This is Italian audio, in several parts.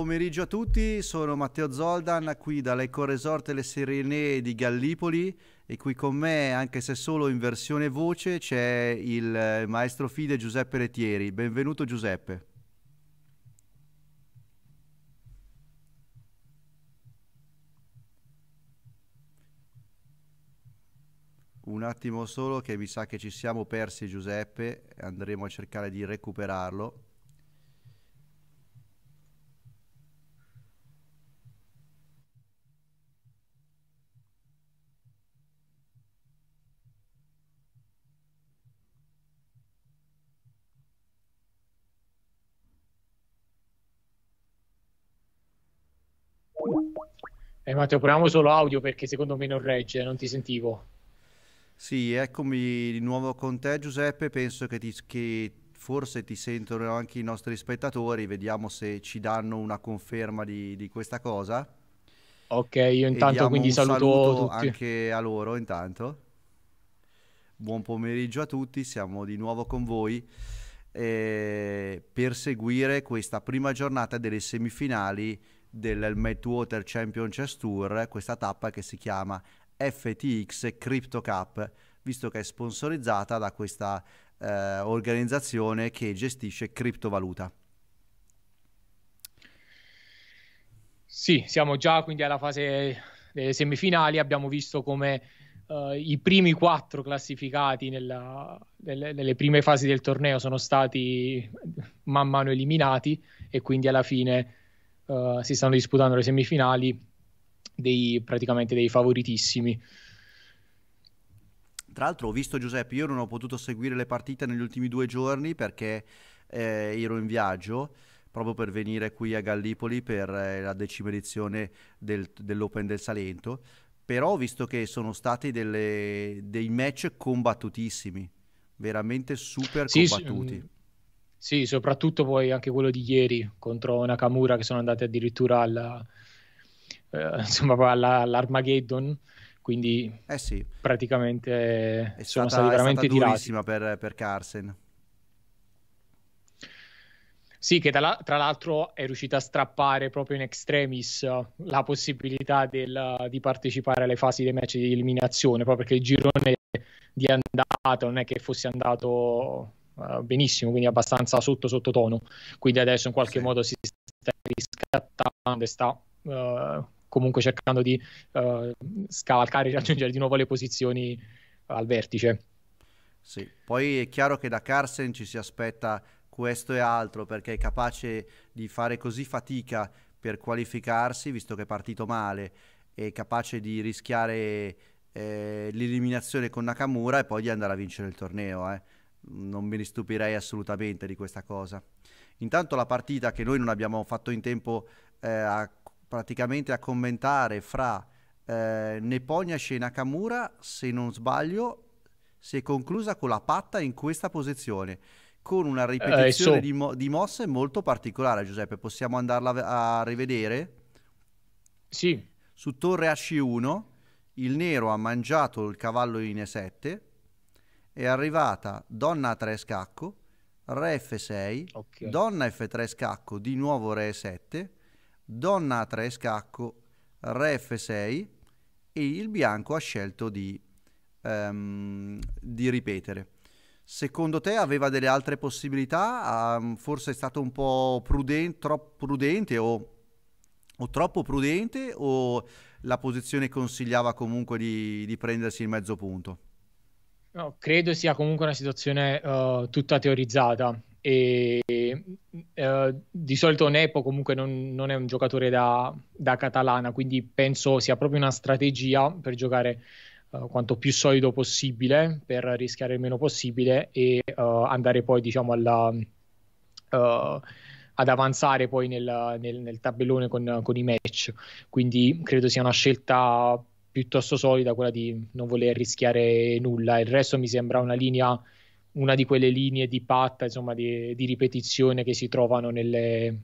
pomeriggio a tutti, sono Matteo Zoldan qui dall'Eco Resort e le Sirenee di Gallipoli e qui con me, anche se solo in versione voce, c'è il maestro fide Giuseppe Lettieri. Benvenuto Giuseppe. Un attimo solo che mi sa che ci siamo persi Giuseppe, andremo a cercare di recuperarlo. Eh, Matteo, proviamo solo audio perché secondo me non regge, non ti sentivo. Sì, eccomi di nuovo con te Giuseppe, penso che, ti, che forse ti sentono anche i nostri spettatori, vediamo se ci danno una conferma di, di questa cosa. Ok, io intanto quindi saluto, saluto anche a loro intanto. Buon pomeriggio a tutti, siamo di nuovo con voi eh, per seguire questa prima giornata delle semifinali dell'Helmet Water Championships Tour, questa tappa che si chiama FTX Crypto Cup, visto che è sponsorizzata da questa eh, organizzazione che gestisce criptovaluta. Sì, siamo già quindi alla fase delle semifinali, abbiamo visto come Uh, i primi quattro classificati nella, nelle, nelle, prime fasi del torneo sono stati man mano eliminati e quindi alla fine eh, si stanno disputando le semifinali dei, praticamente dei favoritissimi. Tra l'altro ho visto Giuseppe, io non ho potuto seguire le partite negli ultimi due giorni perché eh, ero in viaggio proprio per venire qui a Gallipoli per eh, la decima edizione del, dell'Open del Salento, però ho visto che sono stati delle, dei match combattutissimi, veramente super sì, combattuti. Sì, mm, sì, soprattutto poi anche quello di ieri contro Nakamura che sono andati addirittura alla, eh, insomma, alla, all'Armageddon. Quindi eh sì. praticamente è sono stata, stati veramente durissima per, per Carsen. Sì, che tra, tra l'altro è riuscita a strappare proprio in extremis la possibilità del, di partecipare alle fasi dei match di eliminazione, proprio perché il girone di andata non è che fosse andato eh, benissimo, quindi abbastanza sotto sottotono. Quindi adesso in qualche sì. modo si sta riscattando e sta uh, comunque cercando di uh, scavalcare e raggiungere di nuovo le posizioni al vertice. Sì, poi è chiaro che da Carsen ci si aspetta questo e altro perché è capace di fare così fatica per qualificarsi, visto che è partito male, è capace di rischiare eh, l'eliminazione con Nakamura e poi di andare a vincere il torneo. Eh non me ne stupirei assolutamente di questa cosa. Intanto la partita che noi non abbiamo fatto in tempo eh, a, praticamente a commentare fra eh, Neponiash e Nakamura, se non sbaglio, si è conclusa con la patta in questa posizione, con una eh, ripetizione eh, di, mo- di, mosse molto particolare, Giuseppe. Possiamo andarla a rivedere? Sì. Su torre H1 il nero ha mangiato il cavallo in E7, è arrivata donna A3 scacco, re F6, okay. donna F3 scacco, di nuovo re 7, donna A3 scacco, re F6 e il bianco ha scelto di, um, di ripetere. Secondo te aveva delle altre possibilità? Um, forse è stato un po' prudente, troppo prudente o, o, troppo prudente o la posizione consigliava comunque di, di prendersi il mezzo punto? No, credo sia comunque una situazione uh, tutta teorizzata e uh, di solito Nepo comunque non, non è un giocatore da, da, catalana, quindi penso sia proprio una strategia per giocare uh, quanto più solido possibile, per rischiare il meno possibile e andare poi diciamo alla, ad avanzare poi nel, nel, nel tabellone con, con i match. Quindi credo sia una scelta piuttosto solida quella di non voler rischiare nulla. Il resto mi sembra una linea, una di quelle linee di patta, insomma, di, di ripetizione che si trovano nelle,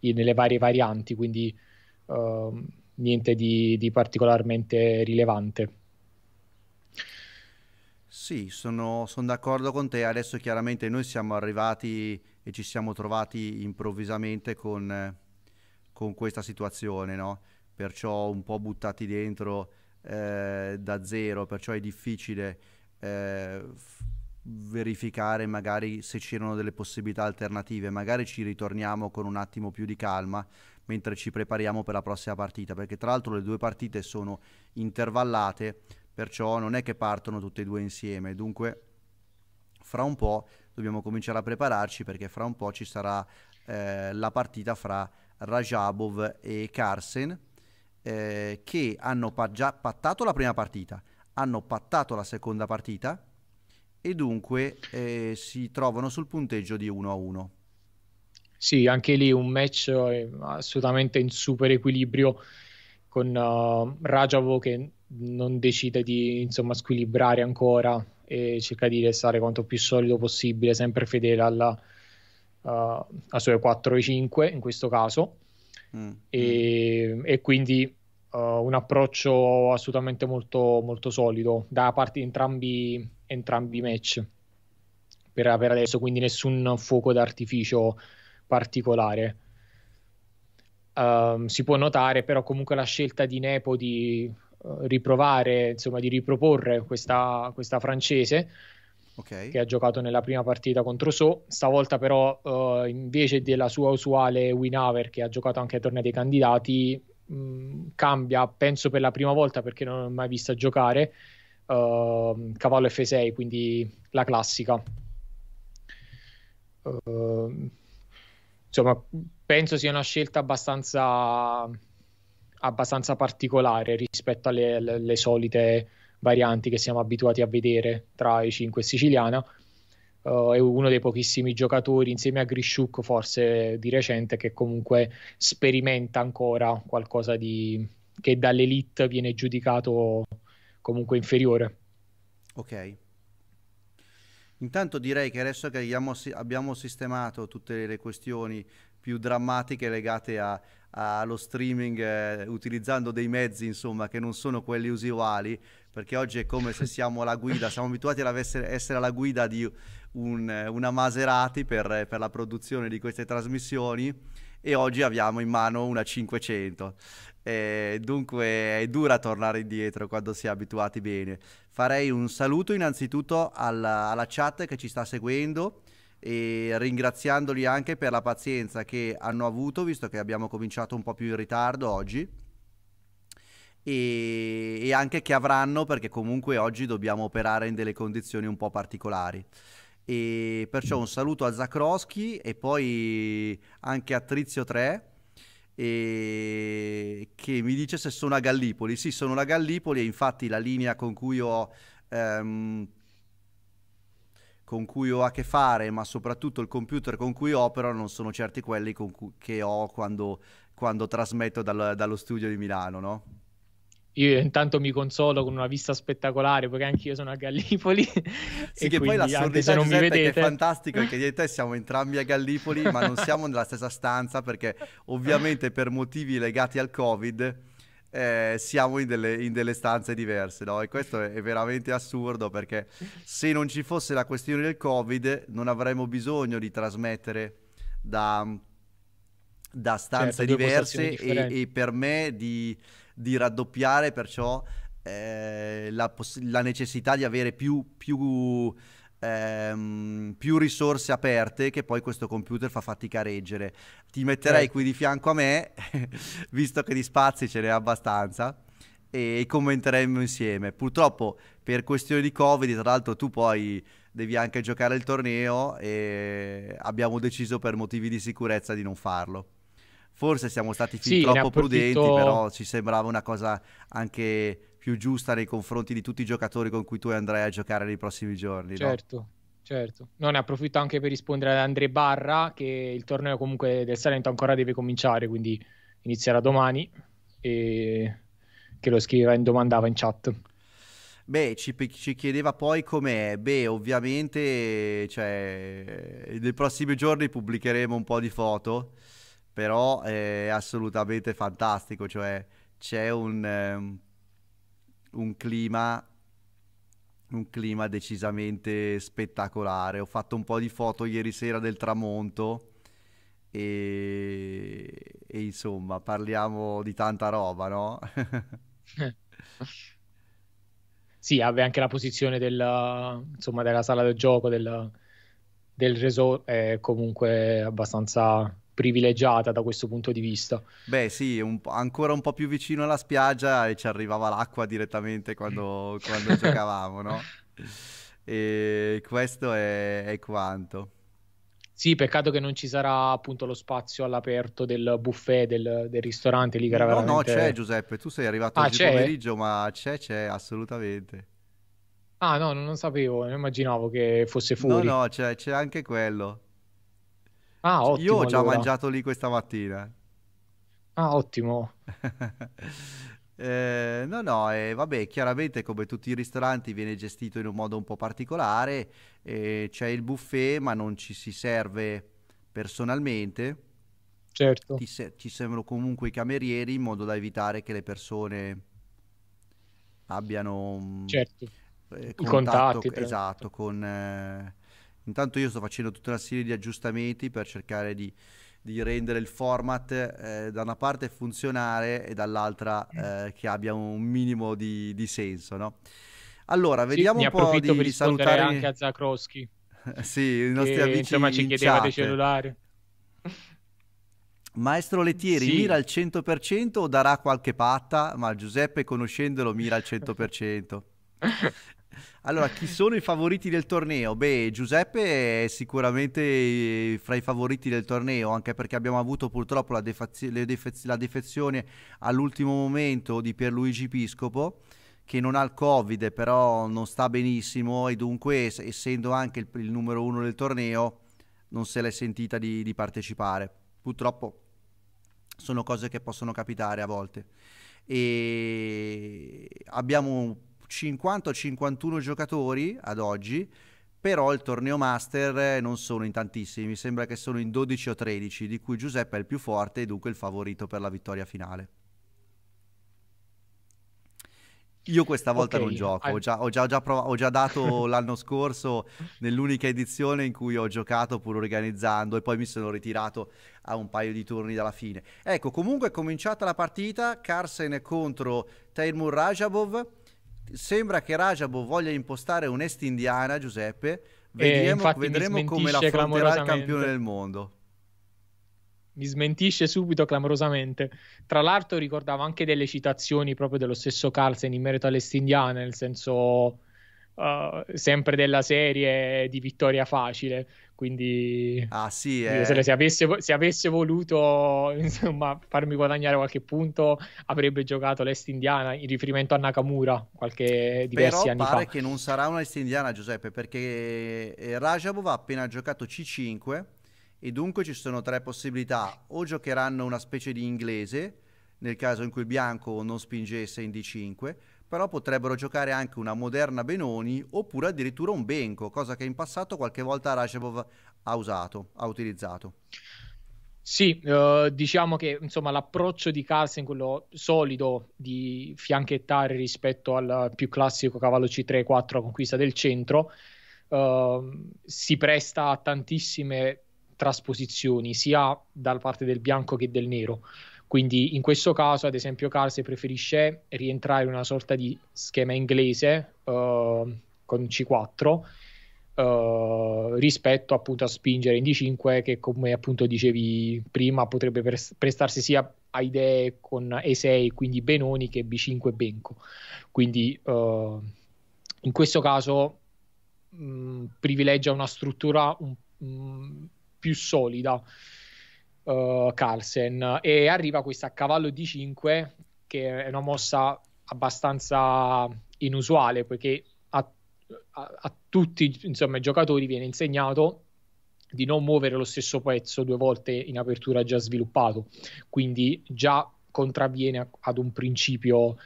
nelle varie varianti, quindi uh, niente di, di, particolarmente rilevante. Sì, sono, sono d'accordo con te. Adesso chiaramente noi siamo arrivati e ci siamo trovati improvvisamente con, con questa situazione, no? perciò un po' buttati dentro eh, da zero, perciò è difficile eh, f- verificare magari se c'erano delle possibilità alternative, magari ci ritorniamo con un attimo più di calma mentre ci prepariamo per la prossima partita, perché tra l'altro le due partite sono intervallate, perciò non è che partono tutte e due insieme, dunque fra un po' dobbiamo cominciare a prepararci perché fra un po' ci sarà eh, la partita fra Rajabov e Carsen eh, che hanno pa- già pattato la prima partita, hanno pattato la seconda partita e dunque eh, si trovano sul punteggio di 1 a 1. Sì, anche lì un match eh, assolutamente in super equilibrio con uh, eh, Rajavo che non decide di insomma, squilibrare ancora e cerca di restare quanto più solido possibile, sempre fedele alla, uh, alle sue 4 e 5 in questo caso. Mm, e, mm. e, quindi uh, un approccio assolutamente molto, molto solido da parte di entrambi, entrambi i match per, per adesso, quindi nessun fuoco d'artificio particolare. Uh, si può notare però comunque la scelta di Nepo di eh, riprovare, insomma di riproporre questa, questa francese okay. che ha giocato nella prima partita contro So. Stavolta però uh, invece della sua usuale Winaver che ha giocato anche ai tornei dei candidati mh, mm, cambia, penso per la prima volta perché non l'ho mai vista giocare, uh, cavallo F6, quindi la classica. Uh, insomma, penso sia una scelta abbastanza, abbastanza particolare rispetto alle, alle, alle solite varianti che siamo abituati a vedere tra i 5 e Siciliana. Uh, è uno dei pochissimi giocatori insieme a Grishuk forse di recente che comunque sperimenta ancora qualcosa di... che dall'elite viene giudicato comunque inferiore. Ok. Intanto direi che adesso che abbiamo sistemato tutte le questioni più drammatiche legate a, a, allo streaming eh, utilizzando dei mezzi insomma che non sono quelli usuali perché oggi è come se siamo alla guida, siamo abituati ad essere alla guida di un, una Maserati per, per la produzione di queste trasmissioni e oggi abbiamo in mano una 500. E eh, dunque è dura tornare indietro quando si è abituati bene. Farei un saluto innanzitutto alla, alla, chat che ci sta seguendo e ringraziandoli anche per la pazienza che hanno avuto, visto che abbiamo cominciato un po' più in ritardo oggi e, e anche che avranno perché comunque oggi dobbiamo operare in delle condizioni un po' particolari. E perciò un saluto a Zakroski e poi anche a Trizio 3 e... che mi dice se sono a Gallipoli. Sì, sono a Gallipoli e infatti la linea con cui ho, ehm, con cui ho a che fare, ma soprattutto il computer con cui opero, non sono certi quelli cui... che ho quando, quando trasmetto dal... dallo studio di Milano, no? Io intanto mi consolo con una vista spettacolare, perché anche io sono a Gallipoli. Sì, che poi la sorridente non mi vedete... che è fantastico, è che io e te siamo entrambi a Gallipoli, ma non siamo nella stessa stanza, perché ovviamente per motivi legati al Covid... Eh, siamo in delle, in delle, stanze diverse, no? E questo è, è, veramente assurdo perché se non ci fosse la questione del Covid non avremmo bisogno di trasmettere da, da certo, stanze certo, diverse e, e, per me di, di raddoppiare, perciò eh, la, poss- la, necessità di avere più, più, ehm, più, risorse aperte che poi questo computer fa fatica a reggere. Ti metterei eh. qui di fianco a me, visto che di spazi ce n'è abbastanza e commenteremo insieme. Purtroppo per questioni di Covid, tra l'altro tu poi devi anche giocare il torneo e abbiamo deciso per motivi di sicurezza di non farlo forse siamo stati fin sì, troppo prudenti, però ci sembrava una cosa anche più giusta nei confronti di tutti i giocatori con cui tu andrai a giocare nei prossimi giorni. Certo. No? Certo, no, ne approfitto anche per rispondere ad Andre Barra che il torneo comunque del Salento ancora deve cominciare, quindi inizierà domani e che lo scriveva in domandava in chat. Beh, ci, ci chiedeva poi com'è. Beh, ovviamente cioè, nei prossimi giorni pubblicheremo un po' di foto però è assolutamente fantastico, cioè c'è un, um, un, clima, un clima decisamente spettacolare. Ho fatto un po' di foto ieri sera del tramonto e, e insomma parliamo di tanta roba, no? sì, aveva anche la posizione del, insomma, della sala del gioco, del, del resort, è comunque abbastanza privilegiata da questo punto di vista. Beh sì, un ancora un po' più vicino alla spiaggia e ci arrivava l'acqua direttamente quando, quando giocavamo, no? E questo è, è quanto. Sì, peccato che non ci sarà appunto lo spazio all'aperto del buffet del, del ristorante lì che era no, veramente... No, c'è Giuseppe, tu sei arrivato ah, oggi c'è? pomeriggio, ma c'è, c'è, assolutamente. Ah no, non, non sapevo, non immaginavo che fosse fuori. No, no, c'è, c'è anche quello. Ah, cioè, ottimo. Io ho già allora. mangiato lì questa mattina. Ah, ottimo. Eh, no, no, eh, vabbè, chiaramente come tutti i ristoranti viene gestito in un modo un po' particolare, eh, c'è il buffet ma non ci si serve personalmente, certo. Ti se- ci servono comunque i camerieri in modo da evitare che le persone abbiano mm, certo. eh, contatto, I contatti, esatto, con, eh, Intanto io sto facendo tutta una serie di aggiustamenti per cercare di, di rendere il format eh, da una parte funzionare e dall'altra mm. eh, che abbia un minimo di, di senso, no? Allora, vediamo sì, un po' di, di salutare anche a Zakroski. sì, i nostri che, amici insomma ci in chiedeva chat. dei cellulari. Maestro Lettieri sì. mira al 100% o darà qualche patta? Ma Giuseppe, conoscendolo, mira al 100%. Allora, chi sono i favoriti del torneo? Beh, Giuseppe è sicuramente eh, fra i favoriti del torneo, anche perché abbiamo avuto purtroppo la, defaz- defez- la defezione all'ultimo momento di Pierluigi Piscopo che non ha il covid però non sta benissimo e dunque essendo anche il, il numero uno del torneo non se l'è sentita di, di, partecipare purtroppo sono cose che possono capitare a volte e abbiamo 50-51 giocatori ad oggi, però il torneo master eh, non sono in tantissimi, mi sembra che sono in 12 o 13, di cui Giuseppe è il più forte e dunque il favorito per la vittoria finale. Io questa volta okay. non gioco, ho già, ho già, ho già, prov- ho già dato l'anno scorso nell'unica edizione in cui ho giocato pur organizzando e poi mi sono ritirato a un paio di turni dalla fine. Ecco, comunque è cominciata la partita, Carsen contro Tairmur Rajabov, Sembra che Rajabo voglia impostare un'est indiana, Giuseppe. Eh, Vediamo, vedremo come la affronterà il campione del mondo. Mi smentisce subito clamorosamente. Tra l'altro ricordavo anche delle citazioni proprio dello stesso Carlsen in merito all'est indiana, nel senso... Uh, sempre della serie di vittoria facile. Quindi, ah, sì, eh. se, se, avesse, se, avesse, voluto insomma, farmi guadagnare qualche punto, avrebbe giocato l'Est Indiana in riferimento a Nakamura qualche diversi Però anni fa. Però pare che non sarà una Est Indiana, Giuseppe, perché eh, Rajabov ha appena giocato C5 e dunque ci sono tre possibilità. O giocheranno una specie di inglese, nel caso in cui il bianco non spingesse in D5, però potrebbero giocare anche una moderna Benoni oppure addirittura un Benco, cosa che in passato qualche volta Rajabov ha usato, ha utilizzato. Sì, eh, diciamo che insomma, l'approccio di Carlsen, quello solido di fianchettare rispetto al più classico cavallo C3-4 a conquista del centro, eh, si presta a tantissime trasposizioni, sia da parte del bianco che del nero. Quindi in questo caso, ad esempio, Carse preferisce rientrare in una sorta di schema inglese uh, con C4 uh, eh, rispetto appunto a spingere in D5 che come appunto dicevi prima potrebbe pres- prestarsi sia a idee con E6 quindi Benoni che B5 Benco. Quindi uh, in questo caso mh, mm, privilegia una struttura un, mh, mm, più solida uh, Carlsen e arriva questa a cavallo d 5 che è una mossa abbastanza inusuale poiché a, a, a tutti insomma, i giocatori viene insegnato di non muovere lo stesso pezzo due volte in apertura già sviluppato quindi già contravviene ad un principio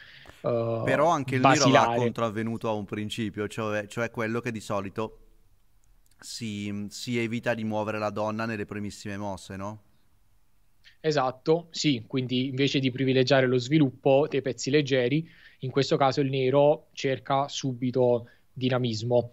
Uh, Però anche basilare. lì era contravvenuto a un principio, cioè, cioè quello che di solito si, si, evita di muovere la donna nelle primissime mosse, no? Esatto, sì, quindi invece di privilegiare lo sviluppo dei pezzi leggeri, in questo caso il nero cerca subito dinamismo,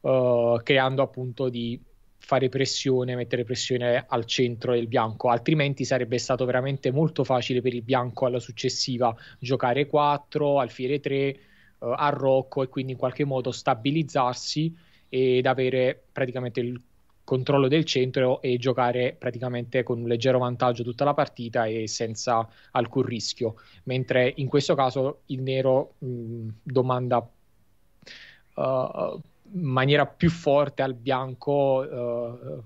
uh, creando appunto di fare pressione, mettere pressione al centro del bianco, altrimenti sarebbe stato veramente molto facile per il bianco alla successiva giocare 4, alfiere 3, uh, eh, a rocco e quindi in qualche modo stabilizzarsi ed avere praticamente il controllo del centro e giocare praticamente con un leggero vantaggio tutta la partita e senza alcun rischio, mentre in questo caso il nero mh, mm, domanda uh, in maniera più forte al bianco uh,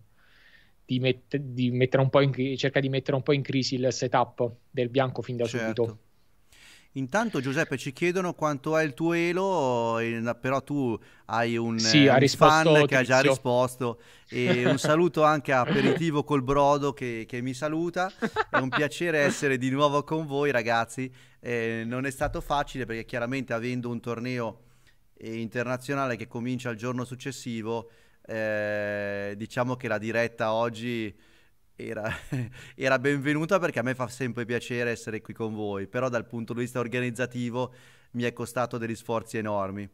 di, met- di, mettere un po' in cerca di mettere un po' in crisi il setup del bianco fin da certo. subito. Intanto Giuseppe ci chiedono quanto è il tuo elo, eh, però tu hai un, sì, eh, un fan tizio. che ha già risposto e un saluto anche a Aperitivo col Brodo che, che mi saluta, è un piacere essere di nuovo con voi ragazzi, eh, non è stato facile perché chiaramente avendo un torneo eh, internazionale che comincia il giorno successivo, eh, diciamo che la diretta oggi era, era, benvenuta perché a me fa sempre piacere essere qui con voi, però dal punto di vista organizzativo mi è costato degli sforzi enormi.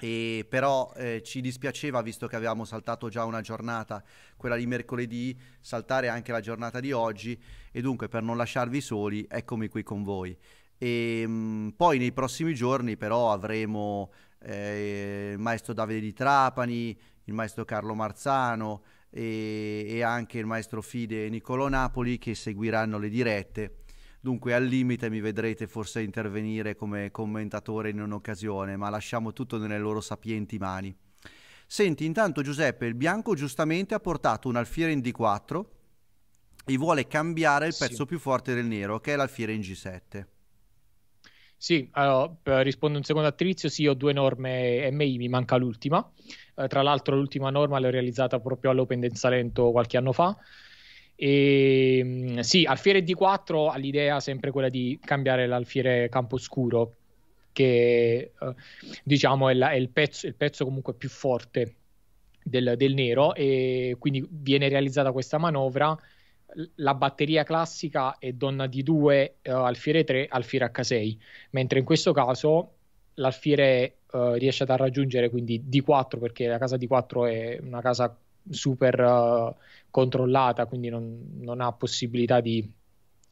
E però eh, ci dispiaceva, visto che avevamo saltato già una giornata, quella di mercoledì, saltare anche la giornata di oggi e dunque per non lasciarvi soli eccomi qui con voi. E, ehm, mh, poi nei prossimi giorni però avremo eh, il maestro Davide di Trapani, il maestro Carlo Marzano, e, e anche il maestro Fide e Niccolò Napoli che seguiranno le dirette. Dunque al limite mi vedrete forse intervenire come commentatore in un'occasione, ma lasciamo tutto nelle loro sapienti mani. Senti, intanto Giuseppe, il Bianco giustamente ha portato un alfiere in D4 e vuole cambiare il pezzo sì. più forte del nero, che è l'alfiere in G7. Sì, allora, rispondo un secondo a Trizio, sì, ho due norme MI, mi manca l'ultima. Eh, tra l'altro l'ultima norma l'ho realizzata proprio all'Open del Salento qualche anno fa. E, ehm, sì, alfiere D4 ha l'idea sempre quella di cambiare l'alfiere Camposcuro, che eh, diciamo è, la, è il, pezzo, il, pezzo, comunque più forte del, del nero e quindi viene realizzata questa manovra la batteria classica è donna di 2 uh, eh, alfiere 3 alfiere H6, mentre in questo caso l'alfiere uh, riesce ad raggiungere quindi D4 perché la casa D4 è una casa super uh, controllata, quindi non, non, ha possibilità di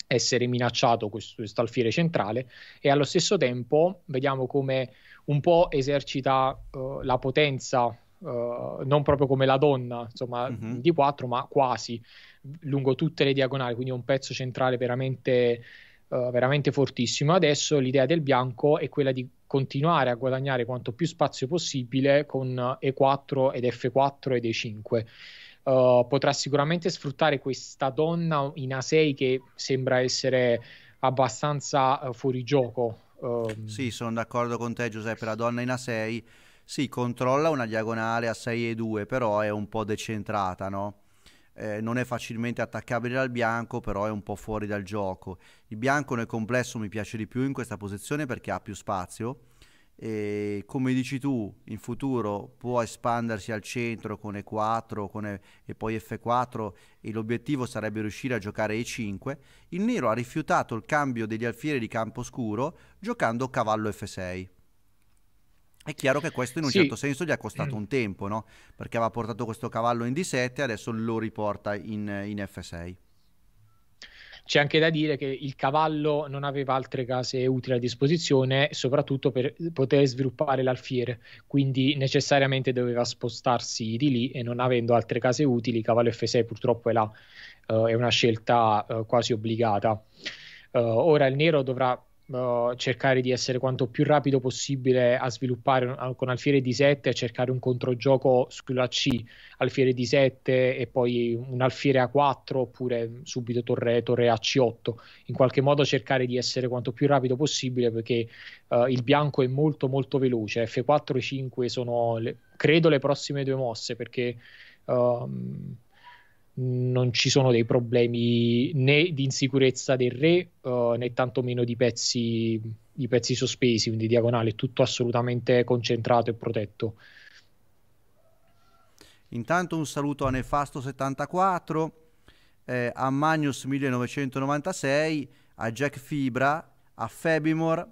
essere minacciato questo, questo alfiere centrale e allo stesso tempo vediamo come un po' esercita la potenza Uh, non proprio come la donna, insomma, uh-huh. di 4, ma quasi, lungo tutte le diagonali, quindi un pezzo centrale veramente, uh, veramente fortissimo. Adesso l'idea del bianco è quella di continuare a guadagnare quanto più spazio possibile con E4 ed F4 ed E5. Uh, eh, potrà sicuramente sfruttare questa donna in A6 che sembra essere abbastanza uh, fuori gioco. Um... Sì, sono d'accordo con te Giuseppe, la donna in A6 sì, controlla una diagonale a 6 e 2, però è un po' decentrata, no? eh, non è facilmente attaccabile dal bianco, però è un po' fuori dal gioco. Il bianco nel complesso mi piace di più in questa posizione perché ha più spazio e come dici tu in futuro può espandersi al centro con E4 con e, e, poi F4 e l'obiettivo sarebbe riuscire a giocare E5 il nero ha rifiutato il cambio degli alfieri di campo scuro giocando cavallo F6 è chiaro che questo in un sì. certo senso gli ha costato mm. un tempo, no? Perché aveva portato questo cavallo in D7 e adesso lo riporta in, in F6. C'è anche da dire che il cavallo non aveva altre case utili a disposizione, soprattutto per poter sviluppare l'alfiere, quindi necessariamente doveva spostarsi di lì e non avendo altre case utili, il cavallo F6 purtroppo è, là, uh, è una scelta uh, quasi obbligata. Uh, ora il nero dovrà eh, cercare di essere quanto più rapido possibile a sviluppare con alfiere di 7 e cercare un controgioco sulla C, alfiere di 7 e poi un alfiere A4 oppure subito torre, torre AC8, in qualche modo cercare di essere quanto più rapido possibile perché uh, il bianco è molto molto veloce, F4 e 5 sono le, credo le prossime due mosse perché... Um, non ci sono dei problemi né di insicurezza del re uh, né tantomeno di pezzi, di pezzi sospesi, quindi diagonale, tutto assolutamente concentrato e protetto. Intanto un saluto a Nefasto74, eh, a Magnus1996, a Jack Fibra, a Febimore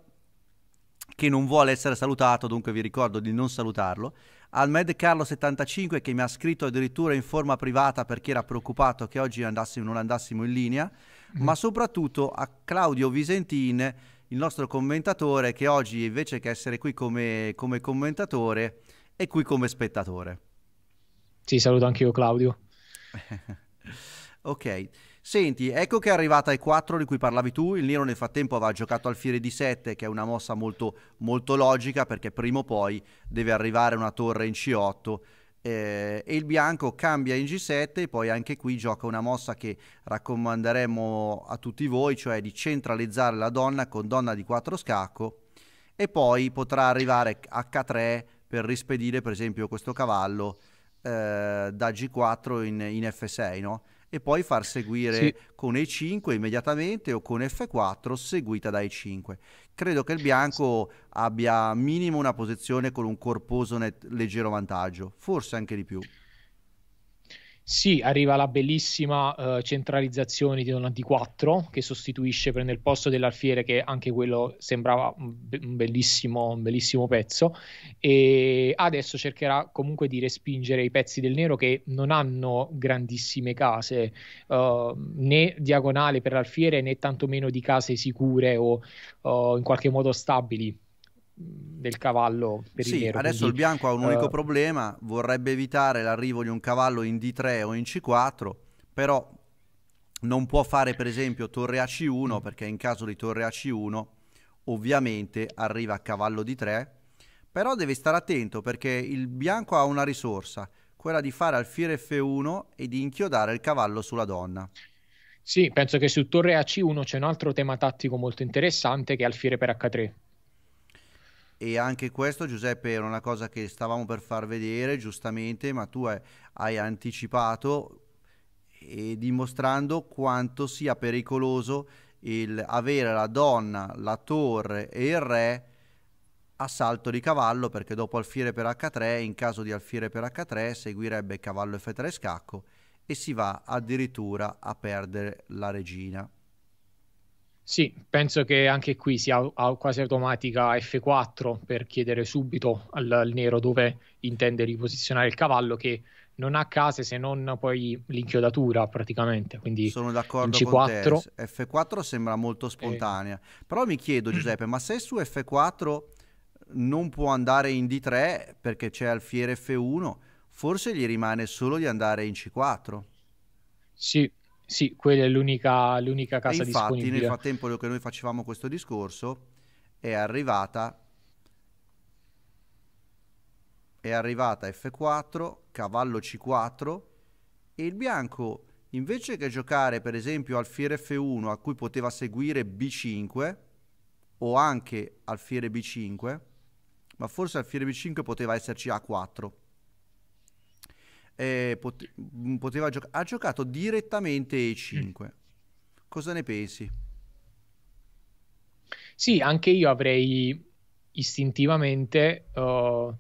che non vuole essere salutato, dunque vi ricordo di non salutarlo al Med Carlo 75 che mi ha scritto addirittura in forma privata perché era preoccupato che oggi andassimo, non andassimo in linea, mm. ma soprattutto a Claudio Visentin, il nostro commentatore, che oggi invece che essere qui come, come commentatore è qui come spettatore. Sì, saluto anche io Claudio. ok. Senti, ecco che è arrivata ai 4 di cui parlavi tu, il Nero nel frattempo aveva giocato al Fiere di 7 che è una mossa molto, molto logica perché prima o poi deve arrivare una torre in C8 eh, e il bianco cambia in G7 e poi anche qui gioca una mossa che raccomanderemo a tutti voi, cioè di centralizzare la donna con donna di 4 scacco e poi potrà arrivare H3 per rispedire per esempio questo cavallo eh, da G4 in, in F6, no? e poi far seguire sì. con E5 immediatamente o con F4 seguita da E5. Credo che il bianco abbia minimo una posizione con un corposo net, leggero vantaggio, forse anche di più. Sì, arriva la bellissima uh, centralizzazione di Donanti 4 che sostituisce, prende il posto dell'alfiere che anche quello sembrava un bellissimo, un bellissimo pezzo e adesso cercherà comunque di respingere i pezzi del nero che non hanno grandissime case uh, né diagonale per l'alfiere né tantomeno di case sicure o uh, in qualche modo stabili del cavallo per sì, il adesso quindi, il bianco ha un uh, unico eh, problema vorrebbe evitare l'arrivo di un cavallo in D3 o in C4 però non può fare per esempio torre ac 1 mm. perché in caso di torre ac 1 ovviamente arriva a cavallo d 3 però deve stare attento perché il bianco ha una risorsa quella di fare alfiere F1 e di inchiodare il cavallo sulla donna sì penso che su torre ac 1 c'è un altro tema tattico molto interessante che è alfiere per H3 e anche questo Giuseppe era una cosa che stavamo per far vedere giustamente ma tu hai, hai anticipato e dimostrando quanto sia pericoloso il avere la donna, la torre e il re a salto di cavallo perché dopo alfiere per h3 in caso di alfiere per h3 seguirebbe cavallo f3 scacco e si va addirittura a perdere la regina. Sì, penso che anche qui sia quasi automatica F4 per chiedere subito al, al, nero dove intende riposizionare il cavallo che non ha case se non poi l'inchiodatura praticamente. Quindi Sono d'accordo C4... con te. F4 sembra molto eh. spontanea. Eh. Però mi chiedo Giuseppe, ma se su F4 non può andare in D3 perché c'è alfiere F1, forse gli rimane solo di andare in C4? Sì, sì, quella è l'unica, l'unica casa e infatti, disponibile. Nel frattempo che noi facevamo questo discorso, è arrivata, è arrivata F4, cavallo C4 e il bianco invece che giocare per esempio alfiere F1 a cui poteva seguire B5 o anche alfiere B5, ma forse alfiere B5 poteva esserci A4 eh, pot- mm, poteva gioca- ha giocato direttamente E5. Mm. Cosa ne pensi? Sì, anche io avrei istintivamente uh,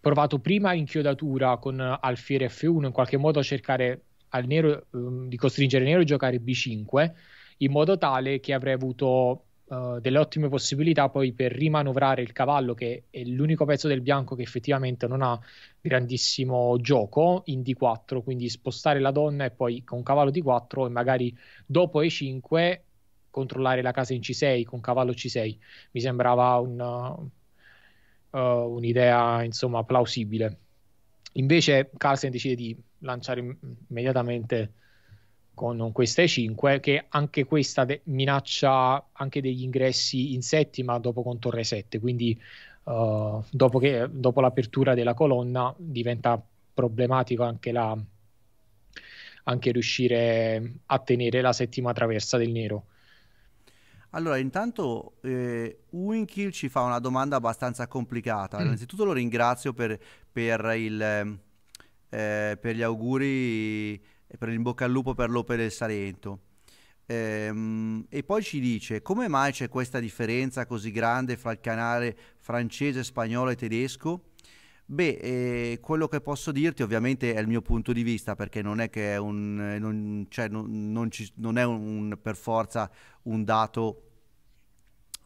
provato prima inchiodatura con alfiere F1 in qualche modo cercare al nero, um, di costringere il nero a giocare B5 in modo tale che avrei avuto eh, delle ottime possibilità poi per rimanovrare il cavallo, che è l'unico pezzo del bianco che effettivamente non ha grandissimo gioco in D4, quindi spostare la donna e poi con cavallo D4 e magari dopo E5 controllare la casa in C6 con cavallo C6. Mi sembrava un, uh, un'idea insomma plausibile. Invece Carlsen decide di lanciare immediatamente con queste 5 che anche questa de- minaccia anche degli ingressi in settima dopo con torre 7 quindi uh, dopo, che, dopo l'apertura della colonna diventa problematico anche, la, anche riuscire a tenere la settima traversa del nero allora, intanto eh, Uinkil ci fa una domanda abbastanza complicata. Mm. Innanzitutto lo ringrazio per, per, il, eh, per gli auguri e per il bocca al lupo per l'Open del Salento. Ehm, e poi ci dice come mai c'è questa differenza così grande fra il canale francese, spagnolo e tedesco? Beh, eh, quello che posso dirti ovviamente è il mio punto di vista perché non è che è un, eh, non, cioè, non, non, ci, non è un, per forza un dato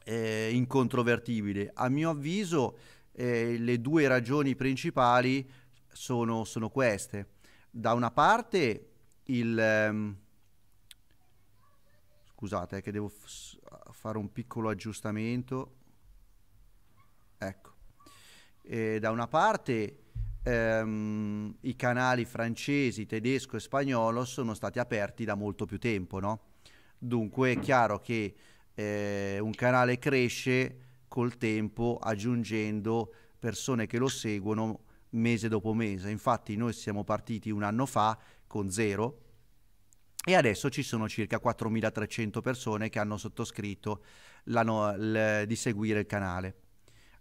eh, incontrovertibile. A mio avviso eh, le due ragioni principali sono, sono queste. Da una parte il... Um, scusate, eh, che devo fare un piccolo aggiustamento. Ecco. E da una parte um, i canali francesi, tedesco e spagnolo sono stati aperti da molto più tempo, no? Dunque è chiaro che eh, un canale cresce col tempo aggiungendo persone che lo seguono mese dopo mese. Infatti noi siamo partiti un anno fa con zero e adesso ci sono circa 4.300 persone che hanno sottoscritto no, l, di seguire il canale.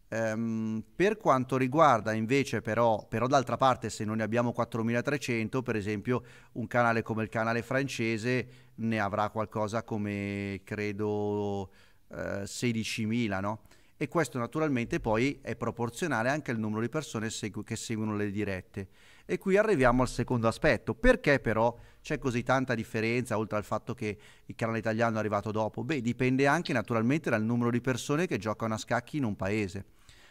Um, per quanto riguarda invece però, però d'altra parte se non ne abbiamo 4.300, per esempio un canale come il canale francese ne avrà qualcosa come credo uh, eh, 16.000, no? E questo naturalmente poi è proporzionale anche al numero di persone segu- che seguono le dirette. E qui arriviamo al secondo aspetto. Perché però c'è così tanta differenza, oltre al fatto che il canale italiano è arrivato dopo? Beh, dipende anche naturalmente dal numero di persone che giocano a scacchi in un paese.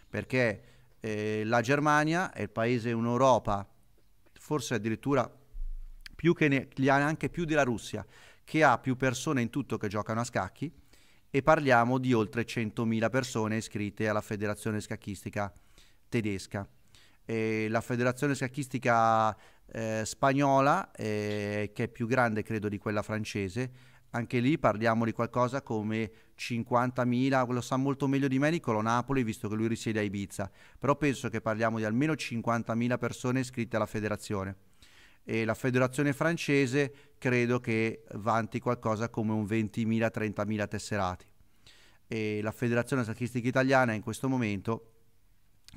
Perché eh, la Germania è il paese in Europa, forse addirittura più che ne, anche più della Russia, che ha più persone in tutto che giocano a scacchi e parliamo di oltre 100.000 persone iscritte alla Federazione Scacchistica Tedesca e la federazione scacchistica eh, spagnola, eh, che è più grande credo di quella francese, anche lì parliamo di qualcosa come 50.000, lo sa molto meglio di me Nicolo Napoli, visto che lui risiede a Ibiza, però penso che parliamo di almeno 50.000 persone iscritte alla federazione. E la federazione francese credo che vanti qualcosa come un 20.000-30.000 tesserati. E la federazione sacristica italiana in questo momento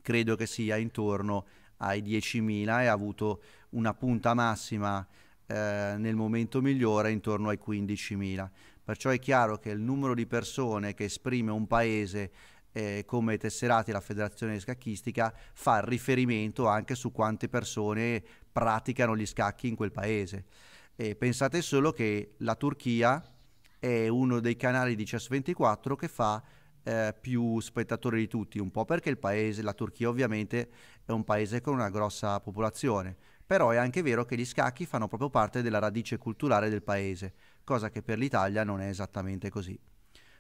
credo che sia intorno ai 10.000 e ha avuto una punta massima eh, nel momento migliore intorno ai 15.000. Perciò è chiaro che il numero di persone che esprime un paese eh, come tesserati la federazione scacchistica fa riferimento anche su quante persone praticano gli scacchi in quel paese. E pensate solo che la Turchia è uno dei canali di CES24 che fa eh, più spettatori di tutti, un po' perché il paese, la Turchia ovviamente è un paese con una grossa popolazione, però è anche vero che gli scacchi fanno proprio parte della radice culturale del paese, cosa che per l'Italia non è esattamente così.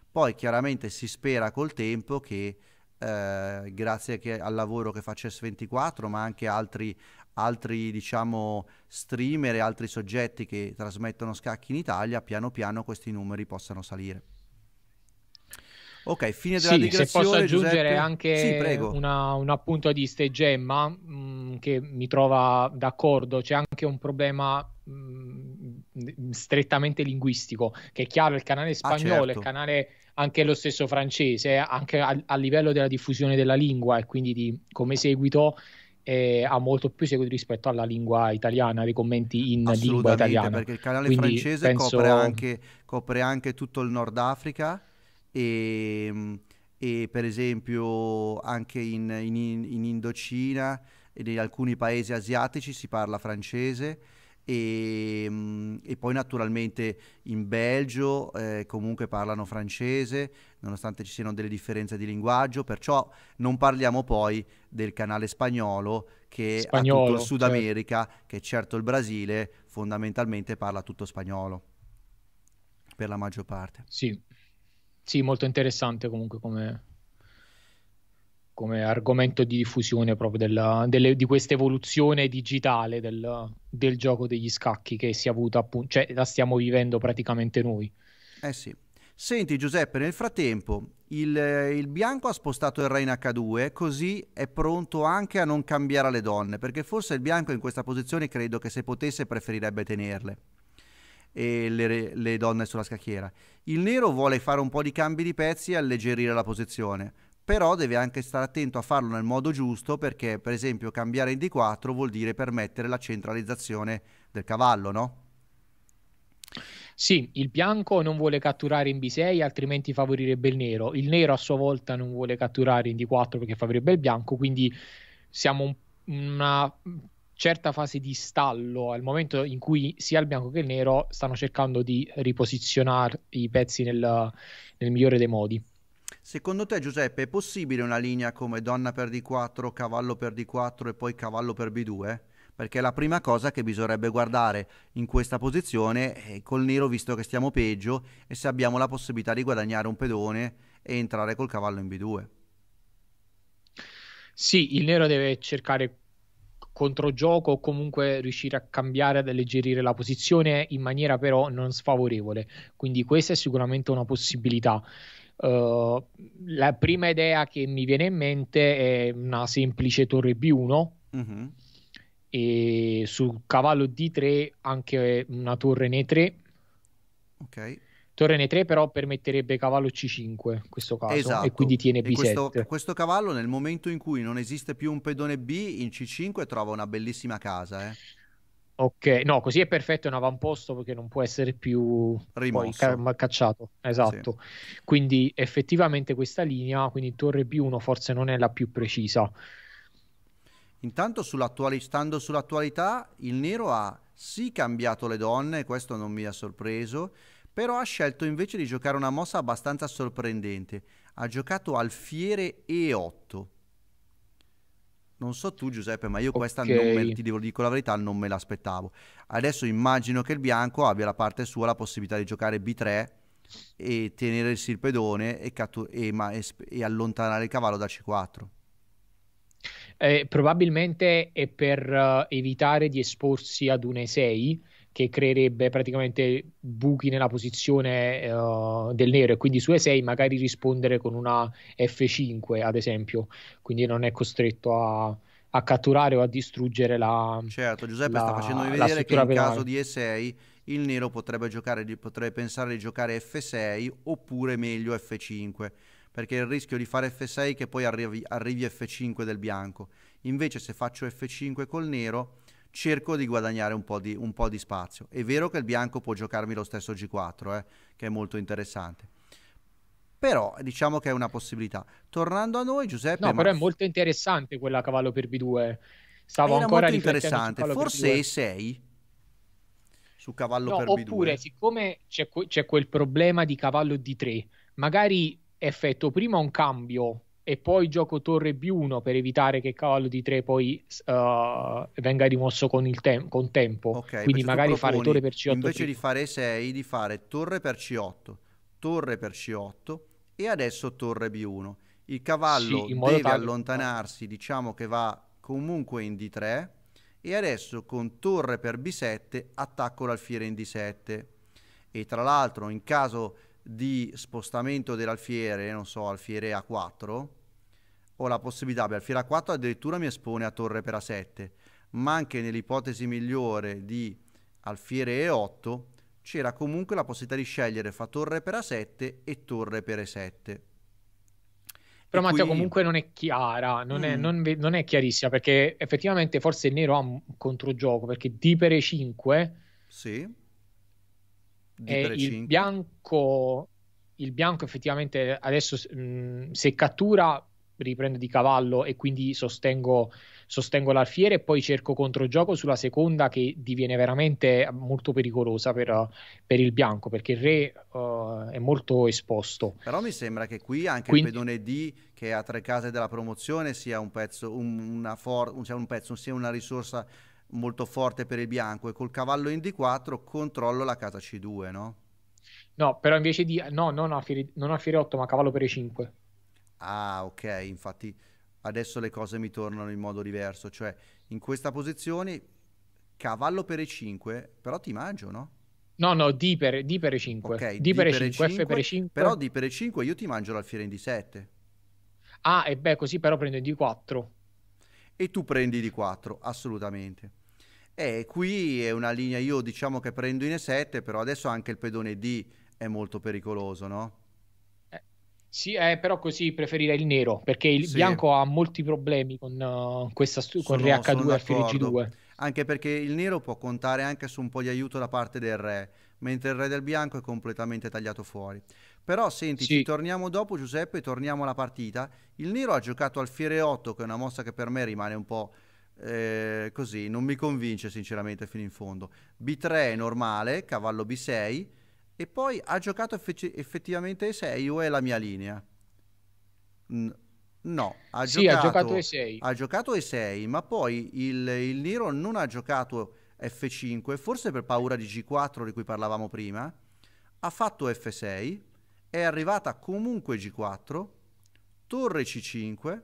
Poi chiaramente si spera col tempo che eh, grazie che, al lavoro che fa CES24, ma anche altri, altri diciamo, streamer e altri soggetti che trasmettono scacchi in Italia, piano piano questi numeri possano salire. Ok, fine della sì, digressione. Se posso aggiungere Giuseppe... anche sì, una, un appunto di Stegemma, mm, che mi trova d'accordo, c'è anche un problema mh, mm, strettamente linguistico, che è chiaro il canale ah, spagnolo, ah, certo. il canale anche lo stesso francese, eh, anche a, a, livello della diffusione della lingua e quindi di come seguito eh, ha molto più seguito rispetto alla lingua italiana, dei commenti in lingua italiana. Perché il canale quindi francese penso... copre, anche, copre anche tutto il Nord Africa e, ehm, e per esempio anche in, in, in Indocina e in alcuni paesi asiatici si parla francese. E, ehm, e, poi naturalmente in Belgio eh, comunque parlano francese nonostante ci siano delle differenze di linguaggio perciò non parliamo poi del canale spagnolo che spagnolo, ha tutto il Sud certo. America certo. che certo il Brasile fondamentalmente parla tutto spagnolo per la maggior parte sì sì, molto interessante comunque come, come argomento di diffusione proprio della, delle, di questa evoluzione digitale del, del, gioco degli scacchi che si è avuta appunto, cioè la stiamo vivendo praticamente noi. Eh sì. Senti Giuseppe, nel frattempo il, il bianco ha spostato il re in H2, così è pronto anche a non cambiare le donne, perché forse il bianco in questa posizione credo che se potesse preferirebbe tenerle e le, le donne sulla scacchiera. Il nero vuole fare un po' di cambi di pezzi e alleggerire la posizione, però deve anche stare attento a farlo nel modo giusto perché per esempio cambiare in D4 vuol dire permettere la centralizzazione del cavallo, no? Sì, il bianco non vuole catturare in B6, altrimenti favorirebbe il nero. Il nero a sua volta non vuole catturare in D4 perché favorirebbe il bianco, quindi siamo un, una certa fase di stallo al momento in cui sia il bianco che il nero stanno cercando di riposizionare i pezzi nel, nel migliore dei modi. Secondo te, Giuseppe, è possibile una linea come donna per D4, cavallo per D4 e poi cavallo per B2? Perché la prima cosa che bisognerebbe guardare in questa posizione col nero, visto che stiamo peggio, e se abbiamo la possibilità di guadagnare un pedone e entrare col cavallo in B2. Sì, il nero deve cercare controgioco o comunque riuscire a cambiare, ad alleggerire la posizione in maniera però non sfavorevole. Quindi questa è sicuramente una possibilità. Uh, la prima idea che mi viene in mente è una semplice torre B1 mm-hmm. e sul cavallo D3 anche una torre N3. Ok Torre E3 però permetterebbe cavallo C5 in questo caso esatto. e quindi tiene B7. Questo, questo, cavallo nel momento in cui non esiste più un pedone B in C5 trova una bellissima casa. Eh. Ok, no, così è perfetto, è un avamposto perché non può essere più rimosso. Poi, cacciato. Esatto. Sì. Quindi effettivamente questa linea, quindi torre B1 forse non è la più precisa. Intanto sull'attuali, stando sull'attualità, il nero ha sì cambiato le donne, questo non mi ha sorpreso, però ha scelto invece di giocare una mossa abbastanza sorprendente. Ha giocato alfiere E8. Non so tu Giuseppe, ma io okay. questa non me, ti devo dire la verità, non me l'aspettavo. Adesso immagino che il bianco abbia la parte sua la possibilità di giocare B3 e tenere il silpedone e, cattur- e, ma- e, sp- e allontanare il cavallo da C4. Eh, probabilmente è per uh, evitare di esporsi ad un E6 che creerebbe praticamente buchi nella posizione uh, del nero e quindi su E6 magari rispondere con una F5 ad esempio, quindi non è costretto a, a catturare o a distruggere la Certo, Giuseppe la, sta facendomi vedere che in penale. caso di E6 il nero potrebbe, giocare, potrebbe pensare di giocare F6 oppure meglio F5 perché il rischio di fare F6 che poi arrivi, arrivi F5 del bianco. Invece se faccio F5 col nero cerco di guadagnare un po' di, un po di, spazio. È vero che il bianco può giocarmi lo stesso G4, eh, che è molto interessante. Però diciamo che è una possibilità. Tornando a noi, Giuseppe... No, ma... però è molto interessante quella a cavallo per B2. Stavo Era ancora molto interessante. Forse E6 su cavallo no, per oppure, B2. Oppure, siccome c'è, c'è quel problema di cavallo D3, magari effetto prima un cambio e poi gioco torre B1 per evitare che cavallo di 3 poi uh, venga rimosso con, il te- con tempo. Okay, Quindi magari proponi, fare torre per C8. Invece 3. di fare 6 di fare torre per C8, torre per C8 e adesso torre B1. Il cavallo sì, deve allontanarsi, diciamo che va comunque in D3 e adesso con torre per B7 attacco l'alfiere in D7. E tra l'altro in caso di spostamento dell'alfiere, non so, alfiere A4, ho la possibilità, beh, alfiere A4 addirittura mi espone a torre per A7, ma anche nell'ipotesi migliore di alfiere E8 c'era comunque la possibilità di scegliere fra torre per A7 e torre per E7. Però Matteo qui... comunque non è chiara, non, mm. è, non, non, è, chiarissima perché effettivamente forse il nero ha un controgioco perché di per e 5 sì il bianco, il bianco effettivamente adesso mh, se cattura riprendo di cavallo e quindi sostengo, sostengo l'alfiere e poi cerco controgioco sulla seconda che diviene veramente molto pericolosa per, per il bianco perché il re uh, è molto esposto. Però mi sembra che qui anche quindi... il pedone D che ha tre case della promozione sia un pezzo, un, una for- un, cioè un pezzo, sia una risorsa molto forte per il bianco e col cavallo in D4 controllo la casa C2, no? No, però invece di... No, non a, fiere, non a fiere 8, ma cavallo per E5. Ah, ok, infatti adesso le cose mi tornano in modo diverso, cioè in questa posizione cavallo per E5, però ti mangio, no? No, no, D per, D per E5. Ok, D, D per, E5, 5 F per E5. Però D per E5 io ti mangio l'alfiere in D7. Ah, e beh, così però prendo in D4 e tu prendi di 4, assolutamente. E qui è una linea, io diciamo che prendo in E7, però adesso anche il pedone D è molto pericoloso, no? Eh, sì, eh, però così preferirei il nero, perché il sì. bianco ha molti problemi con, uh, questa stu- sono, con RH2 e FRG2. Anche perché il nero può contare anche su un po' di aiuto da parte del re, mentre il re del bianco è completamente tagliato fuori. Però senti, sì. ci torniamo dopo Giuseppe, torniamo alla partita. Il Nero ha giocato al Fiere 8, che è una mossa che per me rimane un po' eh, così, non mi convince sinceramente fino in fondo. B3 è normale, cavallo B6 e poi ha giocato effe- effettivamente E6 o è la mia linea? Mm. No, ha, sì, giocato, giocato E6. Ha giocato E6, ma poi il, il Nero non ha giocato F5, forse per paura di G4 di cui parlavamo prima. Ha fatto F6, è arrivata comunque G4, torre C5,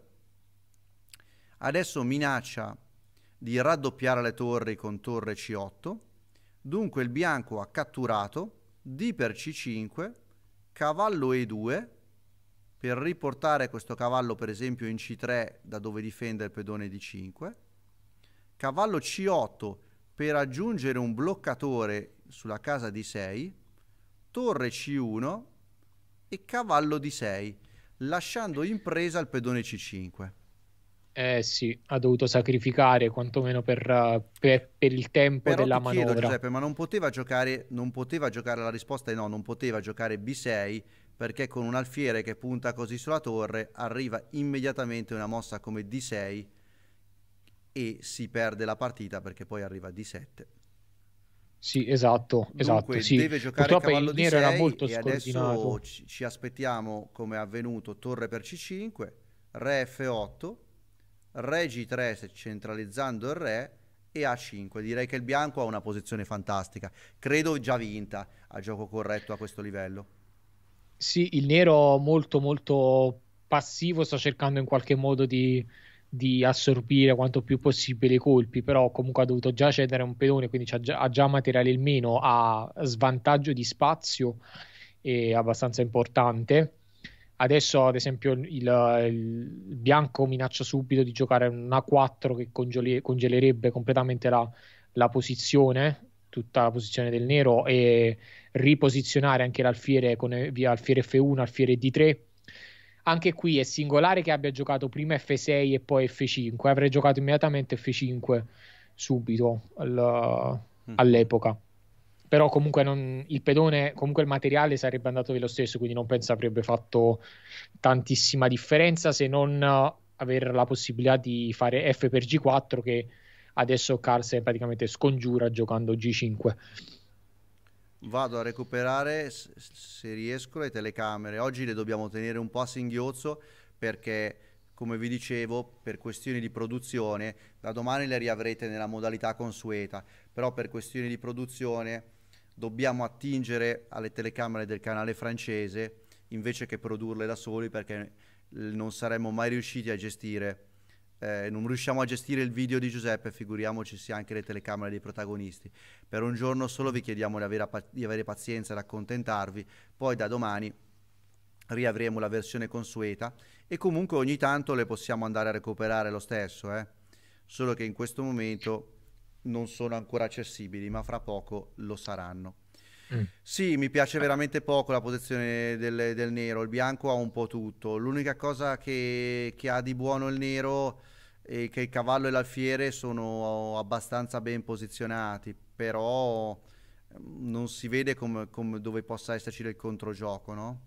adesso minaccia di raddoppiare le torri con torre C8, dunque il bianco ha catturato D per C5, cavallo E2, per riportare questo cavallo per esempio in C3 da dove difende il pedone D5, cavallo C8 per aggiungere un bloccatore sulla casa D6, torre C1 e cavallo d 6, lasciando in presa il pedone C5. Eh sì, ha dovuto sacrificare quantomeno per, per, per il tempo Però della ti chiedo, manovra. Giuseppe, ma non poteva giocare, non poteva giocare, la risposta è no, non poteva giocare B6 perché con un alfiere che punta così sulla torre arriva immediatamente una mossa come D6 e si perde la partita perché poi arriva D7. Sì, esatto, Dunque, esatto. Sì. Deve giocare Purtroppo il nero era molto e adesso ci aspettiamo, come è avvenuto, torre per C5, re F8, re G3 centralizzando il re e A5. Direi che il bianco ha una posizione fantastica, credo già vinta a gioco corretto a questo livello. Sì, il nero molto molto passivo sta cercando in qualche modo di di assorbire quanto più possibile i colpi, però comunque ha dovuto già cedere un pedone, quindi già, ha già materiale in meno, ha svantaggio di spazio è abbastanza importante. Adesso, ad esempio, il, il bianco minaccia subito di giocare un A4 che congeli- congelerebbe completamente la, la, posizione, tutta la posizione del nero, e riposizionare anche l'alfiere con, via alfiere F1, alfiere D3 anche qui è singolare che abbia giocato prima F6 e poi F5. Avrei giocato immediatamente F5 subito al, mm. all'epoca. Però comunque non, il pedone, comunque il materiale sarebbe andato dello stesso, quindi non penso avrebbe fatto tantissima differenza se non eh, avere la possibilità di fare F per G4 che adesso Carlsen praticamente scongiura giocando G5 vado a recuperare se riesco le telecamere. Oggi le dobbiamo tenere un po' a singhiozzo perché come vi dicevo per questioni di produzione da domani le riavrete nella modalità consueta, però per questioni di produzione dobbiamo attingere alle telecamere del canale francese invece che produrle da soli perché eh, non saremmo mai riusciti a gestire eh, non riusciamo a gestire il video di Giuseppe, figuriamoci sia anche le telecamere dei protagonisti. Per un giorno solo vi chiediamo di avere, di avere pazienza e accontentarvi, poi da domani riavremo la versione consueta e comunque ogni tanto le possiamo andare a recuperare lo stesso, eh? solo che in questo momento non sono ancora accessibili, ma fra poco lo saranno. Mm. Sì, mi piace veramente poco la posizione del, del nero, il bianco ha un po' tutto, l'unica cosa che, che, ha di buono il nero e che il cavallo e l'alfiere sono abbastanza ben posizionati, però ehm, non si vede come, com dove possa esserci del controgioco, no?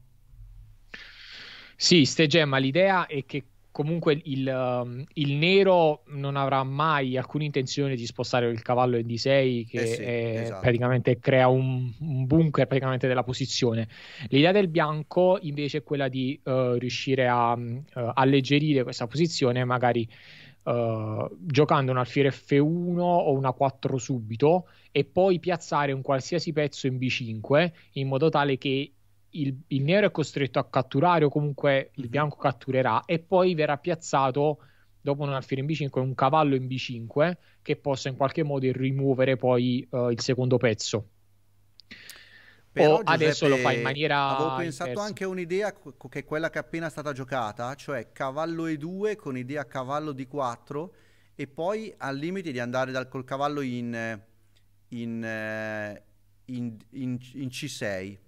Sì, Stegema, l'idea è che comunque il, ehm, il, nero non avrà mai alcuna intenzione di spostare il cavallo in D6 che eh sì, è, esatto. praticamente crea un, un bunker praticamente della posizione. L'idea del bianco invece è quella di uh, riuscire a uh, alleggerire questa posizione magari uh, giocando un alfiere F1 o una 4 subito e poi piazzare un qualsiasi pezzo in B5 in modo tale che il, il nero è costretto a catturare o comunque il mhm. bianco catturerà e poi verrà piazzato dopo un alfiere in B5 un cavallo in B5 che possa in qualche modo rimuovere poi uh, il secondo pezzo. Però, Giuseppe, adesso lo fa in maniera. Avevo pensato intersa. anche a un'idea che è quella che è appena stata giocata, cioè cavallo E2 con idea cavallo D4 e poi al limite di andare dal, col cavallo in, in, eh, in, in C6.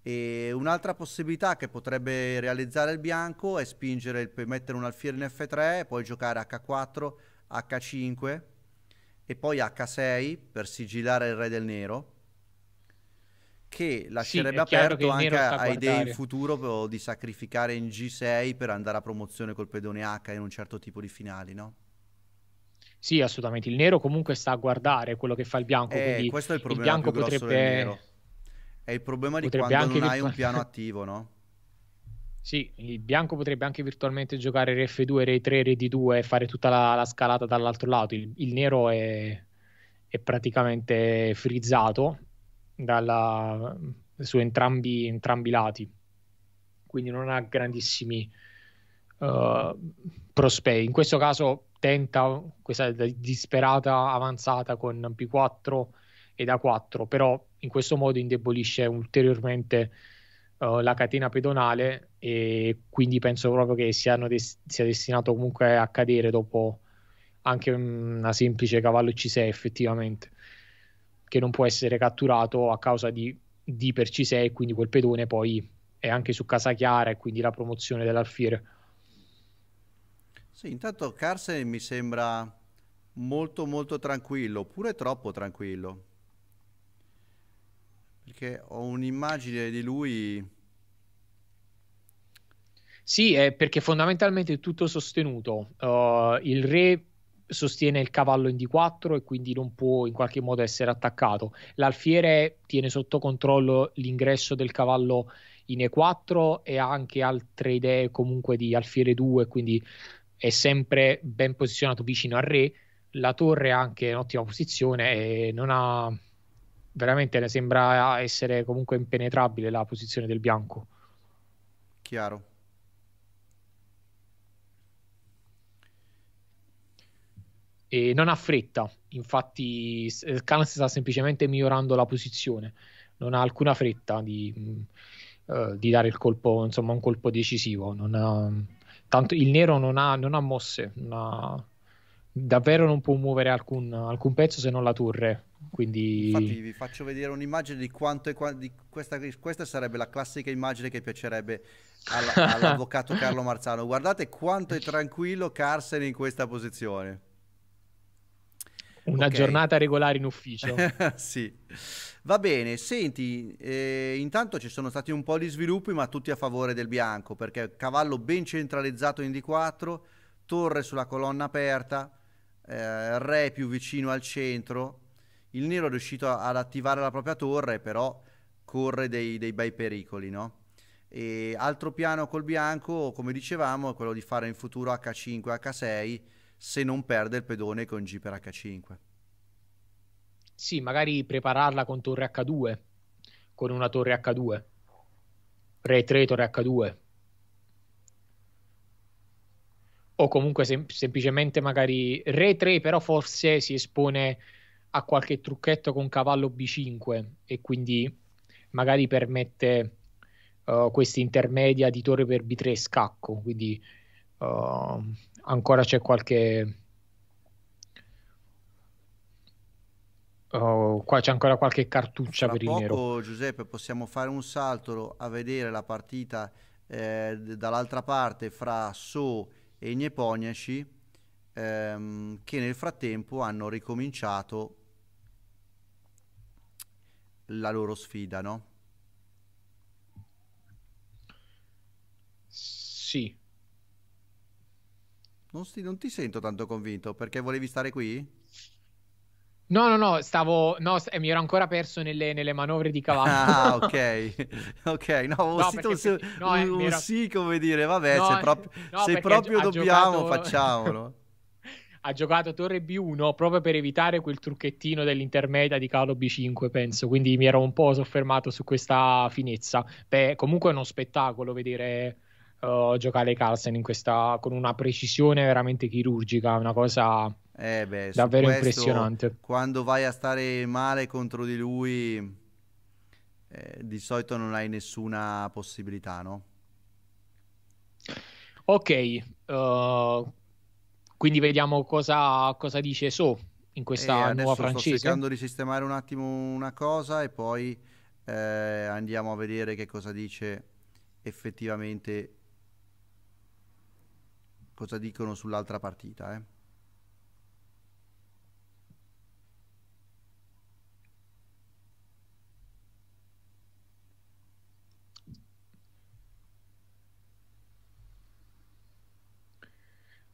E un'altra possibilità che potrebbe realizzare il bianco è spingere, mettere un alfiere in F3 e poi giocare H4, H5 e poi H6 per sigillare il re del nero che lascerebbe sì, aperto che anche a idee in futuro di sacrificare in G6 per andare a promozione col pedone H in un certo tipo di finali, no? Sì, assolutamente. Il nero comunque sta a guardare quello che fa il bianco. Eh, questo è il problema il più grosso potrebbe... del nero. È il problema di potrebbe quando non hai un piano attivo, no? Sì, il bianco potrebbe anche virtualmente giocare RF2, re 3 RD2 e fare tutta la, la scalata dall'altro lato. Il, il nero è, è praticamente frizzato dalla, su entrambi, entrambi i lati, quindi non ha grandissimi uh, eh, prospetti. In questo caso tenta questa disperata avanzata con P4 ed A4, però in questo modo indebolisce ulteriormente eh, la catena pedonale e quindi penso proprio che sia, des- sia destinato comunque a cadere dopo anche mm, una semplice cavallo C6 effettivamente che non può essere catturato a causa di D per C6 e quindi quel pedone poi è anche su casa chiara e quindi la promozione dell'alfiere. Sì, intanto Carse mi sembra molto molto tranquillo, pure troppo tranquillo. Perché ho un'immagine di lui sì, è perché fondamentalmente è tutto sostenuto. Uh, il re sostiene il cavallo in D4 e quindi non può in qualche modo essere attaccato. L'alfiere tiene sotto controllo l'ingresso del cavallo in E4 e ha anche altre idee comunque di alfiere 2, quindi è sempre ben posizionato vicino al re. La torre ha anche ottima posizione e non ha veramente sembra essere comunque impenetrabile la posizione del bianco. Chiaro. e non ha fretta, infatti il eh, Khan sta semplicemente migliorando la posizione, non ha alcuna fretta di, uh, di dare il colpo, insomma un colpo decisivo, ha, tanto, il nero non ha, non ha mosse, non ha, davvero non può muovere alcun, alcun, pezzo se non la torre. Quindi... Infatti vi faccio vedere un'immagine di quanto è di questa, questa sarebbe la classica immagine che piacerebbe all'avvocato Carlo Marzano. Guardate quanto è tranquillo Carsen in questa posizione. Una okay. giornata regolare in ufficio. sì. Va bene, senti, eh, intanto ci sono stati un po' di sviluppi, ma tutti a favore del bianco, perché cavallo ben centralizzato in D4, torre sulla colonna aperta, eh, re più vicino al centro. Il nero è riuscito a, ad attivare la propria torre, però corre dei, dei bei pericoli, no? E altro piano col bianco, come dicevamo, è quello di fare in futuro H5, H6 se non perde il pedone con G per H5. Sì, magari prepararla con torre H2, con una torre H2, re 3, torre H2. O comunque sem- semplicemente magari re 3, però forse si espone a qualche trucchetto con cavallo B5 e quindi magari permette uh, questa intermedia di torre per B3 scacco. Quindi uh ancora c'è qualche Oh, qua c'è ancora qualche cartuccia Tra per il poco, nero. Giuseppe, possiamo fare un salto a vedere la partita eh, dall'altra parte fra So e Gneponiaci ehm, che nel frattempo hanno ricominciato la loro sfida, no? Sì non, sti, non ti sento tanto convinto perché volevi stare qui? No, no, no, stavo. No, eh, mi ero ancora perso nelle, nelle, manovre di cavallo. Ah, ok. Ok, no, ho no, sentito se... no, eh, un, un ero... sì, come dire, vabbè, no, se, prop... se proprio dobbiamo, giocato... facciamolo. ha giocato torre B1 proprio per evitare quel trucchettino dell'intermedia di calo B5, penso. Quindi mi ero un po' soffermato su questa finezza. Beh, comunque è uno spettacolo vedere uh, giocare Carlsen in questa, con una precisione veramente chirurgica, una cosa eh beh, davvero questo, impressionante. Quando vai a stare male contro di lui, eh, di solito non hai nessuna possibilità, no? Ok, uh, quindi vediamo cosa, cosa dice So in questa eh, nuova francese. Sto cercando di sistemare un attimo una cosa e poi eh, andiamo a vedere che cosa dice effettivamente cosa dicono sull'altra partita. Eh.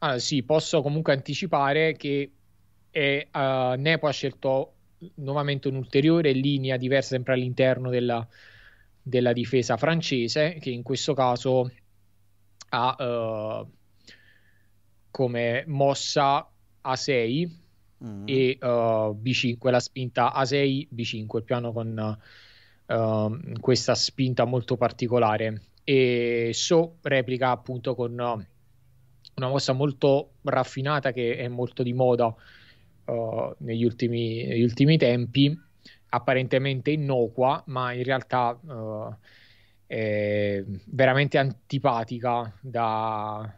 Ah, sì, posso comunque anticipare che è, uh, eh, Nepo ha scelto nuovamente un'ulteriore linea diversa sempre all'interno della, della difesa francese che in questo caso ha uh, come mossa A6 mm. e uh, B5, la spinta A6, B5, il piano con uh, questa spinta molto particolare. E So replica appunto con uh, una mossa molto raffinata che è molto di moda uh, negli, ultimi, negli, ultimi, tempi, apparentemente innocua, ma in realtà uh, veramente antipatica da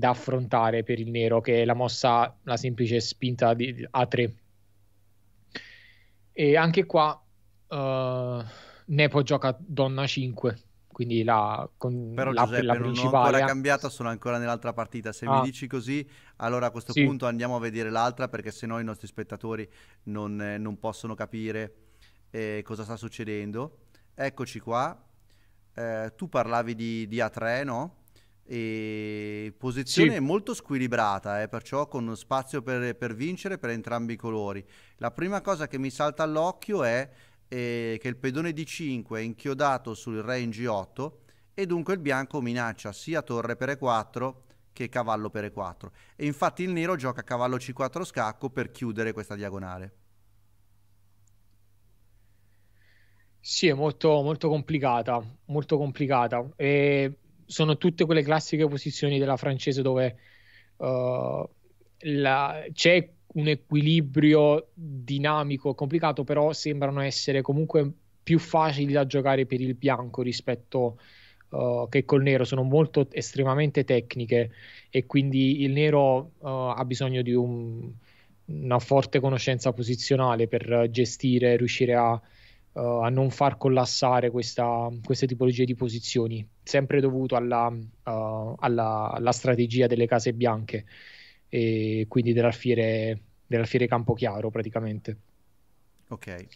da affrontare per il nero, che è la mossa, la semplice spinta di, a 3. E anche qua uh, Nepo gioca donna 5, quindi la, con, Però, la, Giuseppe, la non principale. Non ho ancora cambiata, sono ancora nell'altra partita. Se ah. mi dici così, allora a questo sì. punto andiamo a vedere l'altra, perché sennò i nostri spettatori non, eh, non possono capire eh, cosa sta succedendo. Eccoci qua. Eh, tu parlavi di, di A3, no? E posizione sì. molto squilibrata, eh, perciò con spazio per, per, vincere per entrambi i colori. La prima cosa che mi salta all'occhio è eh, che il pedone d 5 è inchiodato sul re in G8 e dunque il bianco minaccia sia torre per E4 che cavallo per E4. E infatti il nero gioca cavallo C4 scacco per chiudere questa diagonale. Sì, è molto, molto complicata, molto complicata. E sono tutte quelle classiche posizioni della francese dove uh, la, c'è un equilibrio dinamico complicato, però sembrano essere comunque più facili da giocare per il bianco rispetto uh, che col nero. Sono molto estremamente tecniche e quindi il nero uh, ha bisogno di un, una forte conoscenza posizionale per gestire, riuscire a uh, a non far collassare questa, queste tipologie di posizioni, sempre dovuto alla, uh, alla, alla strategia delle case bianche e quindi dell'alfiere, dell'alfiere Campochiaro praticamente. Ok.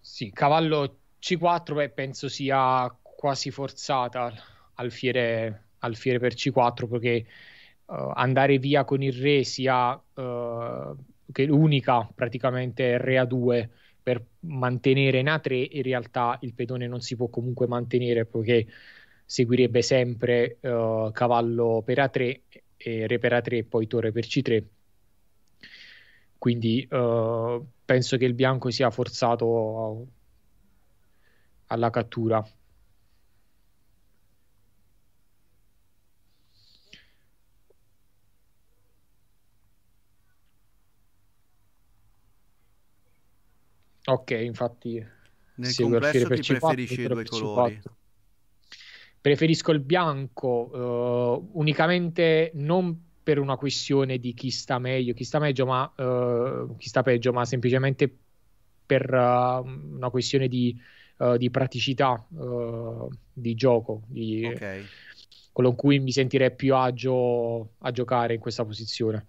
Sì, cavallo C4 beh, penso sia quasi forzata al fiere, al fiere per C4 perché uh, andare via con il re sia uh, che l'unica praticamente RA2 per mantenere in A3 in realtà il pedone non si può comunque mantenere poiché seguirebbe sempre uh, cavallo per A3 e re per A3 e poi torre per C3 quindi penso che il bianco sia forzato alla cattura Ok, infatti nel complesso ti preferisci i due colori? Preferisco il bianco uh, unicamente non per una questione di chi sta meglio, chi sta meglio, ma uh, chi sta peggio, ma semplicemente per uh, una questione di, di praticità di gioco. Di, okay. Con cui mi sentirei più agio a giocare in questa posizione.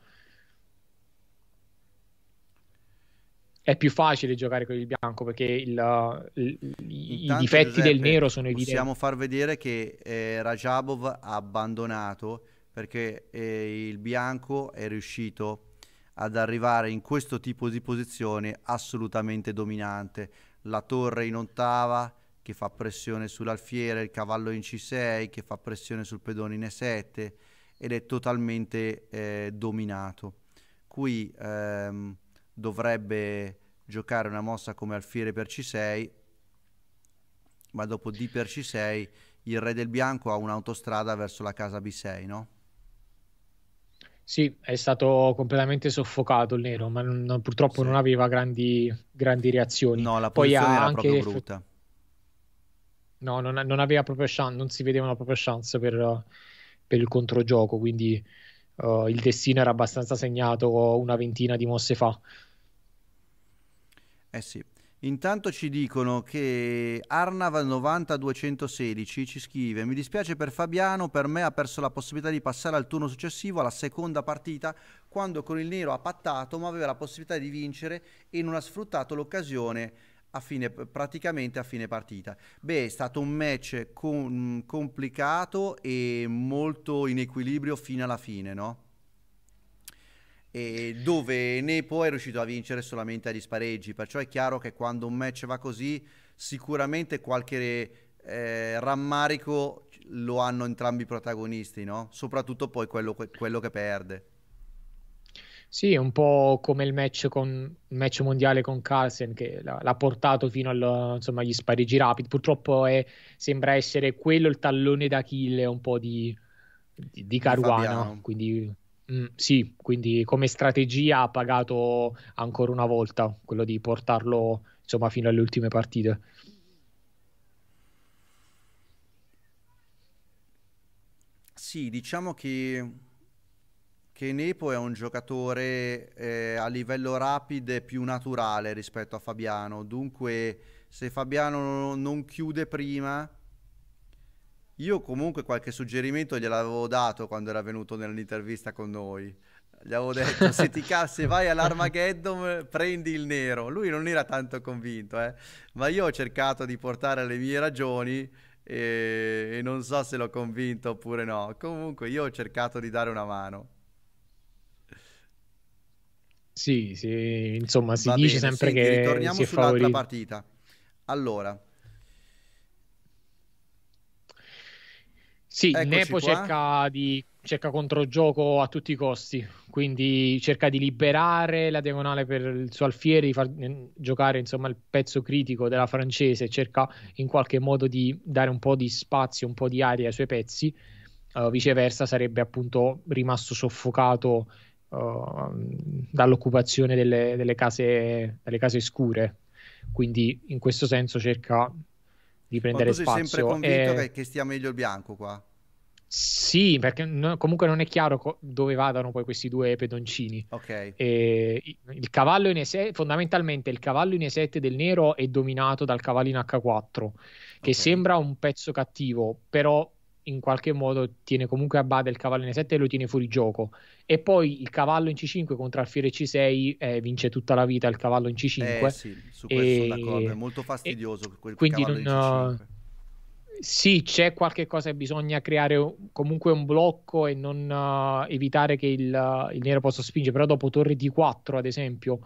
è più facile giocare con il bianco perché il, uh, il, Intanto, i difetti Giuseppe, del nero sono evidenti. Possiamo far vedere che eh, Rajabov ha abbandonato perché eh, il bianco è riuscito ad arrivare in questo tipo di posizione assolutamente dominante. La torre in ottava che fa pressione sull'alfiere, il cavallo in C6 che fa pressione sul pedone in E7 ed è totalmente eh, dominato. Qui... Ehm, dovrebbe giocare una mossa come alfiere per C6, ma dopo D per C6 il re del bianco ha un'autostrada verso la casa B6, no? Sì, è stato completamente soffocato il nero, ma non, purtroppo sì. non aveva grandi, grandi, reazioni. No, la Poi era anche... proprio brutta. No, non, non aveva proprio chance, non si vedevano proprio chance per, per il controgioco, quindi uh, il destino era abbastanza segnato una ventina di mosse fa. Eh sì. Intanto ci dicono che Arnav90216 ci scrive: Mi dispiace per Fabiano, per me ha perso la possibilità di passare al turno successivo, alla seconda partita, quando con il nero ha pattato, ma aveva la possibilità di vincere e non ha sfruttato l'occasione. A fine, praticamente a fine partita. Beh, è stato un match con, complicato e molto in equilibrio fino alla fine, no? dove Nepo è riuscito a vincere solamente agli spareggi, perciò è chiaro che quando un match va così sicuramente qualche eh, rammarico lo hanno entrambi i protagonisti, no? soprattutto poi quello, quello, che perde. Sì, è un po' come il match, con, match mondiale con Carlsen che l'ha portato fino al, insomma, agli spareggi rapidi. Purtroppo è, sembra essere quello il tallone d'Achille un po' di, di, di Caruana. Fabiano. Quindi Mm, sì, quindi come strategia ha pagato ancora una volta quello di portarlo insomma, fino alle ultime partite. Sì, diciamo che, che Nepo è un giocatore eh, a livello rapido e più naturale rispetto a Fabiano, dunque se Fabiano non chiude prima io comunque qualche suggerimento gliel'avevo dato quando era venuto nell'intervista con noi. Gli avevo detto, se ti ca- se vai all'Armageddon prendi il nero. Lui non era tanto convinto, eh? ma io ho cercato di portare le mie ragioni e, e non so se l'ho convinto oppure no. Comunque io ho cercato di dare una mano. Sì, sì, insomma, si Va dice bene, sempre senti, che ritorniamo sull'altra favorito. partita. Allora, Sì, Eccoci Nepo qua. cerca di cerca controgioco a tutti i costi, quindi cerca di liberare la diagonale per il suo Alfieri, di far eh, giocare insomma il pezzo critico della francese, cerca in qualche modo di dare un po' di spazio, un po' di aria ai suoi pezzi, uh, viceversa sarebbe appunto rimasto soffocato uh, dall'occupazione delle, delle, case, delle case scure, quindi in questo senso cerca di prendere spazio. Ma tu sei spazio. sempre convinto eh, e... che stia meglio il bianco qua? Sì, perché no, comunque non è chiaro co- dove vadano poi questi due pedoncini. Ok. E il cavallo in E7, fondamentalmente il cavallo in E7 del nero è dominato dal cavallo in H4, che okay. sembra un pezzo cattivo, però in qualche modo tiene comunque a bada il cavallo in E7 e lo tiene fuori gioco. E poi il cavallo in C5 contro alfiere C6 eh, vince tutta la vita il cavallo in C5. Eh sì, su questo e... d'accordo, è molto fastidioso e... quel quindi cavallo non... Sì, c'è qualche cosa che bisogna creare comunque un blocco e non uh, evitare che il, uh, il, nero possa spingere, però dopo torre D4 ad esempio,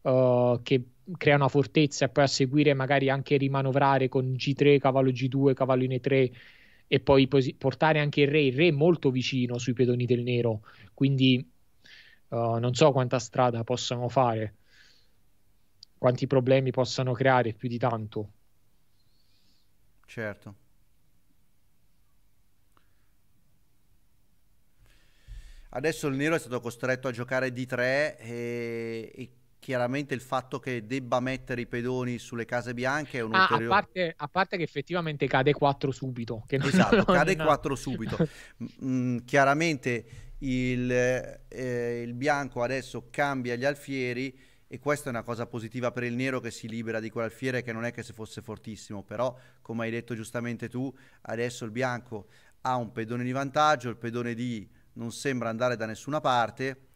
uh, che crea una fortezza e poi a seguire magari anche rimanovrare con G3, cavallo G2, cavallo in E3 e poi portare anche il re, il re molto vicino sui pedoni del nero, quindi uh, non so quanta strada possano fare, quanti problemi possano creare più di tanto. Certo. Adesso il Nero è stato costretto a giocare di tre e, e chiaramente il fatto che debba mettere i pedoni sulle case bianche è un ah, ulteriore... A parte, a, parte, che effettivamente cade 4 subito. Che non esatto, non cade no. 4 subito. Mm, mm, chiaramente il, eh, il, bianco adesso cambia gli alfieri e questa è una cosa positiva per il nero che si libera di quell'alfiere che non è che se fosse fortissimo, però come hai detto giustamente tu, adesso il bianco ha un pedone di vantaggio, il pedone di non sembra andare da nessuna parte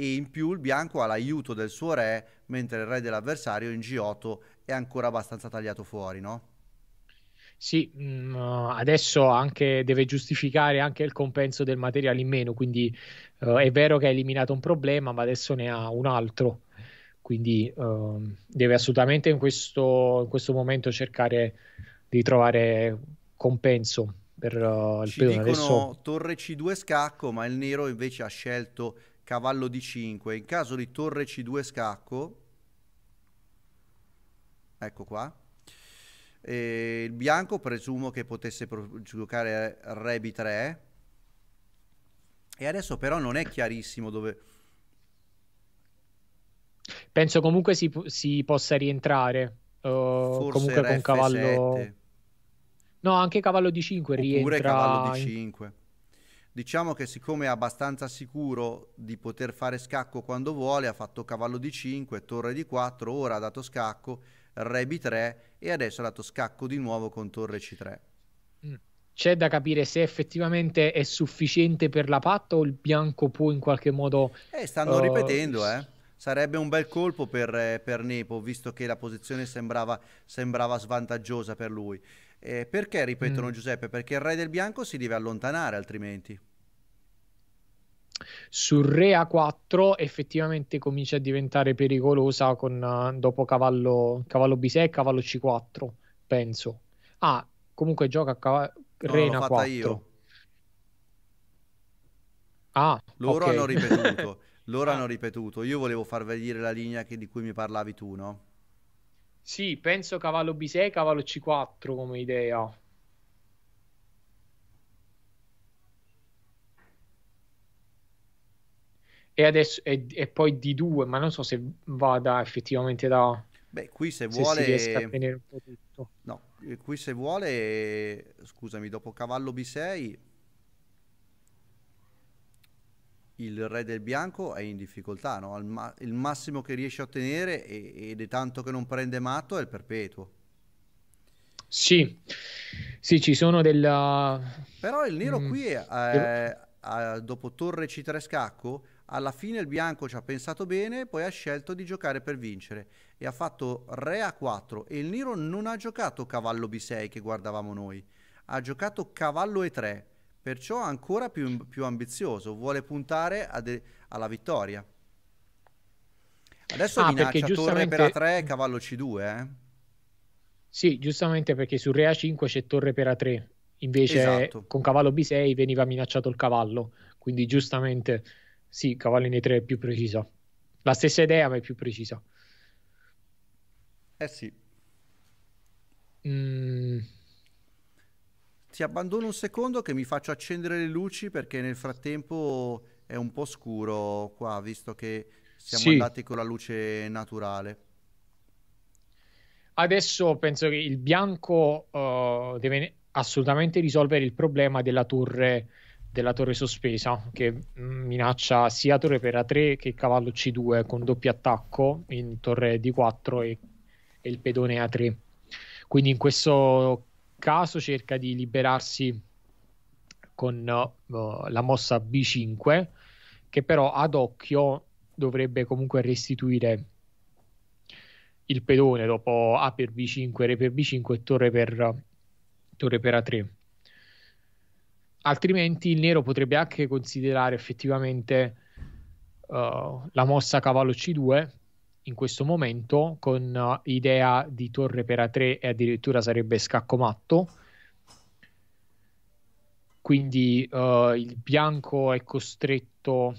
e in più il bianco ha l'aiuto del suo re, mentre il re dell'avversario in G8 è ancora abbastanza tagliato fuori, no? Sì, mm, adesso anche deve giustificare anche il compenso del materiale in meno, quindi uh, è vero che ha eliminato un problema, ma adesso ne ha un altro, quindi uh, deve assolutamente in questo, in questo, momento cercare di trovare compenso per uh, il Ci pedone. Dicono adesso... torre C2 scacco, ma il nero invece ha scelto cavallo d 5 in caso di torre c2 scacco ecco qua e il bianco presumo che potesse giocare re b3 e adesso però non è chiarissimo dove penso comunque si, si possa rientrare uh, comunque con cavallo 7 cavallo no anche cavallo d 5 Oppure rientra cavallo d 5 Diciamo che siccome è abbastanza sicuro di poter fare scacco quando vuole, ha fatto cavallo di 5, torre di 4, ora ha dato scacco, re b3 e adesso ha dato scacco di nuovo con torre c3. Mm. C'è da capire se effettivamente è sufficiente per la patta o il bianco può in qualche modo... Eh, stanno uh... ripetendo, eh. Sarebbe un bel colpo per, eh, per Nepo, visto che la posizione sembrava, sembrava svantaggiosa per lui. Eh, perché ripetono mm. Giuseppe? Perché il re del bianco si deve allontanare altrimenti. Sul re A4 effettivamente comincia a diventare pericolosa con, eh, dopo cavallo, cavallo B6 e cavallo C4, penso. Ah, comunque gioca a cavallo, no, re A4. Io. Ah, loro okay. hanno ripetuto. loro ah. hanno ripetuto. Io volevo far vedere la linea che, di cui mi parlavi tu, no? Sì, penso cavallo B6, cavallo C4 come idea. E, adesso, e, e poi D2, ma non so se vada effettivamente da... Beh, qui se vuole... Se si riesca a tenere un po' tutto. No, qui se vuole... Scusami, dopo cavallo B6 il re del bianco è in difficoltà, no? ma- il massimo che riesce a ottenere e- ed è tanto che non prende matto è il perpetuo. Sì, sì, ci sono della... Uh, Però il nero mm. qui, è, è, è, dopo torre C3 scacco, alla fine il bianco ci ha pensato bene, poi ha scelto di giocare per vincere e ha fatto re A4 e il nero non ha giocato cavallo B6 che guardavamo noi, ha giocato cavallo E3 perciò ancora più, più ambizioso, vuole puntare de- alla vittoria. Adesso ah, minaccia giustamente... torre per A3 e cavallo C2, eh? Sì, giustamente perché su Re A5 c'è torre per A3, invece esatto. con cavallo B6 veniva minacciato il cavallo, quindi giustamente sì, cavallo in E3 è più precisa. La stessa idea ma è più precisa. Eh sì. Mm ti abbandono un secondo che mi faccio accendere le luci perché nel frattempo è un po' scuro qua, visto che siamo sì. andati con la luce naturale. Adesso penso che il bianco uh, deve assolutamente risolvere il problema della torre, della torre sospesa che mm, minaccia sia torre per A3 che cavallo C2 con doppio attacco in torre D4 e, e il pedone A3. Quindi in questo caso cerca di liberarsi con uh, la mossa B5 che però ad occhio dovrebbe comunque restituire il pedone dopo A per B5, Re per B5 e Torre per, uh, torre per A3 altrimenti il nero potrebbe anche considerare effettivamente uh, la mossa cavallo C2 in questo momento con uh, idea di torre per A3 e addirittura sarebbe scacco matto. Quindi uh, il bianco è costretto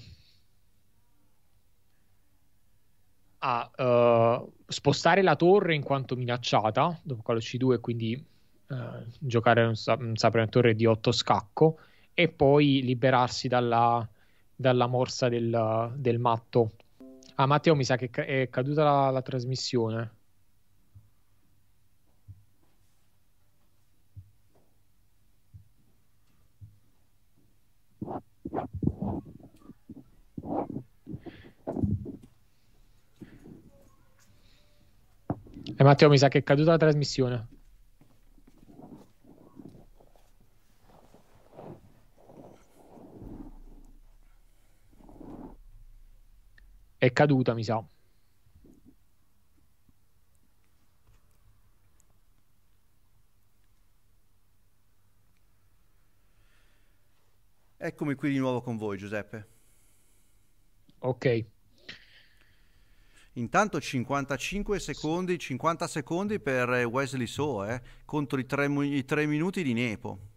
a uh, spostare la torre in quanto minacciata dopo quello C2 quindi giocare un, sa- un torre di 8 scacco e poi liberarsi dalla, dalla morsa del, del matto Ah, Matteo, mi sa che è caduta la, la trasmissione. E eh, Matteo, mi sa che è caduta la trasmissione. È caduta, mi sa. Eccomi qui di nuovo con voi, Giuseppe. Ok. Intanto 55 secondi, 50 secondi per Wesley So, eh, contro i 3 minuti di Nepo.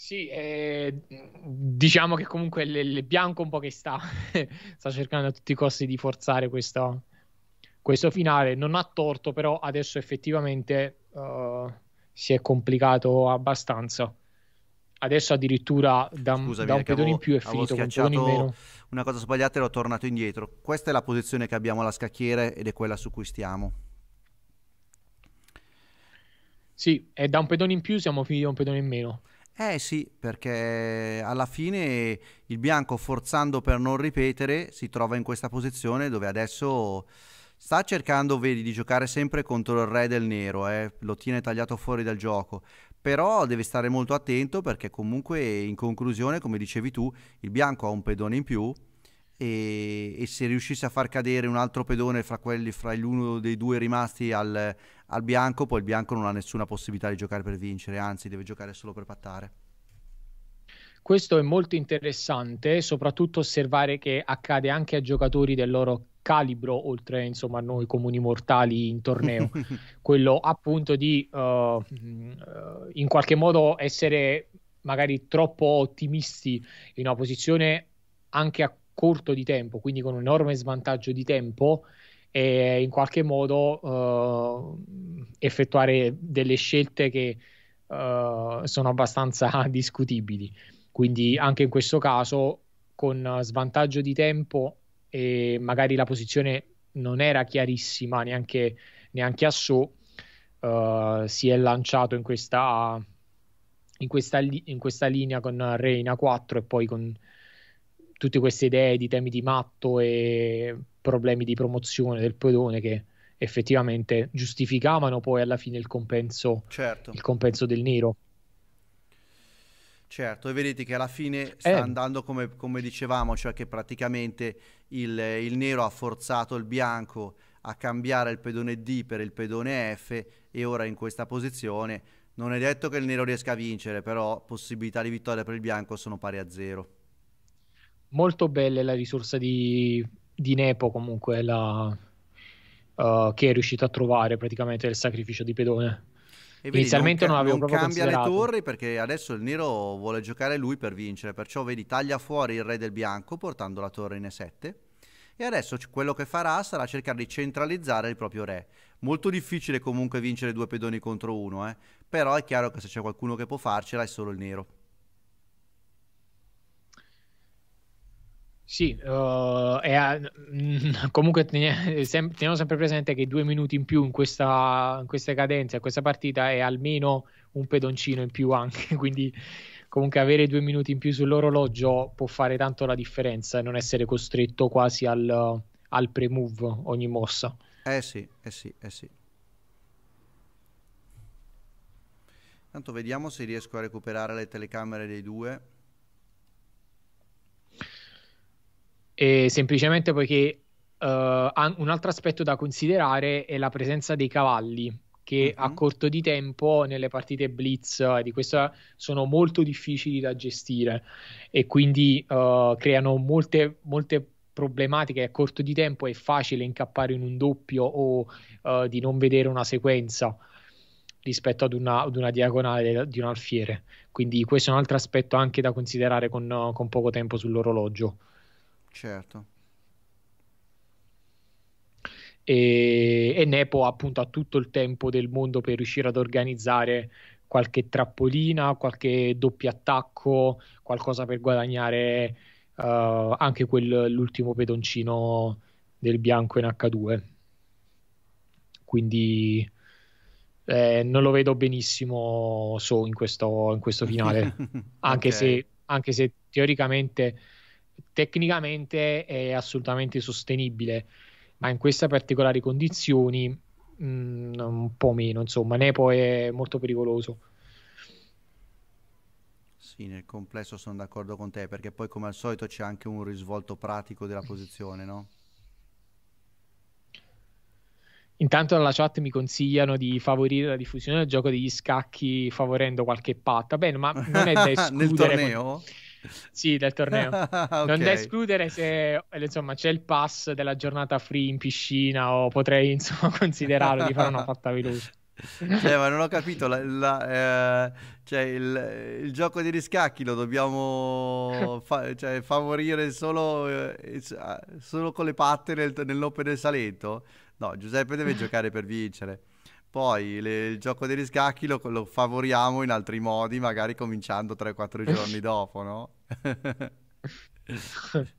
Sì, eh, diciamo che comunque il bianco un po' che sta, sta cercando a tutti i costi di forzare questo, questo finale, non ha torto però adesso effettivamente uh, si è complicato abbastanza adesso addirittura da, Scusami, da un pedone in più è finito con un pedone in meno. Una cosa sbagliata e l'ho tornato indietro. Questa è la posizione che abbiamo alla scacchiere ed è quella su cui stiamo. Sì, e da un pedone in più siamo finiti da un pedone in meno. Eh sì, perché alla fine il bianco forzando per non ripetere si trova in questa posizione dove adesso sta cercando, vedi, di giocare sempre contro il re del nero, eh? lo tiene tagliato fuori dal gioco, però deve stare molto attento perché comunque in conclusione, come dicevi tu, il bianco ha un pedone in più e, e se riuscisse a far cadere un altro pedone fra, quelli, fra l'uno dei due rimasti al, al bianco, poi il bianco non ha nessuna possibilità di giocare per vincere, anzi deve giocare solo per pattare. Questo è molto interessante, soprattutto osservare che accade anche a giocatori del loro calibro, oltre insomma a noi comuni mortali in torneo, quello appunto di uh, in qualche modo essere magari troppo ottimisti in una posizione anche a corto di tempo, quindi con un enorme svantaggio di tempo e in qualche modo uh, effettuare delle scelte che uh, sono abbastanza discutibili. Quindi anche in questo caso con svantaggio di tempo e magari la posizione non era chiarissima neanche, neanche a So, uh, eh, si è lanciato in questa, in questa, li- in questa linea con Reina 4 e poi con tutte queste idee di temi di matto e problemi di promozione del pedone che effettivamente giustificavano poi alla fine il compenso, certo. il compenso del nero. Certo, e vedete che alla fine sta eh. andando come, come, dicevamo, cioè che praticamente il, il, nero ha forzato il bianco a cambiare il pedone D per il pedone F e ora in questa posizione non è detto che il nero riesca a vincere, però possibilità di vittoria per il bianco sono pari a zero molto bella la risorsa di, di Nepo comunque la, uh, che è riuscito a trovare praticamente il sacrificio di pedone. Vedi, Inizialmente non, ca- non avevo non proprio cambia le torri perché adesso il nero vuole giocare lui per vincere, perciò vedi taglia fuori il re del bianco portando la torre in E7 e adesso quello che farà sarà cercare di centralizzare il proprio re. Molto difficile comunque vincere due pedoni contro uno, eh? però è chiaro che se c'è qualcuno che può farcela è solo il nero. Sì, uh, è, mh, comunque teniamo sempre presente che due minuti in più in questa, in questa cadenza, in questa partita, è almeno un pedoncino in più anche, quindi comunque avere due minuti in più sull'orologio può fare tanto la differenza e non essere costretto quasi al, al pre-move ogni mossa. Eh sì, eh sì, eh sì. Tanto vediamo se riesco a recuperare le telecamere dei due. E semplicemente poiché uh, un altro aspetto da considerare è la presenza dei cavalli che uh-huh. a mhm. corto di tempo nelle partite blitz di questa sono molto difficili da gestire e quindi uh, creano molte, molte problematiche a corto di tempo è facile incappare in un doppio o uh, di non vedere una sequenza rispetto ad una, ad una, diagonale di un alfiere quindi questo è un altro aspetto anche da considerare con, con poco tempo sull'orologio Certo. E, e Nepo appunto ha tutto il tempo del mondo per riuscire ad organizzare qualche trappolina, qualche doppio attacco, qualcosa per guadagnare uh, anche quell'ultimo pedoncino del bianco in H2. Quindi eh, non lo vedo benissimo so in questo, in questo finale, anche, se, anche se teoricamente tecnicamente è assolutamente sostenibile, ma in queste particolari condizioni mh, mm, un po' meno, insomma, Nepo è molto pericoloso. Sì, nel complesso sono d'accordo con te, perché poi come al solito c'è anche un risvolto pratico della posizione, no? Intanto dalla chat mi consigliano di favorire la diffusione del gioco degli scacchi favorendo qualche patta. Bene, ma non è da escludere. Nel torneo? Con sì, del torneo. okay. Non da escludere se eh, insomma, c'è il pass della giornata free in piscina o potrei insomma, considerarlo di fare una fatta veloce. Cioè, ma non ho capito, la, la, eh, cioè, il, il, gioco di riscacchi lo dobbiamo fa- cioè, favorire solo, eh, ah, solo, con le patte nel, nell'Open del Salento? No, Giuseppe deve giocare per vincere. Poi le, il gioco degli scacchi lo, lo, favoriamo in altri modi, magari cominciando 3-4 giorni dopo, no?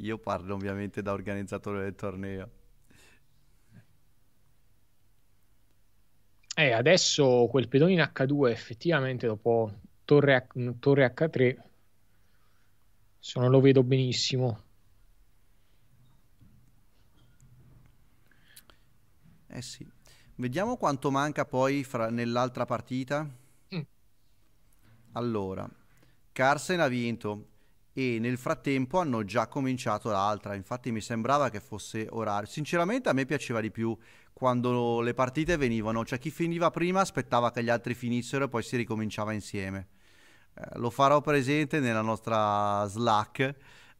Io parlo ovviamente da organizzatore del torneo. Eh, adesso quel pedone in H2 effettivamente dopo torre, H- torre H3 se non lo vedo benissimo Eh sì. Vediamo quanto manca poi fra... nell'altra partita. Mm. Allora, Carsen ha vinto e nel frattempo hanno già cominciato l'altra, infatti mi sembrava che fosse orario. Sinceramente a me piaceva di più quando le partite venivano, cioè chi finiva prima aspettava che gli altri finissero e poi si ricominciava insieme. Eh, lo farò presente nella nostra Slack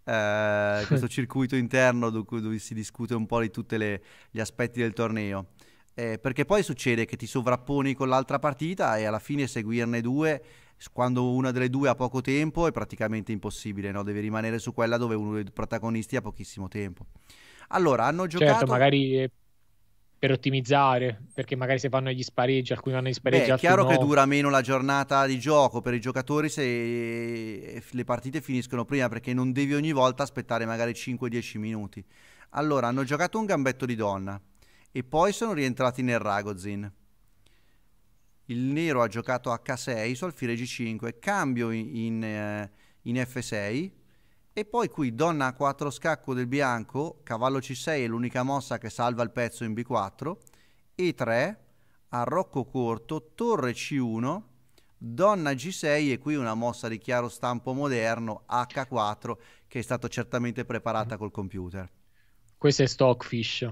eh, questo circuito interno dove, dove si discute un po' di tutti gli aspetti del torneo. Eh, perché poi succede che ti sovrapponi con l'altra partita e alla fine seguirne due quando una delle due ha poco tempo è praticamente impossibile, no? devi rimanere su quella dove uno dei protagonisti ha pochissimo tempo. Allora, hanno certo, giocato... Certo, magari per ottimizzare, perché magari se vanno agli spareggi, alcuni vanno agli spareggi. Beh, è chiaro no. che dura meno la giornata di gioco per i giocatori se eh, le partite finiscono prima, perché non devi ogni volta aspettare magari 5-10 minuti. Allora, hanno giocato un gambetto di donna e poi sono rientrati nel Ragozin. Il nero ha giocato H6 su alfile G5, cambio in, eh, in, in F6 e poi qui donna a 4 scacco del bianco, cavallo c6 è l'unica mossa che salva il pezzo in b4, e3, arrocco corto, torre c1, donna g6 e qui una mossa di chiaro stampo moderno, h4, che è stata certamente preparata mm. col computer. Questo è Stockfish.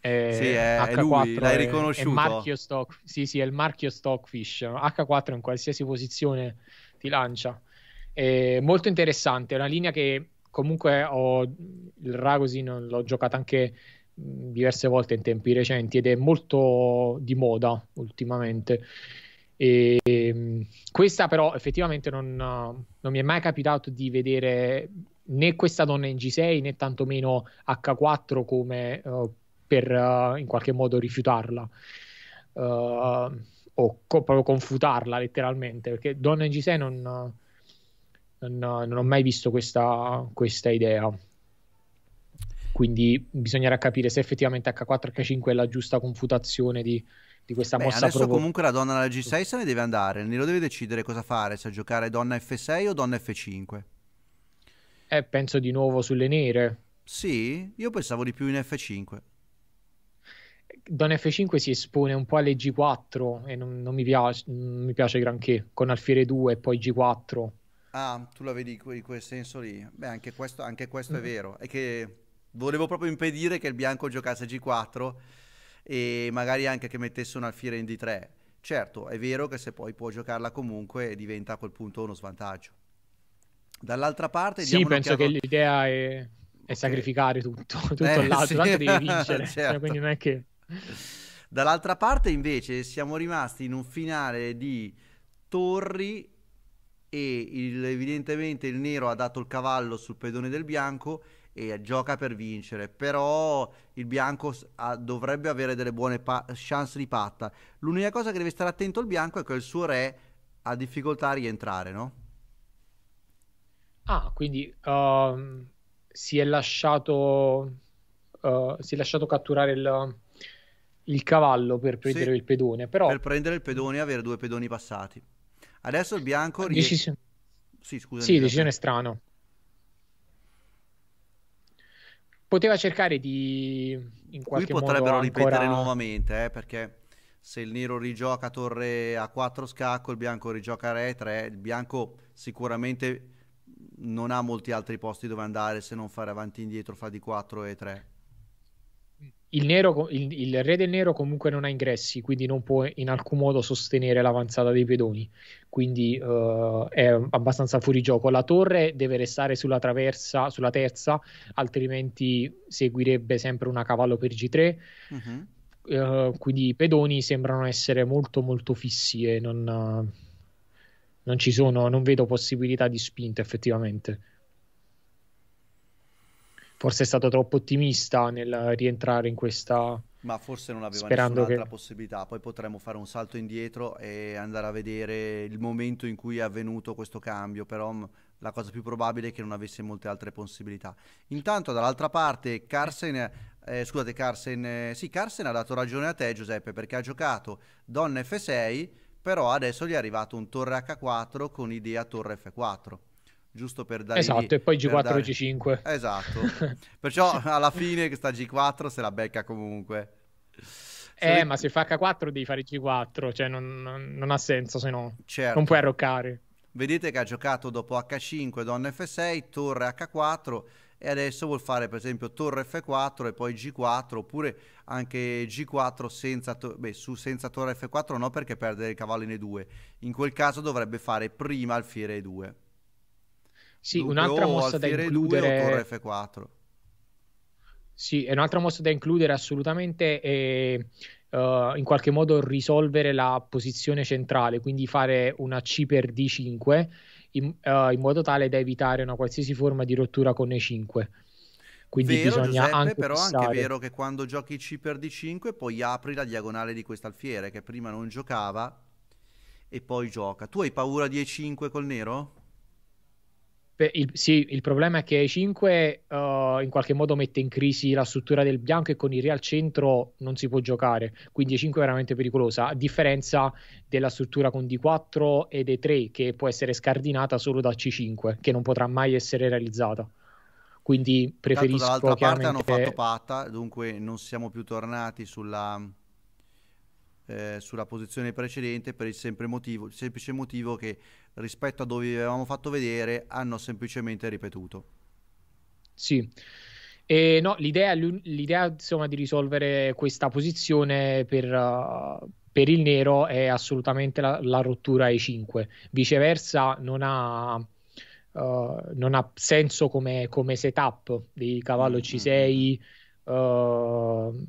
È sì, è, H4 è lui, l'hai riconosciuto. È, è marchio Stock, sì, sì, è il marchio Stockfish. H4 in qualsiasi posizione ti lancia. È molto interessante, è una linea che comunque ho, il Ragosin l'ho giocata anche diverse volte in tempi recenti ed è molto di moda ultimamente. E, questa però effettivamente non, non mi è mai capitato di vedere né questa donna in G6 né tantomeno H4 come uh, per uh, in qualche modo rifiutarla uh, o co- proprio confutarla letteralmente perché donna in G6 non, non, non ho mai visto questa, questa idea quindi bisognerà capire se effettivamente H4 H5 è la giusta confutazione di, di questa Beh, mossa adesso provo- comunque la donna alla G6 se ne deve andare ne lo deve decidere cosa fare se giocare donna F6 o donna F5 eh penso di nuovo sulle nere sì io pensavo di più in F5 Donna F5 si espone un po' alle G4 e non, non, mi, piace, non mi piace granché con alfiere 2 e poi G4 Ah, tu la vedi in quel senso lì? Beh, anche questo, anche questo mm. è mm-hmm. vero. È che volevo proprio impedire che il bianco giocasse G4 e magari anche che mettesse un alfiere in D3. Certo, è vero che se poi può giocarla comunque diventa a quel punto uno svantaggio. Dall'altra parte... Sì, penso che l'idea è, è sacrificare tutto, tutto eh, l'altro, sì. tanto devi vincere, certo. Cioè, quindi non è che... Dall'altra parte invece siamo rimasti in un finale di torri e il, evidentemente il nero ha dato il cavallo sul pedone del bianco e gioca per vincere, però il bianco ha, dovrebbe avere delle buone pa- chance di patta. L'unica cosa che deve stare attento il bianco è che il suo re ha difficoltà a rientrare, no? Ah, quindi uh, si, è lasciato, uh, si è lasciato catturare il, il cavallo per prendere sì, il pedone, però... Per prendere il pedone e avere due pedoni passati. Adesso il bianco ries- decisione... Sì, scusami. Sì, decisione strano. Poteva cercare di in qualche Qui potrebbero ripetere ancora... nuovamente, eh, perché se il nero rigioca torre a 4 scacco, il bianco rigioca re 3, il bianco sicuramente non ha molti altri posti dove andare se non fare avanti e indietro fa di 4 e 3 il, nero, il, il, re del nero comunque non ha ingressi, quindi non può in alcun modo sostenere l'avanzata dei pedoni, quindi uh, è abbastanza fuori gioco. La torre deve restare sulla traversa, sulla terza, altrimenti seguirebbe sempre una cavallo per G3. Uh-huh. Uh, quindi i pedoni sembrano essere molto molto fissi e non, uh, non ci sono, non vedo possibilità di spinta effettivamente forse è stato troppo ottimista nel rientrare in questa ma forse non aveva Sperando nessun'altra che... possibilità. Poi potremmo fare un salto indietro e andare a vedere il momento in cui è avvenuto questo cambio, però mm, la cosa più probabile è che non avesse molte altre possibilità. Intanto dall'altra parte Carsen, eh, scusate Carsen, eh, sì Carsen ha dato ragione a te Giuseppe perché ha giocato donna F6, però adesso gli è arrivato un torre H4 con idea torre F4 giusto per dare esatto lì, e poi G4 dare... G5 esatto perciò alla fine questa G4 se la becca comunque eh se... ma se fa H4 devi fare G4 cioè non, non, non ha senso se no certo. non puoi arroccare vedete che ha giocato dopo H5 donna F6 torre H4 e adesso vuol fare per esempio torre F4 e poi G4 oppure anche G4 senza, to- beh, su senza torre F4 no perché perde il cavallo in E2 in quel caso dovrebbe fare prima alfiere E2 sì, Dunque, un'altra mossa da includere... F4. Sì, un'altra mossa da includere assolutamente è uh, eh, in qualche modo risolvere la posizione centrale, quindi fare una C per D5 in, uh, in modo tale da evitare una qualsiasi forma di rottura con E5. Quindi vero, bisogna Giuseppe, anche però passare. anche è vero che quando giochi C per D5 poi apri la diagonale di quest'alfiere che prima non giocava e poi gioca. Tu hai paura di E5 col nero? Il, sì, il problema è che 5 uh, eh, in qualche modo mette in crisi la struttura del bianco e con il Real centro non si può giocare, quindi 5 è veramente pericolosa, a differenza della struttura con D4 e D3 che può essere scardinata solo da C5, che non potrà mai essere realizzata. Quindi preferisco Tanto dall'altra chiaramente... parte hanno fatto patta, dunque non siamo più tornati sulla eh, sulla posizione precedente per il, motivo, semplice motivo che rispetto a dove vi avevamo fatto vedere hanno semplicemente ripetuto. Sì. E no, l'idea, l'idea insomma, di risolvere questa posizione per, uh, per il nero è assolutamente la, la, rottura ai 5. Viceversa, non ha, uh, non ha senso come, come, setup di cavallo mm, C6. Mm, mm, uh,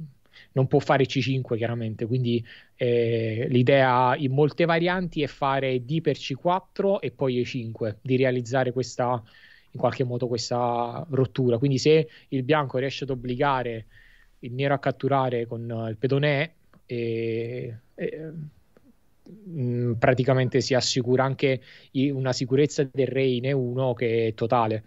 non può fare C5 chiaramente, quindi eh, l'idea in molte varianti è fare D per C4 e poi E5, di realizzare questa, in qualche modo questa rottura. Quindi se il bianco riesce ad obbligare il nero a catturare con eh, il pedone e, eh, e eh, mh, mm, praticamente si assicura anche una sicurezza del re in E1 che è totale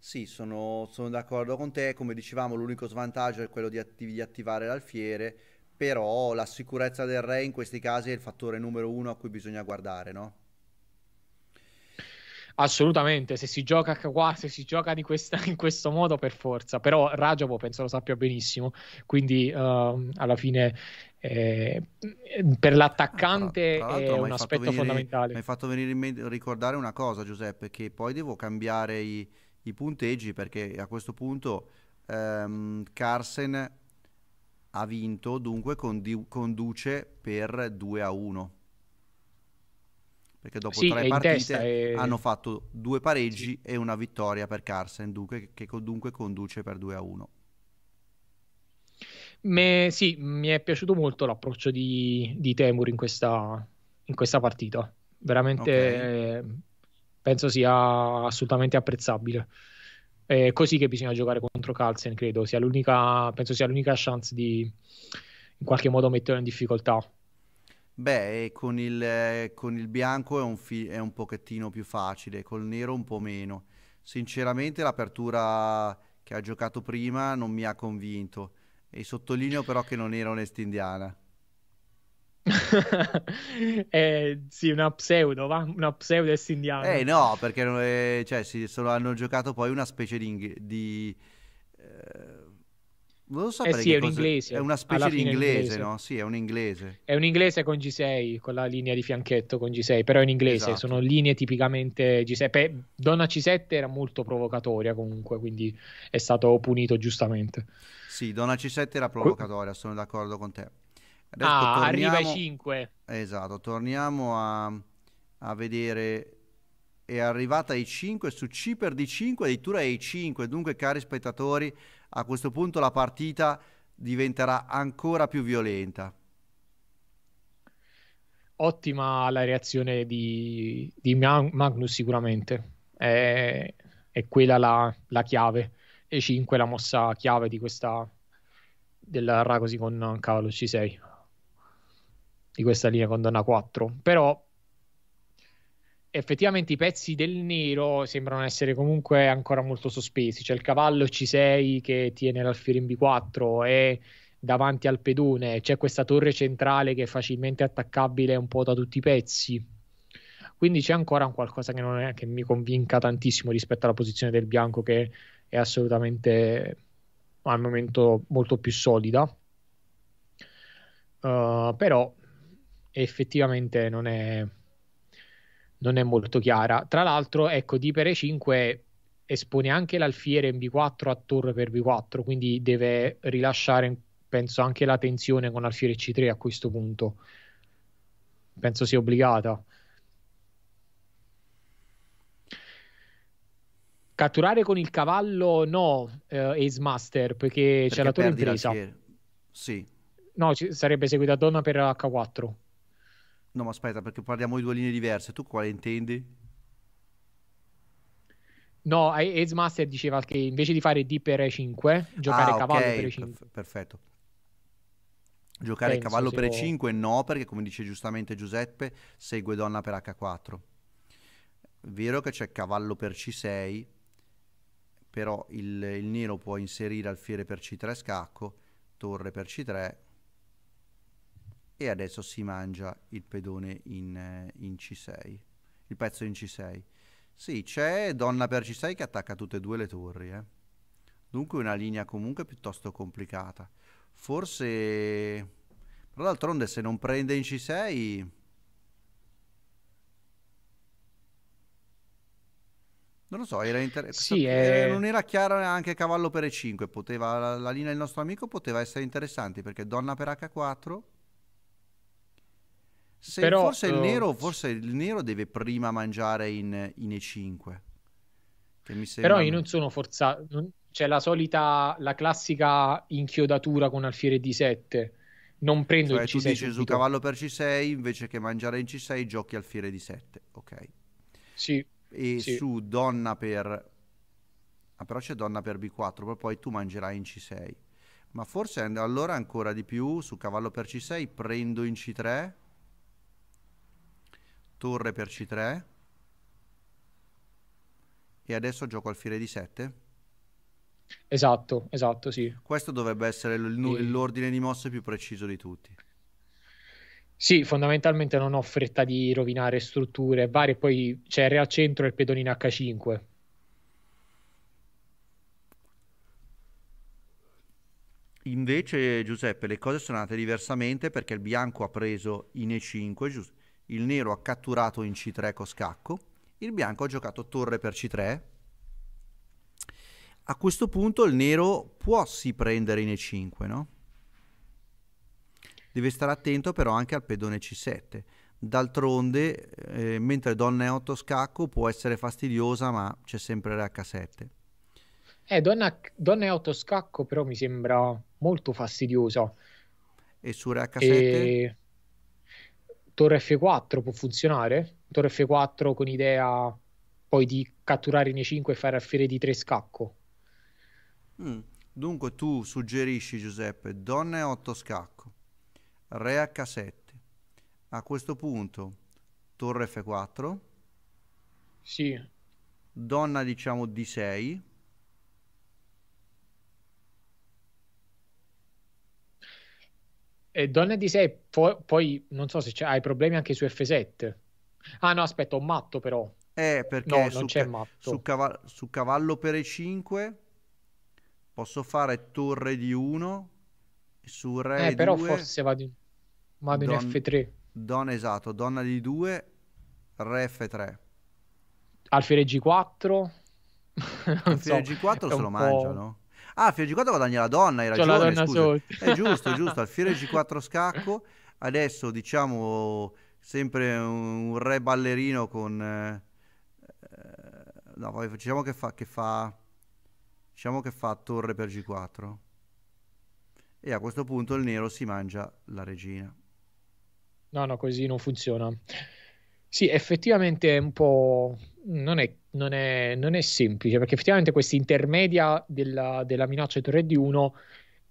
sì, sono, sono d'accordo con te. Come dicevamo, l'unico svantaggio è quello di, atti- di attivare l'alfiere, però la sicurezza del re in questi casi è il fattore numero uno a cui bisogna guardare, no? Assolutamente, se si gioca qua, se si gioca questa, in questo modo per forza, però Rajabo penso lo sappia benissimo, quindi uh, alla fine eh, per l'attaccante ah, è un aspetto venire, fondamentale. Mi hai fatto venire in mente ricordare una cosa Giuseppe, che poi devo cambiare i i punteggi perché a questo punto ehm, Carsen ha vinto, dunque condi- conduce per 2 a 1. Perché dopo sì, tre partite testa, è... hanno fatto due pareggi sì. e una vittoria per Carsen, dunque, che dunque conduce per 2 a 1. Me, sì, mi è piaciuto molto l'approccio di, di Temur in questa, in questa partita. Veramente okay. Ehm, penso sia assolutamente apprezzabile. È così che bisogna giocare contro Carlsen, credo. Sia penso sia l'unica chance di in qualche modo metterlo in difficoltà. Beh, con il, con il bianco è un, fi- è un, pochettino più facile, col nero un po' meno. Sinceramente l'apertura che ha giocato prima non mi ha convinto e sottolineo però che non era onesta indiana. eh, sì, una pseudo, va? Una pseudo est indiana. Eh no, perché eh, cioè, sì, solo hanno giocato poi una specie di... di eh, non lo saprei eh sì, è un cosa... inglese. È una specie di inglese, no? Sì, è un inglese. È un inglese con G6, con la linea di fianchetto con G6, però è in inglese, esatto. sono linee tipicamente G6. Beh, Donna C7 era molto provocatoria comunque, quindi è stato punito giustamente. Sì, Donna C7 era provocatoria, sono d'accordo con te. Adesso ah, torniamo... arriva ai 5. Esatto, torniamo a, a vedere è arrivata ai 5 su C per D5 addirittura ai 5 dunque cari spettatori a questo punto la partita diventerà ancora più violenta ottima la reazione di, di Magnus sicuramente è, è quella la, la, chiave e 5 la mossa chiave di questa del Racosi con cavolo C6 di questa linea condanna 4 però effettivamente i pezzi del nero sembrano essere comunque ancora molto sospesi c'è il cavallo C6 che tiene l'alfiere in B4 e davanti al pedone c'è questa torre centrale che è facilmente attaccabile un po' da tutti i pezzi quindi c'è ancora un qualcosa che non è che mi convinca tantissimo rispetto alla posizione del bianco che è assolutamente al momento molto più solida uh, però effettivamente non è, non è molto chiara. Tra l'altro, ecco, di Pere 5 espone anche l'alfiere MB4 a torre per B4, quindi deve rilasciare, penso, anche la tensione con alfiere C3 a questo punto. Penso sia obbligata. Catturare con il cavallo no, eh, Ace Master, perché, perché c'è la torre in presa. Sì. No, ci, sarebbe seguita donna per H4. No, ma aspetta, perché parliamo di due linee diverse. Tu quale intendi? No, Ace Master diceva che invece di fare D per E5, giocare ah, cavallo per E5. perfetto. Giocare Penso cavallo per E5 può... no, perché come dice giustamente Giuseppe, segue donna per H4. Vero che c'è cavallo per C6, però il, il nero può inserire alfiere per C3 scacco, torre per C3, e adesso si mangia il pedone in, eh, in C6, il pezzo in C6. Sì, c'è donna per C6 che attacca tutte e due le torri, eh. Dunque una linea comunque piuttosto complicata. Forse... Però d'altronde se non prende in C6... Non lo so, era interessante. Sì, è... Eh, non era chiara anche cavallo per E5, poteva, la, la linea del nostro amico poteva essere interessante perché donna per H4... Se Però, forse, il eh, nero, forse il nero deve prima mangiare in, in E5. Però io non sono forzato. C'è cioè la solita, la classica inchiodatura con alfiere di 7. Non prendo cioè, il C6. Tu dici su cavallo per C6 invece che mangiare in C6 giochi alfiere di 7. Ok. Sì. E sì. su donna per. Ah, però c'è donna per B4, poi tu mangerai in C6. Ma forse allora ancora di più su cavallo per C6 prendo in C3 torre per c3 e adesso gioco alfiere di 7 esatto esatto sì questo dovrebbe essere l'ordine di mosse più preciso di tutti sì, fondamentalmente non ho fretta di rovinare strutture varie, poi c'è re al centro e il pedonino H5. Invece, Giuseppe, le cose sono andate diversamente perché il bianco ha preso in E5 il nero ha catturato in C3 con scacco, il bianco ha giocato torre per C3. A questo punto il nero può si prendere in E5, no? Deve stare attento però anche al pedone C7. D'altronde, eh, mentre donna E8 scacco può essere fastidiosa, ma c'è sempre l'H7. Eh, donna, donna E8 scacco però mi sembra molto fastidiosa. E su H7? E Torre F4 può funzionare? Torre F4 con idea poi di catturare in E5 e fare alfiere di 3 scacco. Mm. Dunque tu suggerisci Giuseppe donne 8 scacco, re H7. A questo punto torre F4. Sì. Donna diciamo D6. E Donna di sé, po- poi non so se hai problemi anche su F7. Ah no, aspetta, ho matto però. Eh, perché no, non c'è matto. Su, cavallo, su cavallo per E5 posso fare torre di 1 su re eh, però due, forse vado in, vado don, in F3. Donna, esatto, donna di 2, re F3. Alfiere G4. Alfiere so, G4 se lo mangiano. Ah, Fiore G4 guadagna la donna, era ragione, la donna È giusto, giusto, al Fiore G4 scacco, adesso diciamo sempre un, un re ballerino con... Eh, no, poi diciamo che fa, che fa... Diciamo che fa torre per G4. E a questo punto il nero si mangia la regina. No, no, così non funziona. Sì, effettivamente è un po'. Non è, non è, non è semplice perché effettivamente questa intermedia della, della minaccia torre d 1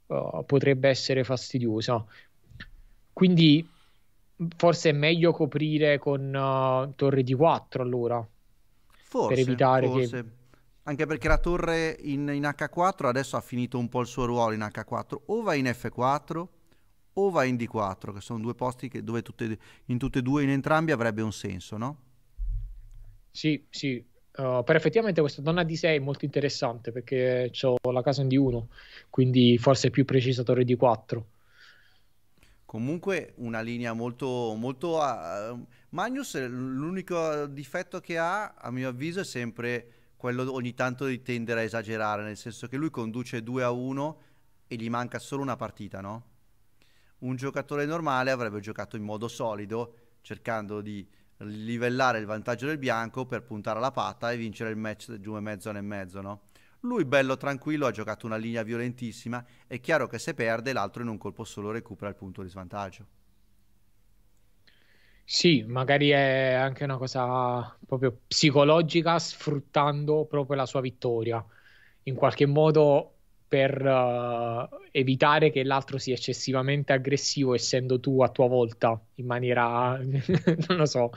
uh, eh, potrebbe essere fastidiosa. Quindi forse è meglio coprire con uh, torre di 4 allora. Forse, per evitare forse. che anche perché la torre in, in, H4 adesso ha finito un po' il suo ruolo in H4 o va in F4 o va in D4, che sono due posti che dove tutte, in tutte e due, in entrambi avrebbe un senso, no? Sì, sì. Uh, però effettivamente questa donna d 6 è molto interessante perché ho la casa in D1, quindi forse è più precisa torre D4. Comunque una linea molto... molto uh, Magnus l'unico difetto che ha, a mio avviso, è sempre quello ogni tanto di tendere a esagerare, nel senso che lui conduce 2 a 1 e gli manca solo una partita, no? un giocatore normale avrebbe giocato in modo solido, cercando di livellare il vantaggio del bianco per puntare alla pata e vincere il match giù e mezzo e mezzo, no? Lui bello tranquillo ha giocato una linea violentissima, è chiaro che se perde l'altro in un colpo solo recupera il punto di svantaggio. Sì, magari è anche una cosa proprio psicologica, sfruttando proprio la sua vittoria. In qualche modo per uh, evitare che l'altro sia eccessivamente aggressivo, essendo tu a tua volta in maniera non lo so,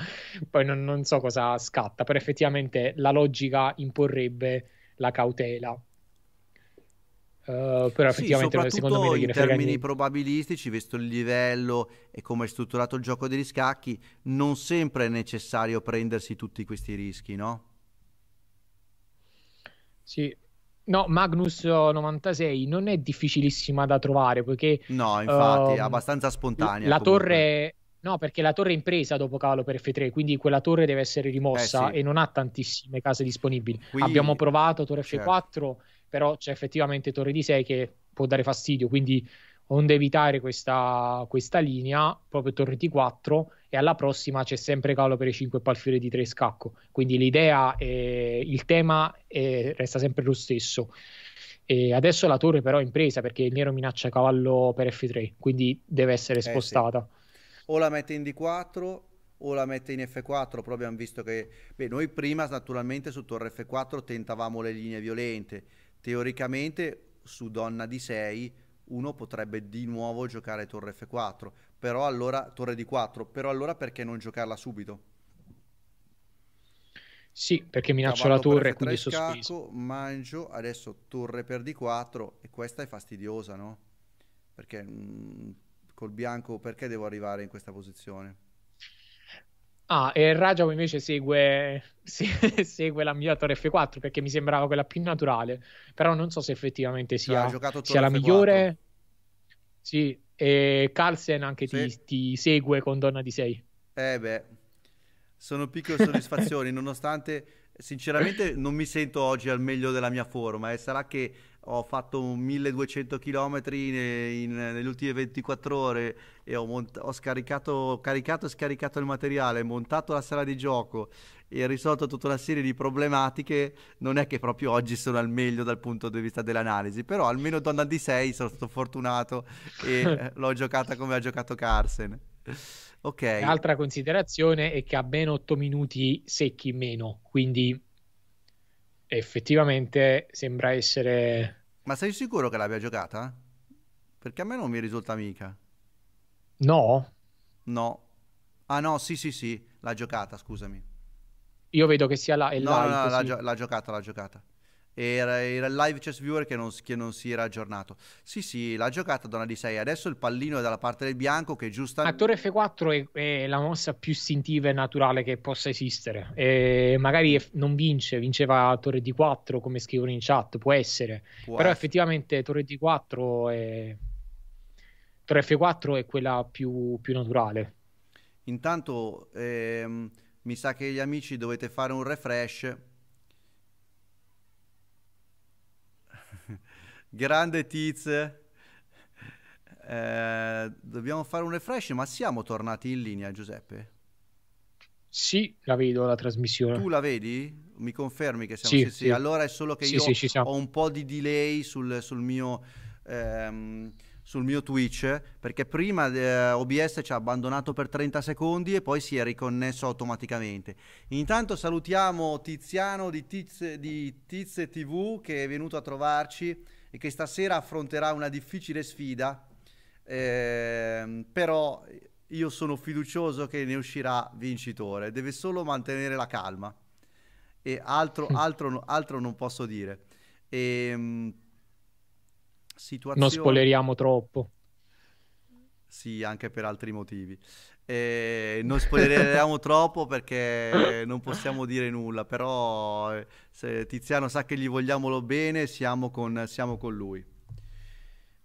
poi non, non, so cosa scatta, però effettivamente la logica imporrebbe la cautela. Uh, però sì, effettivamente secondo me in termini niente. probabilistici visto il livello e come è strutturato il gioco dei riscacchi non sempre è necessario prendersi tutti questi rischi no? sì No, Magnus 96 eh, non è difficilissima da trovare poiché... No, infatti, um, abbastanza spontanea. La comunque. torre... No, perché la torre è impresa dopo calo per F3, quindi quella torre deve essere rimossa eh sì. e non ha tantissime case disponibili. Qui... Abbiamo provato torre F4, certo. però c'è effettivamente torre di 6 che può dare fastidio, quindi onde evitare questa, questa linea, proprio torre T4 e alla prossima c'è sempre calo per i 5 palfiori di 3 scacco. Quindi l'idea, eh, il tema eh, resta sempre lo stesso. E adesso la torre però è impresa perché il nero minaccia cavallo per F3, quindi deve essere eh spostata. Sì. O la mette in D4 o la mette in F4, proprio abbiamo visto che... Beh, noi prima naturalmente su torre F4 tentavamo le linee violente, teoricamente su donna D6 uno potrebbe di nuovo giocare torre F4, però allora torre di 4, però allora perché non giocarla subito? Sì, perché minaccio Cavallo la torre, quindi scacco, mangio, adesso torre per d4 e questa è fastidiosa, no? Perché mh, mm, col bianco perché devo arrivare in questa posizione? Ah, e Rajab invece segue, se, segue la mia torre F4 perché mi sembrava quella più naturale, però non so se effettivamente cioè, sia, cioè, sia la F4. migliore. Sì, e Carlsen anche sì. ti, ti, segue con Donna di 6. Eh beh, sono piccole soddisfazioni, nonostante sinceramente non mi sento oggi al meglio della mia forma e eh. sarà che ho fatto 1200 km in, in, nelle ultime 24 ore e ho, mont- ho scaricato, caricato e scaricato il materiale, montato la sala di gioco e risolto tutta una serie di problematiche, non è che proprio oggi sono al meglio dal punto di vista dell'analisi, però almeno Donna di 6 sono stato fortunato e l'ho giocata come ha giocato Carsen. Ok. L'altra considerazione è che ha ben 8 minuti secchi in meno, quindi effettivamente sembra essere... Ma sei sicuro che l'abbia giocata? Perché a me non mi risulta mica. No? No. Ah no, sì, sì, sì, l'ha giocata, scusami. Io vedo che sia la... È no, light, no, no, sì. l'ha, gio- l'ha giocata, l'ha giocata. Era, era, il live chess viewer che non, che non, si era aggiornato. Sì, sì, l'ha giocata donna di 6. Adesso il pallino è dalla parte del bianco che giustamente... La torre F4 è, è, la mossa più istintiva e naturale che possa esistere. E magari non vince, vinceva torre D4 come scrivono in chat, può essere. Può Però essere. effettivamente torre D4 è... Torre F4 è quella più, più naturale. Intanto ehm, mi sa che gli amici dovete fare un refresh Grande Tiz. Eh, dobbiamo fare un refresh, ma siamo tornati in linea, Giuseppe? Sì, la vedo la trasmissione. Tu la vedi? Mi confermi che siamo? Sì, sì, sì. sì. allora è solo che io ho un po' di delay sul, sul, mio, ehm, sul mio, Twitch, perché prima eh, OBS ci ha abbandonato per 30 secondi e poi si è riconnesso automaticamente. Intanto salutiamo Tiziano di Tiz, di Tiz TV che è venuto a trovarci e che stasera affronterà una difficile sfida, eh, però io sono fiducioso che ne uscirà vincitore, deve solo mantenere la calma e altro, altro, altro non posso dire. E, ehm, situazione... Non spoileriamo troppo. Sì, anche per altri motivi. E non spoileriamo troppo perché non possiamo dire nulla, però eh, se Tiziano sa che gli vogliamolo bene, siamo con, siamo con lui.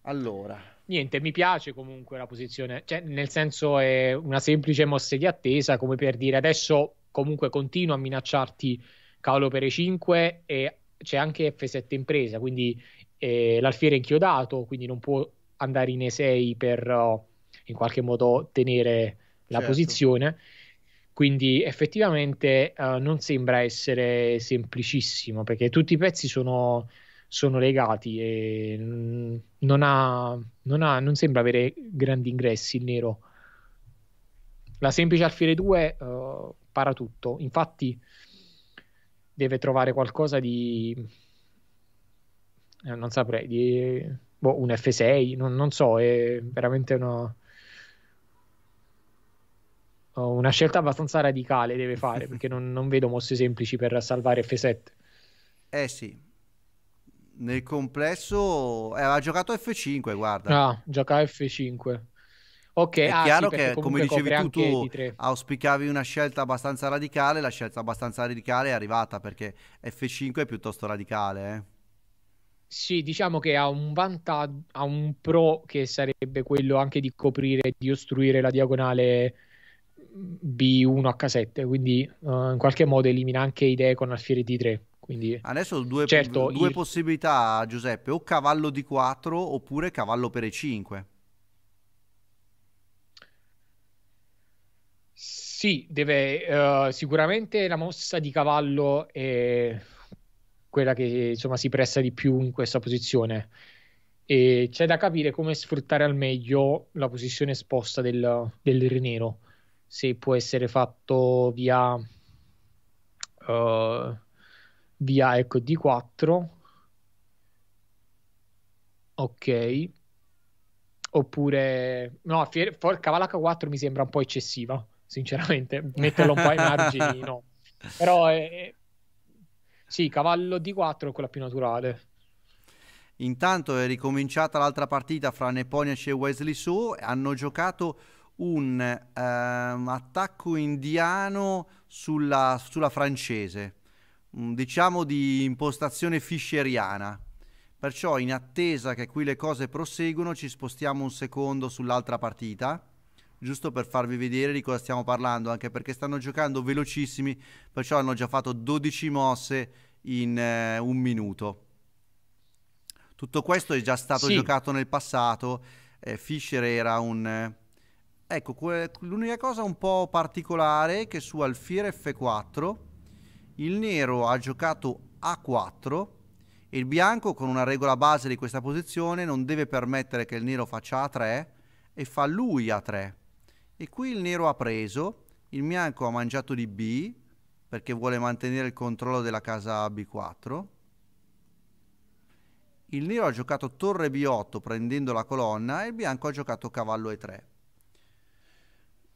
Allora. Niente, mi piace comunque la posizione, cioè, nel senso è una semplice mossa di attesa, come per dire adesso comunque continuo a minacciarti Cavolo per 5 e c'è anche F7 impresa, quindi eh, l'alfiere è inchiodato, quindi non può andare in E6 per uh, in qualche modo tenere la certo. posizione. Quindi effettivamente uh, non sembra essere semplicissimo perché tutti i pezzi sono, sono legati e non, ha, non, ha, non, sembra avere grandi ingressi il nero. La semplice alfiere 2 uh, eh, para tutto, infatti deve trovare qualcosa di... Eh, non saprei, di boh, un F6, non, non so, è veramente una una scelta abbastanza radicale deve fare perché non, non, vedo mosse semplici per salvare F7. Eh sì, nel complesso eh, ha giocato F5, guarda. Ah, gioca F5. Ok, è ah, chiaro sì, che come dicevi tu, tu auspicavi una scelta abbastanza radicale, la scelta abbastanza radicale è arrivata perché F5 è piuttosto radicale. Eh. Sì, diciamo che ha un vantaggio, ha un pro che sarebbe quello anche di coprire, di ostruire la diagonale B1H7, quindi uh, in qualche modo elimina anche idee con alfieri d 3. Quindi, Adesso due, certo, due il... possibilità, Giuseppe, o cavallo d 4 oppure cavallo per E5. Sì, deve, uh, sicuramente la mossa di cavallo è quella che insomma, si presta di più in questa posizione e c'è da capire come sfruttare al meglio la posizione esposta del, del nero se può essere fatto via, uh, via ecco, D4 ok oppure no fier, for, cavallo H4 mi sembra un po' eccessiva sinceramente metterlo un po' ai margini no però è, eh, è... Eh, sì cavallo D4 è quella più naturale Intanto è ricominciata l'altra partita fra Neponiac e Wesley Sue, hanno giocato un eh, attacco indiano sulla, sulla francese, mm, diciamo di impostazione fischeriana. Perciò in attesa che qui le cose proseguono ci spostiamo un secondo sull'altra partita, giusto per farvi vedere di cosa stiamo parlando, anche perché stanno giocando velocissimi, perciò hanno già fatto 12 mosse in eh, un minuto. Tutto questo è già stato sì. giocato nel passato, eh, Fischer era un eh, Ecco, l'unica cosa un po' particolare è che su Alfiere F4 il nero ha giocato A4 e il bianco con una regola base di questa posizione non deve permettere che il nero faccia A3 e fa lui A3. E qui il nero ha preso, il bianco ha mangiato di B perché vuole mantenere il controllo della casa B4. Il nero ha giocato torre B8 prendendo la colonna e il bianco ha giocato cavallo E3.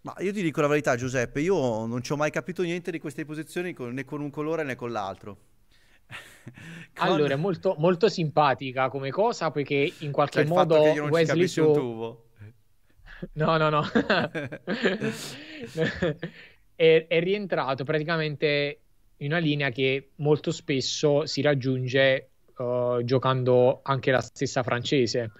Ma io ti dico la verità, Giuseppe, io non ci ho mai capito niente di queste posizioni né con un colore né con l'altro. con... Allora, è molto, molto, simpatica come cosa, poiché in qualche cioè, modo il fatto che io non Wesley ci Shaw... un tubo. No, no, no. è, è rientrato praticamente in una linea che molto spesso si raggiunge Uh, giocando anche la stessa francese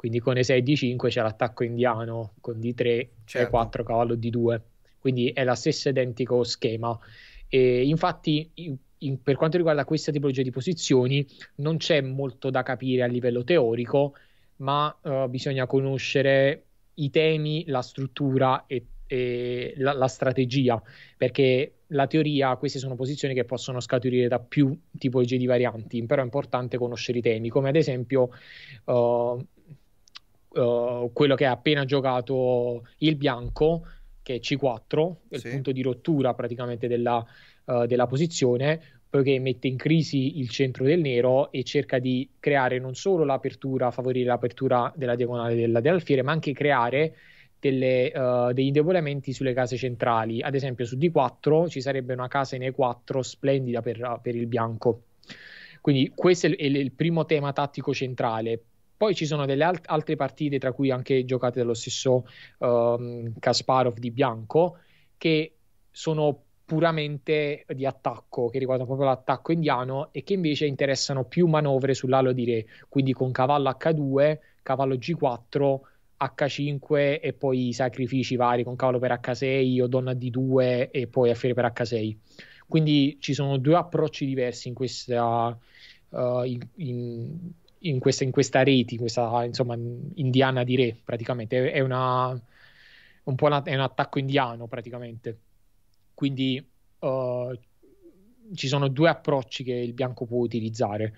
quindi con E6 D5 c'è l'attacco indiano con D3 certo. E4 cavallo D2 quindi è lo stesso identico schema e infatti in, in, per quanto riguarda questa tipologia di posizioni non c'è molto da capire a livello teorico ma uh, bisogna conoscere i temi, la struttura e, e la, la, strategia, perché la teoria, queste sono posizioni che possono scaturire da più tipologie di varianti, però è importante conoscere i temi, come ad esempio uh, eh, quello che ha appena giocato il bianco, che è C4, è sì. il punto di rottura praticamente della, uh, della posizione, poiché mette in crisi il centro del nero e cerca di creare non solo l'apertura, favorire l'apertura della diagonale della, dell'alfiere, ma anche creare delle, uh, degli indebolementi sulle case centrali. Ad esempio, su D4 ci sarebbe una casa in E4 splendida per, per il bianco. Quindi questo è il, è il primo tema tattico centrale. Poi ci sono delle alt- altre partite, tra cui anche giocate dallo stesso um, Kasparov di Bianco, che sono puramente di attacco, che riguardano proprio l'attacco indiano e che invece interessano più manovre sull'alo di re, quindi con cavallo H2, cavallo G4, H5 e poi i sacrifici vari con cavallo per H6 o donna D2 e poi alfiere per H6. Quindi ci sono due approcci diversi in questa, uh, in, in, in questa, in questa rete, in questa insomma, indiana di re praticamente, è, una, un po' una, è un attacco indiano praticamente. Quindi uh, ci sono due approcci che il bianco può utilizzare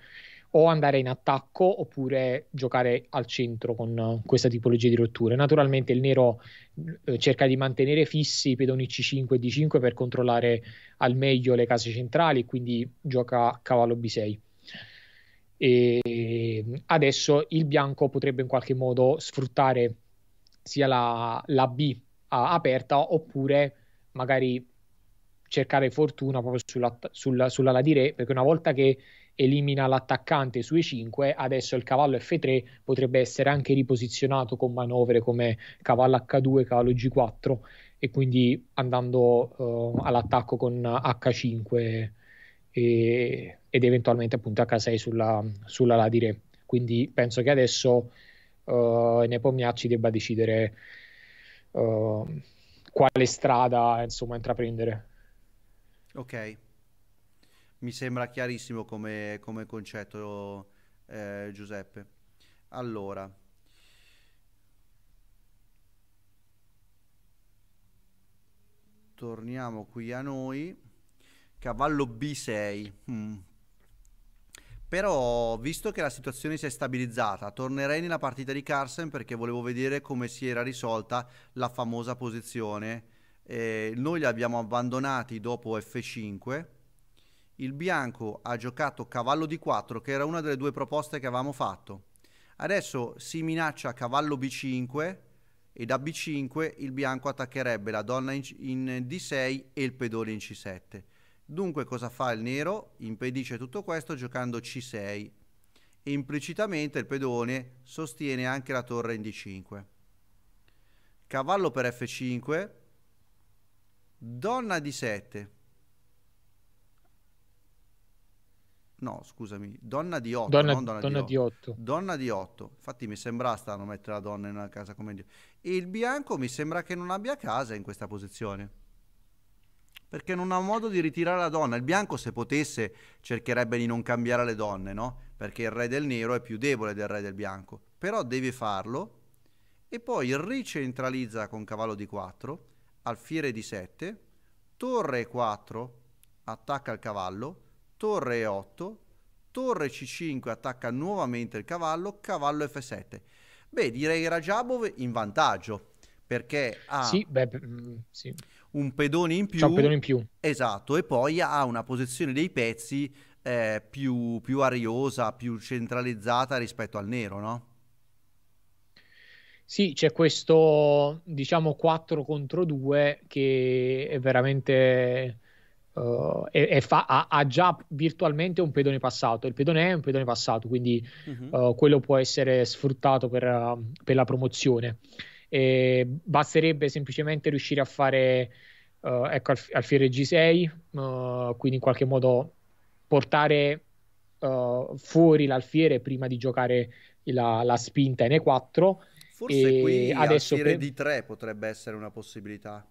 o andare in attacco oppure giocare al centro con questa tipologia di rotture. Naturalmente il nero eh, cerca di mantenere fissi i pedoni C5 e D5 per controllare al meglio le case centrali, quindi gioca a cavallo B6. E mm, adesso il bianco potrebbe in qualche modo sfruttare sia la, la B aperta oppure magari cercare fortuna proprio sulla, sulla, sull'ala di re perché una volta che elimina l'attaccante sui 5 adesso il cavallo F3 potrebbe essere anche riposizionato con manovre come cavallo H2 cavallo G4 e quindi andando uh, all'attacco con H5 e ed eventualmente appunto Casei sulla, sulla Ladire. Quindi penso che adesso uh, eh, Nepomiacci debba decidere uh, quale strada insomma intraprendere. Ok, mi sembra chiarissimo come, come concetto eh, Giuseppe. Allora, torniamo qui a noi. Cavallo B6. Mm, però, visto che la situazione si è stabilizzata, tornerei nella partita di Carson perché volevo vedere come si era risolta la famosa posizione. Eh, noi li abbiamo abbandonati dopo F5. Il bianco ha giocato cavallo D4, che era una delle due proposte che avevamo fatto. Adesso si minaccia cavallo B5 e da B5 il bianco attaccherebbe la donna in, in D6 e il pedone in C7. Dunque cosa fa il nero? Impedisce tutto questo giocando C6 implicitamente il pedone sostiene anche la torre in D5. Cavallo per F5, donna D7. No, scusami, donna di 8. Donna, donna, donna di 8. Donna di 8. Infatti mi sembra strano mettere la donna in una casa come Dio. E il bianco mi sembra che non abbia casa in questa posizione perché non ha modo di ritirare la donna. Il bianco, se potesse, cercherebbe di non cambiare le donne, no? Perché il re del nero è più debole del re del bianco. Però deve farlo e poi ricentralizza con cavallo di 4, alfiere di 7, torre 4, attacca il cavallo, torre 8, torre C5, attacca nuovamente il cavallo, cavallo F7. Beh, direi che Rajabov in vantaggio, perché ha... Sì, beh, mm, sì un pedone in più. C'è un pedone in più. Esatto, e poi ha una posizione dei pezzi eh, più, più ariosa, più centralizzata rispetto al nero, no? Sì, c'è questo, diciamo, 4 contro 2 che è veramente... Uh, è, è fa- ha, ha, già virtualmente un pedone passato. Il pedone è un pedone passato, quindi uh-huh. uh, quello può essere sfruttato per, uh, per la promozione e basterebbe semplicemente riuscire a fare uh, ecco, al, al FRG6, uh, eh, quindi in qualche modo portare uh, fuori l'alfiere prima di giocare la, la spinta in E4. Forse e qui adesso alfiere pre... D3 potrebbe essere una possibilità.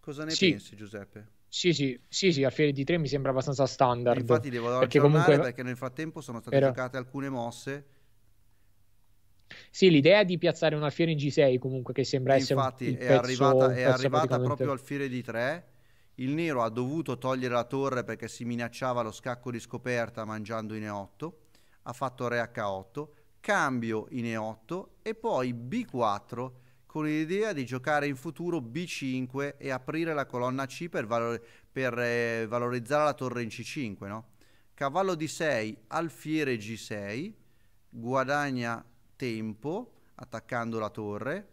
Cosa ne sì. pensi Giuseppe? Sì, sì, sì, sì, alfiere D3 mi sembra abbastanza standard. Infatti devo aggiornare perché, comunque... perché nel frattempo sono state Era... giocate alcune mosse sì, l'idea di piazzare un alfiere in G6 comunque che sembra essere Infatti, un, è, pezzo, arrivata, è arrivata proprio alfiere di 3. Il nero ha dovuto togliere la torre perché si minacciava lo scacco di scoperta mangiando in E8. Ha fatto re H8, cambio in E8 e poi B4 con l'idea di giocare in futuro B5 e aprire la colonna C per, valor- per eh, valorizzare la torre in C5, no? Cavallo D6, alfiere G6, guadagna tempo attaccando la torre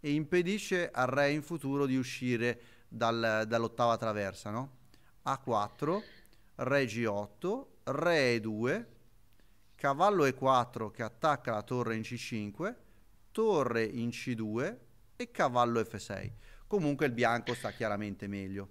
e impedisce al re in futuro di uscire dal, dall'ottava traversa, no? A4, re G8, re E2, cavallo E4 che attacca la torre in C5, torre in C2 e cavallo F6. Comunque il bianco sta chiaramente meglio.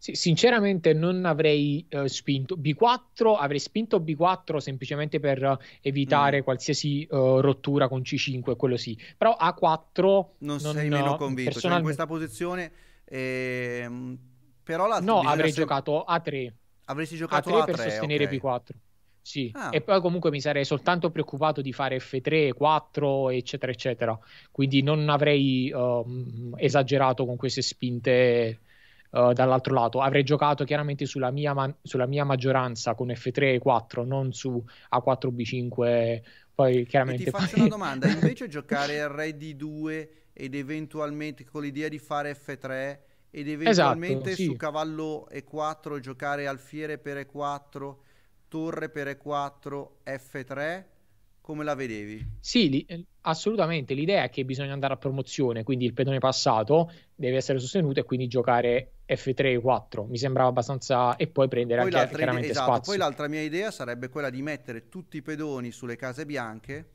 Sì, sinceramente non avrei eh, spinto B4, avrei spinto B4 semplicemente per evitare mm. qualsiasi uh, rottura con C5, quello sì. Però A4 non, non sei meno eh, convinto, personalmente... cioè in questa posizione eh, però la No, avrei se... giocato A3. Avresti giocato A3, A3 per A3, sostenere okay. B4. Sì, ah. e poi comunque mi sarei soltanto preoccupato di fare F3, 4, eccetera, eccetera. Quindi non avrei um, esagerato con queste spinte eh, dall'altro lato. Avrei giocato chiaramente sulla mia, man- sulla mia maggioranza con F3 e 4, non su A4 B5. Poi chiaramente. E ti faccio poi... una domanda: invece giocare Re Ready 2 ed eventualmente con l'idea di fare F3 ed esatto, eventualmente esatto, su cavallo E4 giocare alfiere per E4, torre per E4, F3 come la vedevi? Sì, li, eh, assolutamente. L'idea è che bisogna andare a promozione, quindi il pedone passato deve essere sostenuto e quindi giocare F3 e 4. Mi sembrava abbastanza e poi prendere poi anche chiaramente idea, esatto. spazio. Poi l'altra mia idea sarebbe quella di mettere tutti i pedoni sulle case bianche.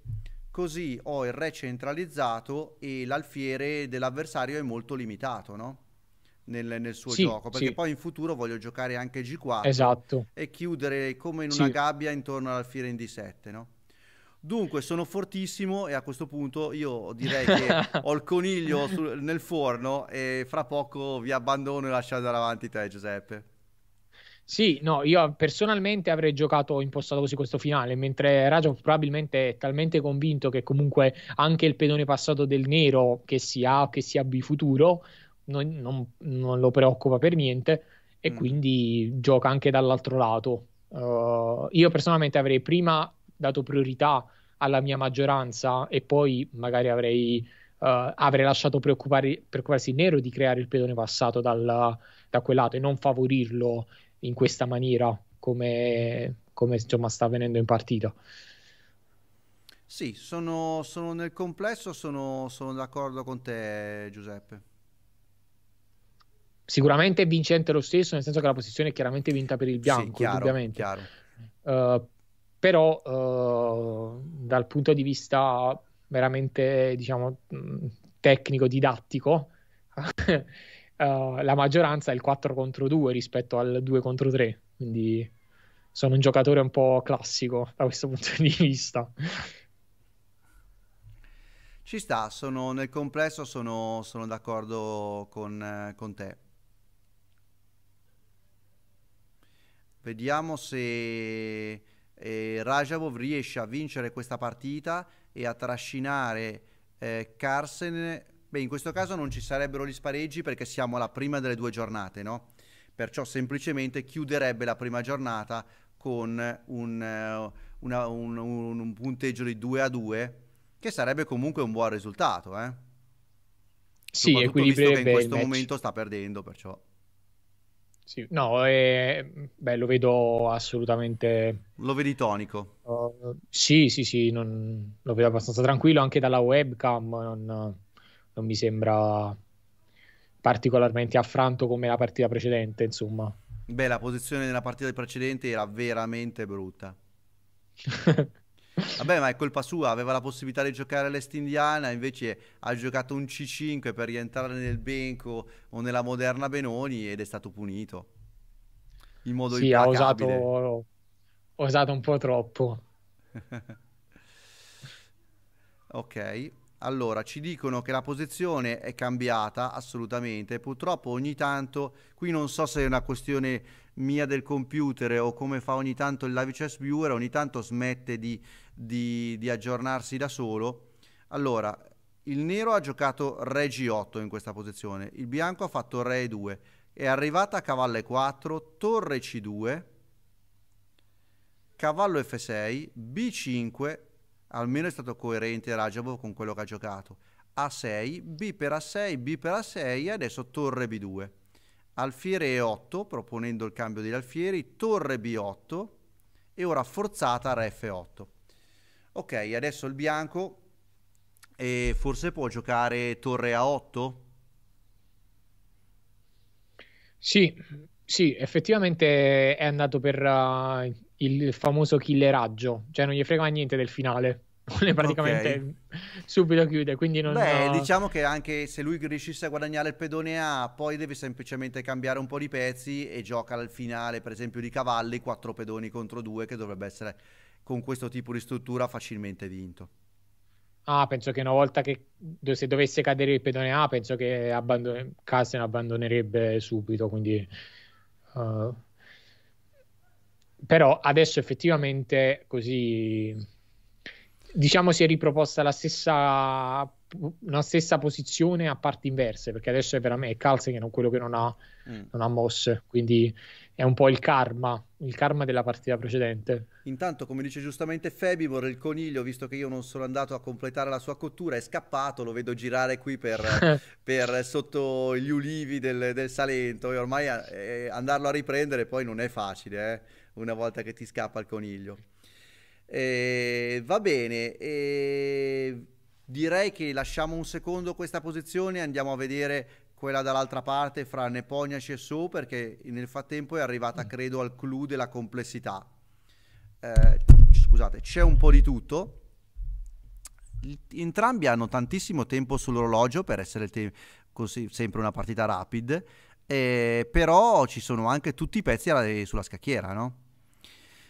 Così ho il re centralizzato e l'alfiere dell'avversario è molto limitato, no? Nel, nel, suo sì, gioco perché sì. poi in futuro voglio giocare anche G4 esatto. e chiudere come in una sì. gabbia intorno all'alfiere in D7 no? Dunque, sono fortissimo e a questo punto io direi che ho il coniglio su, nel forno e fra poco vi abbandono e lascio andare avanti te, Giuseppe. Sì, no, io personalmente avrei giocato impostato così questo finale, mentre Rajov probabilmente è talmente convinto che comunque anche il pedone passato del nero, che sia A che sia B futuro, non, non, non lo preoccupa per niente e mm. quindi gioca anche dall'altro lato. Uh, io personalmente avrei prima dato priorità alla mia maggioranza e poi magari avrei, uh, avrei lasciato preoccuparsi Nero di creare il pedone passato dal, da quel lato e non favorirlo in questa maniera come, come insomma, sta avvenendo in partita. Sì, sono, sono nel complesso, sono, sono d'accordo con te Giuseppe sicuramente vincente lo stesso, nel senso che la posizione è chiaramente vinta per il bianco, sì, chiaro, chiaro. Uh, però eh, dal punto di vista veramente diciamo mm, tecnico didattico eh, la maggioranza è il 4 contro 2 rispetto al 2 contro 3 quindi sono un giocatore un po' classico da questo punto di vista ci sta sono, nel complesso sono, sono d'accordo con, con te Vediamo se eh, Rajabov riesce a vincere questa partita e a trascinare eh, Carsen. Beh, in questo caso non ci sarebbero gli spareggi perché siamo alla prima delle due giornate, no? Perciò semplicemente chiuderebbe la prima giornata con un, eh, una, un, un, un punteggio di 2 a 2, che sarebbe comunque un buon risultato, eh? Sì, equilibrerebbe visto che in questo momento sta perdendo, perciò. Sì, no, è... beh, lo vedo assolutamente. Lo vedi tonico? Uh, sì, sì, sì, non... lo vedo abbastanza tranquillo anche dalla webcam. Non, non mi sembra particolarmente affranto come la partita precedente, insomma. Beh, la posizione della partita precedente era veramente brutta. Vabbè, ma è colpa sua, aveva la possibilità di giocare all'Est Indiana, invece ha giocato un C5 per rientrare nel Benco o nella moderna Benoni ed è stato punito. In modo sì, ha osato, osato un po' troppo. ok, allora, ci dicono che la posizione è cambiata assolutamente. Purtroppo ogni tanto, qui non so se è una questione mia del computer o come fa ogni tanto il live chess viewer, ogni tanto smette di di, di aggiornarsi da solo. Allora, il nero ha giocato Re G8 in questa posizione, il bianco ha fatto Re E2, è arrivata a cavallo E4, Torre C2, cavallo F6, B5, almeno è stato coerente Rajabov con quello che ha giocato, A6, B per A6, B per A6 e adesso Torre B2. Alfiere E8, proponendo il cambio degli alfieri, Torre B8 e ora forzata Re F8. Ok, adesso il bianco e forse può giocare torre a 8? Sì, sì, effettivamente è andato per uh, il famoso killeraggio, cioè non gli frega niente del finale. Vuole praticamente okay. subito chiude, quindi non... Beh, uh... diciamo che anche se lui riuscisse a guadagnare il pedone A, poi deve semplicemente cambiare un po' di pezzi e gioca al finale, per esempio, di cavalli, 4 pedoni contro 2, che dovrebbe essere con questo tipo di struttura facilmente vinto. Ah, penso che una volta che se dovesse cadere il pedone A, penso che abbandon- Kassen abbandonerebbe subito. Quindi, uh... però adesso effettivamente così diciamo si è riproposta la stessa, una stessa posizione a parti inverse perché adesso è veramente Calze che non quello che non ha, mm. non ha mosse quindi è un po' il karma, il karma della partita precedente. Intanto, come dice giustamente Febibor, il coniglio, visto che io non sono andato a completare la sua cottura, è scappato, lo vedo girare qui per, per sotto gli ulivi del, del Salento e ormai eh, andarlo a riprendere poi non è facile, eh, una volta che ti scappa il coniglio. Eh, va bene, e eh, direi che lasciamo un secondo questa posizione e andiamo a vedere quella dall'altra parte fra Neponiac e So perché nel frattempo è arrivata mm. credo al clou della complessità. Eh, scusate, c'è un po' di tutto. Entrambi hanno tantissimo tempo sull'orologio per essere te- così, sempre una partita rapid, eh, però ci sono anche tutti i pezzi sulla scacchiera, no?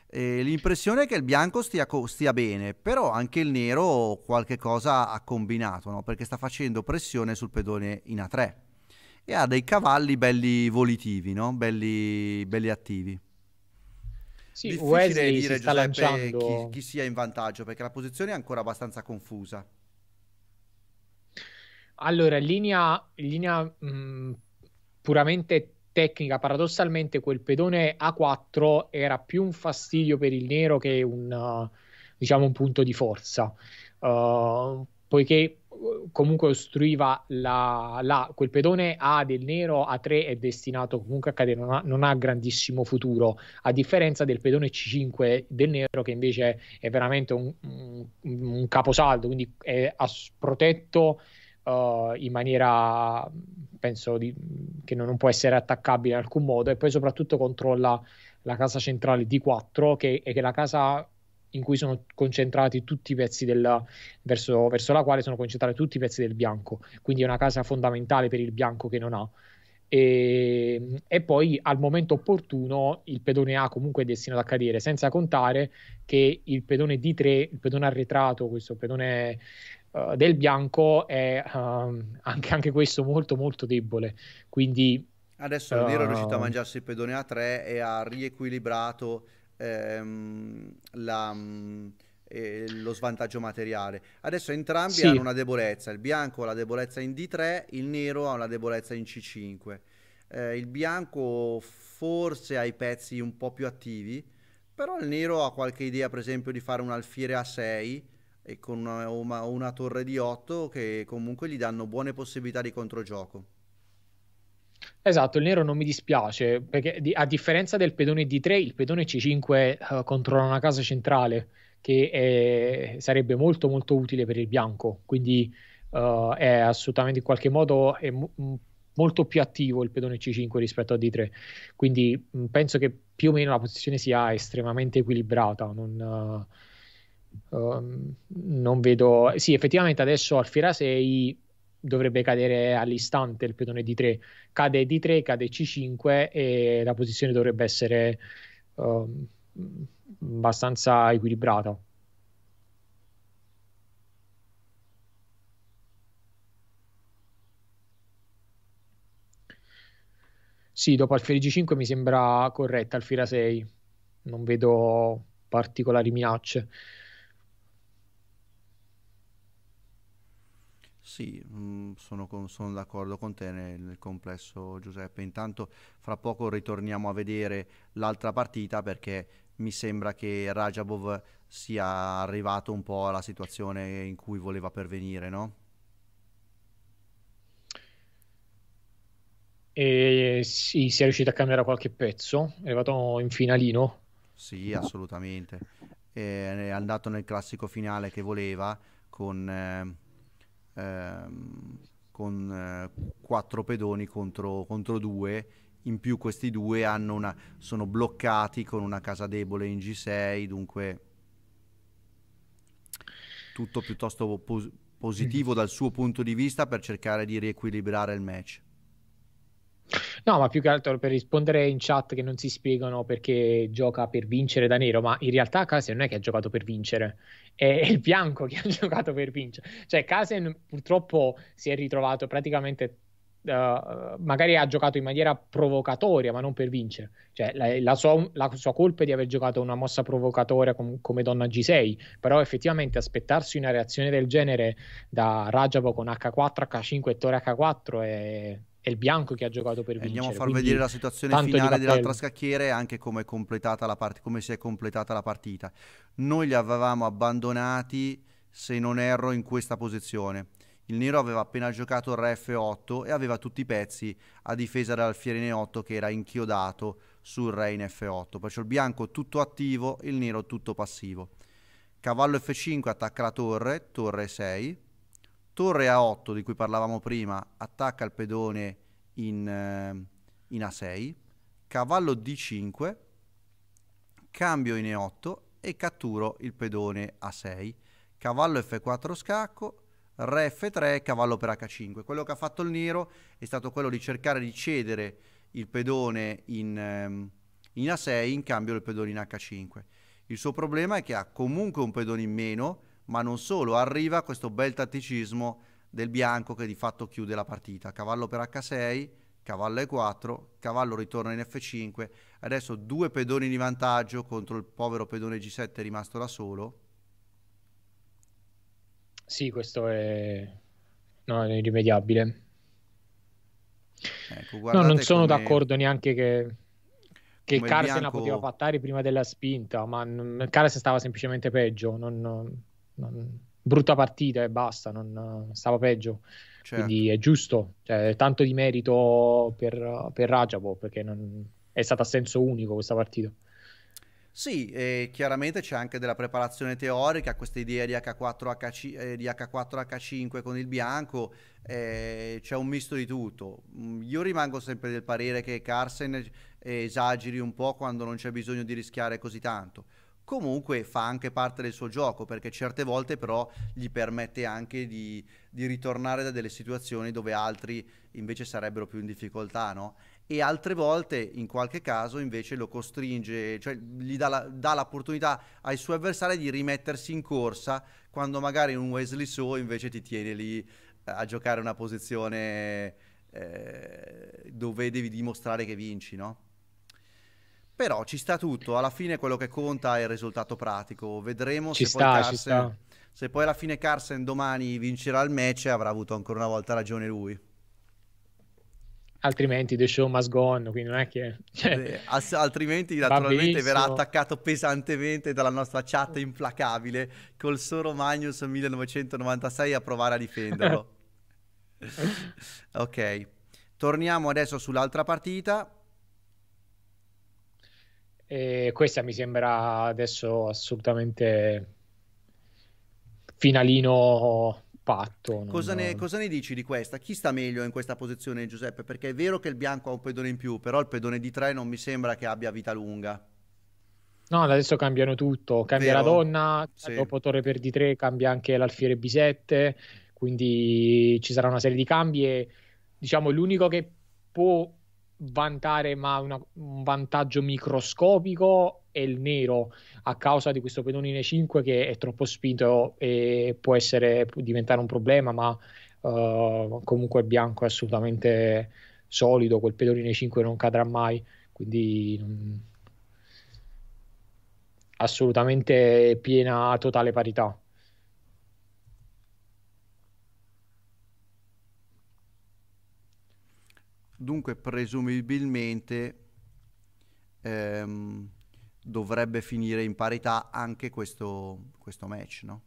E l'impressione è che il bianco stia, co- stia, bene, però anche il nero qualche cosa ha combinato, no? perché sta facendo pressione sul pedone in A3 e ha dei cavalli belli volitivi, no? belli, belli attivi. Sì, Difficile Wesley dire, Giuseppe, lanciando... chi, chi sia in vantaggio, perché la posizione è ancora abbastanza confusa. Allora, in linea, linea mh, mm, puramente tecnica, paradossalmente quel pedone A4 era più un fastidio per il nero che un, diciamo, un punto di forza, uh, poiché comunque ostruiva la, la, quel pedone A del nero A3 è destinato comunque a cadere, non ha, non ha, grandissimo futuro, a differenza del pedone C5 del nero che invece è veramente un, un, un caposaldo, quindi è protetto uh, in maniera penso di, che non, non può essere attaccabile in alcun modo e poi soprattutto controlla la casa centrale D4 che è la casa in cui sono concentrati tutti i pezzi della, verso, verso, la quale sono concentrati tutti i pezzi del bianco, quindi è una casa fondamentale per il bianco che non ha. E, ehm, e poi al momento opportuno il pedone A comunque è destinato a cadere, senza contare che il pedone D3, il pedone arretrato, questo pedone uh, del bianco è uh, anche, anche questo molto molto debole, quindi Adesso uh... Nero è riuscito a ehm, mangiarsi il pedone A3 e ha riequilibrato ehm, la, mm, eh, lo svantaggio materiale. Adesso entrambi sì. hanno una debolezza, il bianco ha la debolezza in D3, il nero ha una debolezza in C5. Eh, il bianco forse ha i pezzi un po' più attivi, però il nero ha qualche idea per esempio di fare un alfiere a 6 e con una, una, una torre di 8 che comunque gli danno buone possibilità di controgioco. Esatto, il nero non mi dispiace, perché a differenza del pedone D3, il pedone C5 uh, eh, controlla una casa centrale, che è, eh, sarebbe molto molto utile per il bianco, quindi uh, è assolutamente in qualche modo m- molto più attivo il pedone C5 rispetto a D3, quindi m- penso che più o meno la posizione sia estremamente equilibrata, non, uh, non vedo... Sì, effettivamente adesso al Alfiera 6 dovrebbe cadere all'istante il pedone D3. Cade D3, cade C5 e la posizione dovrebbe essere uh, abbastanza equilibrata. Sì, dopo alfiere G5 mi sembra corretta, alfiera 6. Non vedo particolari minacce. Sì, mm, sono, con, sono, d'accordo con te nel, nel, complesso Giuseppe. Intanto fra poco ritorniamo a vedere l'altra partita perché mi sembra che Rajabov sia arrivato un po' alla situazione in cui voleva pervenire, no? E, sì, si è riuscito a cambiare qualche pezzo, è arrivato in finalino. Sì, assolutamente. è andato nel classico finale che voleva con... Eh, ehm, con eh, quattro pedoni contro, contro, due. In più questi due una, sono bloccati con una casa debole in G6, dunque tutto piuttosto pos- positivo mm. dal suo punto di vista per cercare di riequilibrare il match. No, ma più che altro per rispondere in chat che non si spiegano perché gioca per vincere da nero, ma in realtà Kasen non è che ha giocato per vincere, è il bianco che ha giocato per vincere. Cioè Kasen purtroppo si è ritrovato praticamente Uh, magari ha giocato in maniera provocatoria, ma non per vincere. Cioè, la, la, sua, la, sua, colpa è di aver giocato una mossa provocatoria com, come donna G6, però effettivamente aspettarsi una reazione del genere da Rajabo con H4, H5 e Tore H4 è è il bianco che ha giocato per e vincere. Andiamo a far Quindi, vedere la situazione finale dell'altra scacchiera e anche come, part- come, si è completata la partita. Noi li avevamo abbandonati, se non erro, in questa posizione. Il Nero aveva appena giocato il re F8 e aveva tutti i pezzi a difesa dell'alfiere n 8 che era inchiodato sul re in F8. Perciò il bianco tutto attivo, il nero tutto passivo. Cavallo F5 attacca la torre, torre 6 torre A8 di cui parlavamo prima attacca il pedone in, eh, in A6, cavallo D5, cambio in E8 e catturo il pedone A6, cavallo F4 scacco, re F3, cavallo per H5. Quello che ha fatto il nero è stato quello di cercare di cedere il pedone in, ehm, in A6 in cambio del pedone in H5. Il suo problema è che ha comunque un pedone in meno, ma non solo, arriva questo bel tatticismo del bianco che di fatto chiude la partita. Cavallo per H6, cavallo E4, cavallo ritorna in F5, adesso due pedoni di vantaggio contro il povero pedone G7 rimasto da solo. Sì, questo è, no, è irrimediabile. Ecco, no, non sono come... d'accordo neanche che che Carsen bianco... la poteva fattare prima della spinta, ma non... Carsen stava semplicemente peggio. Non non, brutta partita e basta, non, stava peggio. Certo. Quindi è giusto, cioè, tanto di merito per, per Rajapov perché non, è stata a senso unico questa partita. Sì, e chiaramente c'è anche della preparazione teorica, questa idea di H4H5 eh, con il bianco, eh, c'è un misto di tutto. Mm, io rimango sempre del parere che Carsen eh, esageri un po' quando non c'è bisogno di rischiare così tanto comunque fa anche parte del suo gioco perché certe volte però gli permette anche di, di ritornare da delle situazioni dove altri invece sarebbero più in difficoltà, no? E altre volte, in qualche caso, invece lo costringe, cioè gli dà, la, dà l'opportunità ai suoi avversari di rimettersi in corsa quando magari un Wesley So invece ti tiene lì eh, a giocare una posizione eh, dove devi dimostrare che vinci, no? Però ci sta tutto, alla fine quello che conta è il risultato pratico. Vedremo se, sta, poi Carsen, se, poi alla fine Carson domani vincerà il match avrà avuto ancora una volta ragione lui. Altrimenti The Show must go on, quindi non è che... Cioè, Beh, ass- altrimenti naturalmente verrà attaccato pesantemente dalla nostra chat implacabile col solo Magnus 1996 a provare a difenderlo. ok, torniamo adesso sull'altra partita e questa mi sembra adesso assolutamente finalino patto. Non... Cosa, ne, cosa, ne, dici di questa? Chi sta meglio in questa posizione, Giuseppe? Perché è vero che il bianco ha un pedone in più, però il pedone di 3 non mi sembra che abbia vita lunga. No, adesso cambiano tutto. Cambia vero. la donna, sì. dopo Torre per di 3 cambia anche l'Alfiere B7, quindi ci sarà una serie di cambi e diciamo l'unico che può vantare ma una, un vantaggio microscopico è il nero a causa di questo pedonine 5 che è troppo spinto e può, essere, può diventare un problema ma uh, comunque il bianco è assolutamente solido quel pedonine 5 non cadrà mai quindi mh, assolutamente piena totale parità Dunque, presumibilmente ehm, dovrebbe finire in parità anche questo, questo match, no?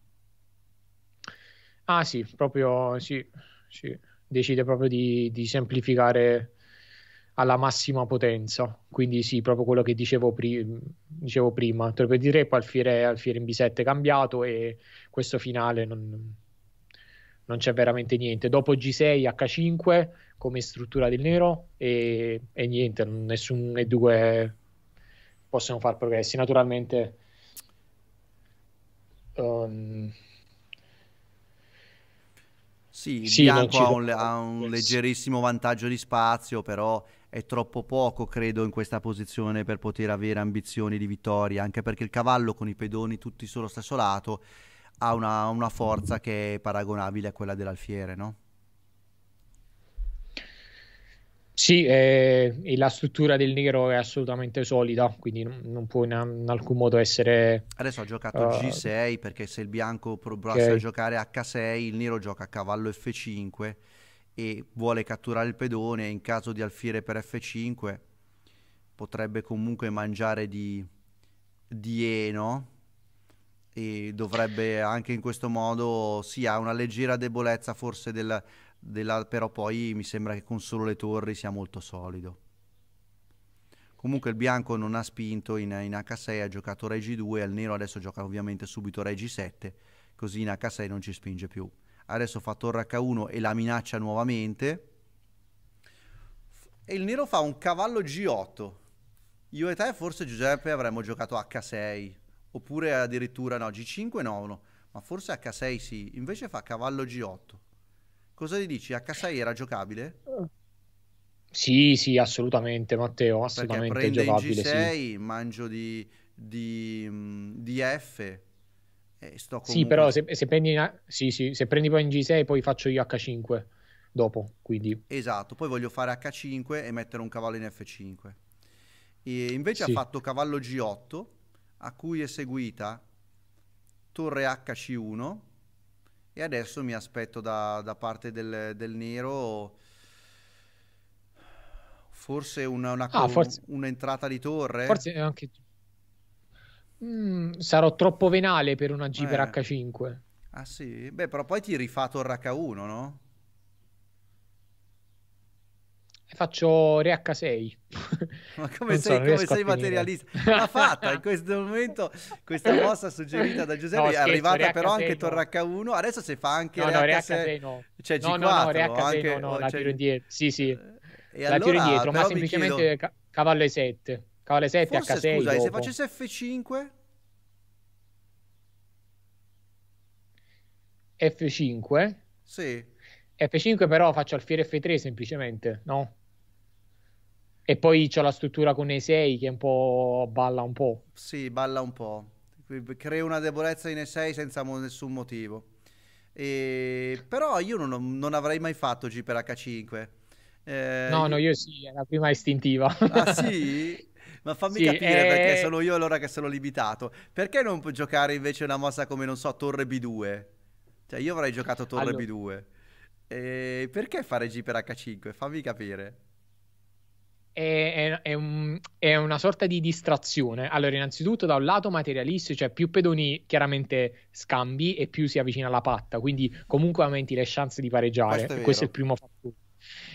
Ah sì, proprio sì, sì. decide proprio di, di, semplificare alla massima potenza, quindi sì, proprio quello che dicevo, pri- dicevo prima, Torpe di Re, Alfiere, Alfiere in B7 cambiato e questo finale non, non c'è veramente niente. Dopo G6, H5, come struttura del nero e, e niente, nessuno e due possono far progressi. Naturalmente um, sì, sì, Bianco ha un, ha un leggerissimo vantaggio di spazio, però è troppo poco, credo, in questa posizione per poter avere ambizioni di vittoria, anche perché il cavallo con i pedoni tutti sullo stesso lato ha una, una forza che è paragonabile a quella dell'alfiere, no? Sì, eh, la struttura del nero è assolutamente solida, quindi non, può in, in alcun modo essere... Adesso ha giocato uh, eh, G6 perché se il bianco provasse okay. a giocare H6, il nero gioca a cavallo F5 e vuole catturare il pedone, in caso di alfiere per F5 potrebbe comunque mangiare di, di E, no? E dovrebbe anche in questo modo, sì, ha una leggera debolezza forse del, della, però poi mi sembra che con solo le torri sia molto solido. Comunque il bianco non ha spinto in, in H6, ha giocato Regi 2, al nero adesso gioca ovviamente subito Regi 7, così in H6 non ci spinge più. Adesso fa torre H1 e la minaccia nuovamente. E il nero fa un cavallo G8. Io e te forse Giuseppe avremmo giocato H6, oppure addirittura no, G5 no, no ma forse H6 sì, invece fa cavallo G8. Cosa gli dici? H6 era giocabile? Sì, sì, assolutamente, Matteo, assolutamente Perché prende giocabile. G6, sì. mangio di, di, di F. Eh, comunque... Sì, però se, se, prendi, sì, sì, se prendi poi in G6 poi faccio io H5 dopo, quindi... Esatto, poi voglio fare H5 e mettere un cavallo in F5. E invece sì. ha fatto cavallo G8, a cui è seguita torre hc 1 e adesso mi aspetto da, da parte del, del, nero forse una, una ah, forse, un'entrata di torre. Forse anche... Mm, sarò troppo venale per una G eh. per H5. Ah sì? Beh, però poi ti rifà torre H1, no? faccio RH6. Ma come non sei, so, come sei materialista? L'ha fatta in questo momento questa mossa suggerita da Giuseppe no, è arrivata RH6 però anche no. h 1 adesso si fa anche no, no, RH6, RH6 no. Cioè no, G4, no, no, RH6 anche, no, no, la tiro indietro. Sì, sì. Eh, e la allora, tiro indietro, ma semplicemente chiedo... cavallo E7. Cavallo E7 Forse, H6 scusa, dopo. se facesse F5 F5? Sì. F5 però faccio alfiere F3 semplicemente, no? E poi c'è la struttura con E6 che un po' balla un po'. Sì, balla un po'. Crea una debolezza in E6 senza mo- nessun motivo. E... Però io non, non, avrei mai fatto G per H5. Eh... no, no, io sì, è la prima istintiva. Ah sì? Ma fammi sì, capire eh... perché sono io allora che sono limitato. Perché non puoi giocare invece una mossa come, non so, torre B2? Cioè, io avrei giocato torre allora... B2. E perché fare G per H5? Fammi capire è, è, un, è, una sorta di distrazione. Allora, innanzitutto, da un lato materialista, cioè più pedoni chiaramente scambi e più si avvicina alla patta, quindi comunque aumenti le chance di pareggiare. Questo è, Questo è il primo fattore.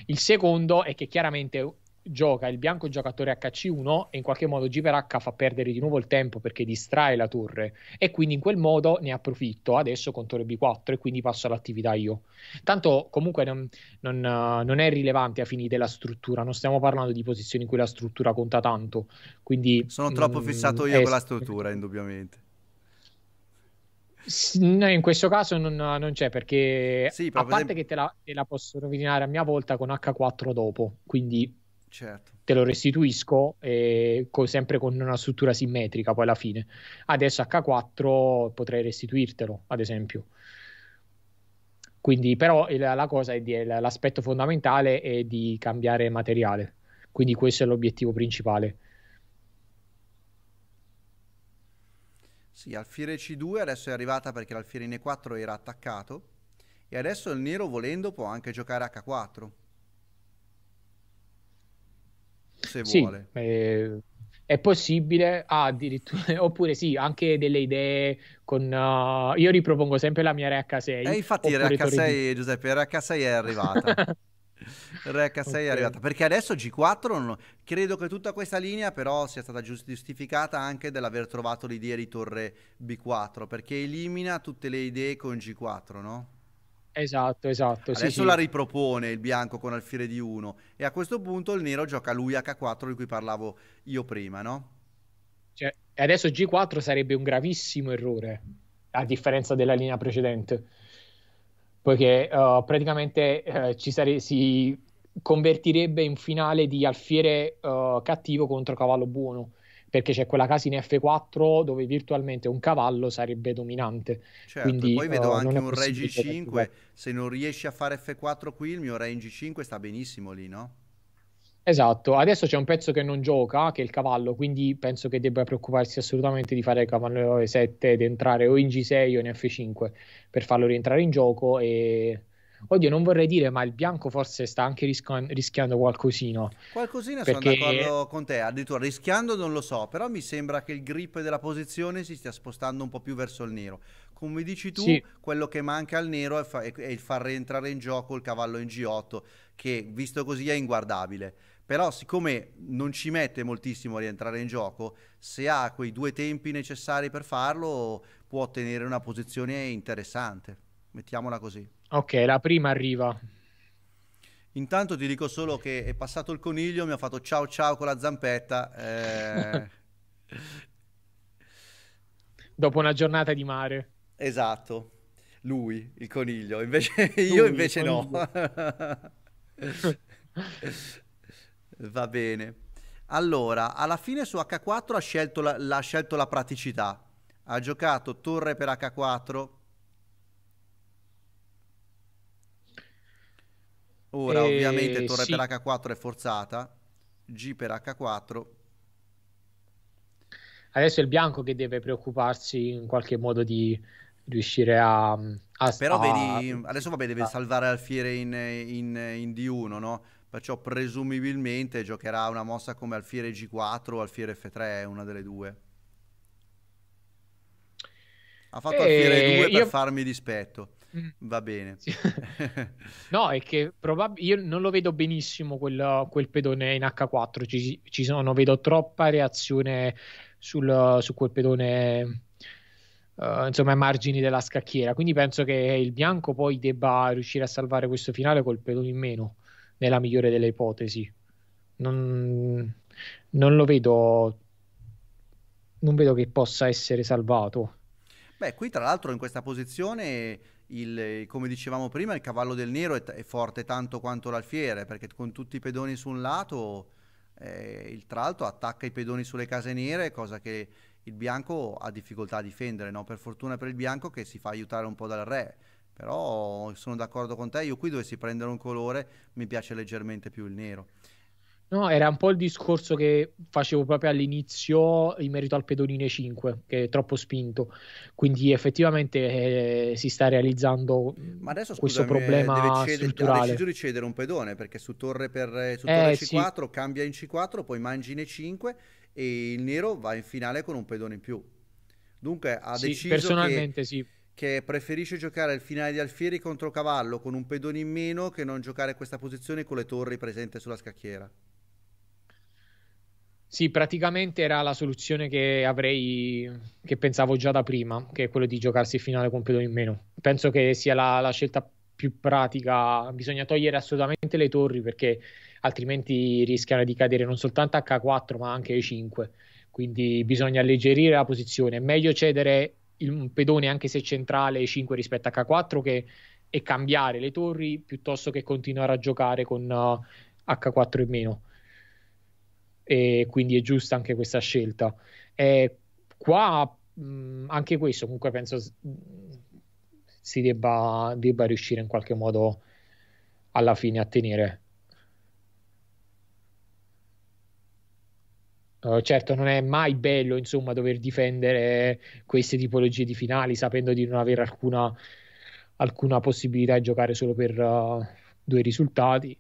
Il secondo è che chiaramente gioca il bianco giocatore HC1 e in qualche modo GVRH fa perdere di nuovo il tempo perché distrae la torre e quindi in quel modo ne approfitto adesso con torre B4 e quindi passo all'attività io tanto comunque non, non, eh, non è rilevante a fini della struttura non stiamo parlando di posizioni in cui la struttura conta tanto quindi sono troppo mh, mm, fissato io è... con la eh, struttura indubbiamente No, in questo caso non, non c'è perché sì, a parte esempio... che te la, te la, posso rovinare a mia volta con H4 dopo, quindi Certo. te lo restituisco eh, co- sempre con una struttura simmetrica poi alla fine. Adesso H4 potrei restituirtelo, ad esempio. Quindi però eh, la, cosa è di, l'aspetto fondamentale è di cambiare materiale. Quindi questo è l'obiettivo principale. Sì, Alfiere C2 adesso è arrivata perché l'Alfiere in e 4 era attaccato e adesso il nero volendo può anche giocare H4 se sì, vuole. Eh, è possibile, ah, addirittura, oppure sì, anche delle idee con... Uh, io ripropongo sempre la mia RH6. E eh, infatti RH6, Torino. Giuseppe, RH6 è arrivata. RH6 okay. è arrivata perché adesso G4 non... credo che tutta questa linea però sia stata giustificata anche dell'aver trovato l'idea di torre B4 perché elimina tutte le idee con G4 no? Esatto, esatto. Adesso sì, la sì. ripropone il bianco con alfiere di 1 e a questo punto il nero gioca lui H4 di cui parlavo io prima, no? Cioè, adesso G4 sarebbe un gravissimo errore, a differenza della linea precedente, poiché uh, praticamente uh, ci sare- si convertirebbe in finale di alfiere uh, cattivo contro cavallo buono perché c'è quella casa in F4 dove virtualmente un cavallo sarebbe dominante. Certo, Quindi, poi vedo uh, anche un re G5, se non riesci a fare F4 qui, il mio re in G5 sta benissimo lì, no? Esatto, adesso c'è un pezzo che non gioca, che è il cavallo, quindi penso che debba preoccuparsi assolutamente di fare il cavallo E7 ed entrare o in G6 o in F5 per farlo rientrare in gioco e oddio, non vorrei dire, ma il bianco forse sta anche risco- rischiando qualcosino. Qualcosina perché... sono d'accordo con te, addirittura rischiando non lo so, però mi sembra che il grip della posizione si stia spostando un po' più verso il nero. Come dici tu, sì. quello che manca al nero è, fa- è il far rientrare in gioco il cavallo in G8, che visto così è inguardabile però siccome non ci mette moltissimo a rientrare in gioco, se ha quei due tempi necessari per farlo, può ottenere una posizione interessante mettiamola così. Ok, la prima arriva. Intanto ti dico solo che è passato il coniglio, mi ha fatto ciao ciao con la zampetta. Eh... Dopo una giornata di mare. Esatto, lui, il coniglio, invece lui, io invece no. Va bene. Allora, alla fine su H4 ha scelto la, ha scelto la praticità. Ha giocato torre per H4, Ora e... Eh, ovviamente torre sì. per H4 è forzata, G per H4. Adesso è il bianco che deve preoccuparsi in qualche modo di riuscire a... Mm, a Però a... vedi, adesso vabbè deve salvare Alfiere in, in, in D1, no? Perciò presumibilmente giocherà una mossa come Alfiere G4 o Alfiere F3, una delle due. Ha fatto e... Alfiere 2 eh, per io... farmi dispetto. Mm. va bene. Sì. no, è che probab- io non lo vedo benissimo quel, quel pedone in H4, ci, ci sono, vedo troppa reazione sul, su quel pedone. Uh, insomma, ai margini della scacchiera. Quindi penso che il bianco poi debba riuscire a salvare questo finale col pedone in meno, nella migliore delle ipotesi. Non, non lo vedo, non vedo che possa essere salvato. Beh, qui tra l'altro in questa posizione il, eh, come dicevamo prima, il cavallo del nero è, t- è, forte tanto quanto l'alfiere, perché con tutti i pedoni su un lato, eh, il tralto attacca i pedoni sulle case nere, cosa che il bianco ha difficoltà a difendere, no? per fortuna per il bianco che si fa aiutare un po' dal re. Però sono d'accordo con te, io qui dovessi prendere un colore mi piace leggermente più il nero. No, era un po' il discorso che facevo proprio all'inizio in merito al pedonine 5, che è troppo spinto. Quindi effettivamente eh, si sta realizzando Ma adesso, questo scusami, eh, problema deve cedere, strutturale. Ha deciso di cedere un pedone perché su torre, per, eh, su torre eh, C4 sì. cambia in C4, poi mangi in E5 e il nero va in finale con un pedone in più. Dunque ha sì, deciso personalmente che... sì che preferisce giocare il finale di alfieri contro cavallo con un pedone in meno che non giocare questa posizione con le torri presenti sulla scacchiera. Sì, praticamente era la soluzione che avrei, che pensavo già da prima, che è quello di giocarsi il finale completo in meno. Penso che sia la, la scelta più pratica, bisogna togliere assolutamente le torri perché altrimenti rischiano di cadere non soltanto H4 ma anche E5, quindi bisogna alleggerire la posizione, è meglio cedere un pedone anche se centrale E5 rispetto a H4 che, e cambiare le torri piuttosto che continuare a giocare con H4 eh, in meno e quindi è giusta anche questa scelta. E qua mh, mm, anche questo comunque penso si debba, debba riuscire in qualche modo alla fine a tenere. Uh, certo, non è mai bello, insomma, dover difendere queste tipologie di finali sapendo di non avere alcuna, alcuna possibilità di giocare solo per uh, due risultati,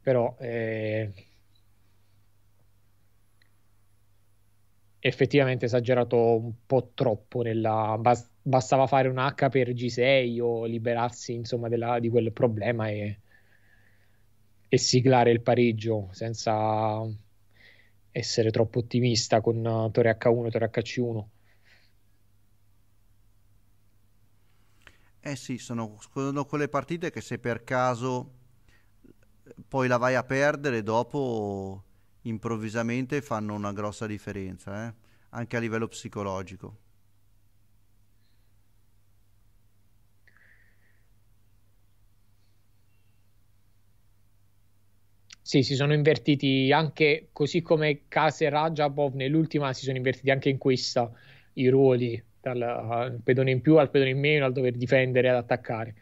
però eh, effettivamente esagerato un po' troppo nella, bas- bastava fare un H per G6 o liberarsi insomma della, di quel problema e, e, siglare il pareggio senza essere troppo ottimista con Torre H1 e Torre HC1 Eh sì, sono, sono quelle partite che se per caso poi la vai a perdere dopo improvvisamente fanno una grossa differenza, eh? anche a livello psicologico. Sì, si sono invertiti anche così come Kase Rajabov nell'ultima, si sono invertiti anche in questa i ruoli dal pedone in più al pedone in meno, al dover difendere, ad attaccare.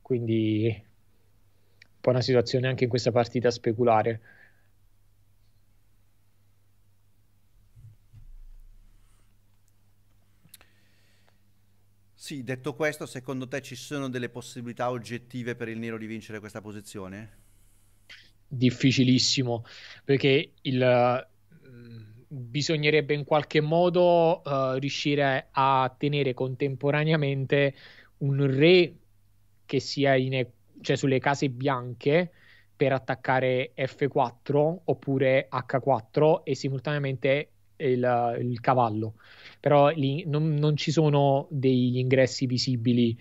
Quindi un po' una situazione anche in questa partita speculare. Sì, detto questo, secondo te ci sono delle possibilità oggettive per il nero di vincere questa posizione? Difficilissimo, perché il, mm, bisognerebbe in qualche modo uh, riuscire a tenere contemporaneamente un re che sia in, cioè sulle case bianche per attaccare F4 oppure H4 e simultaneamente il, il cavallo, però lì non, non, ci sono degli ingressi visibili,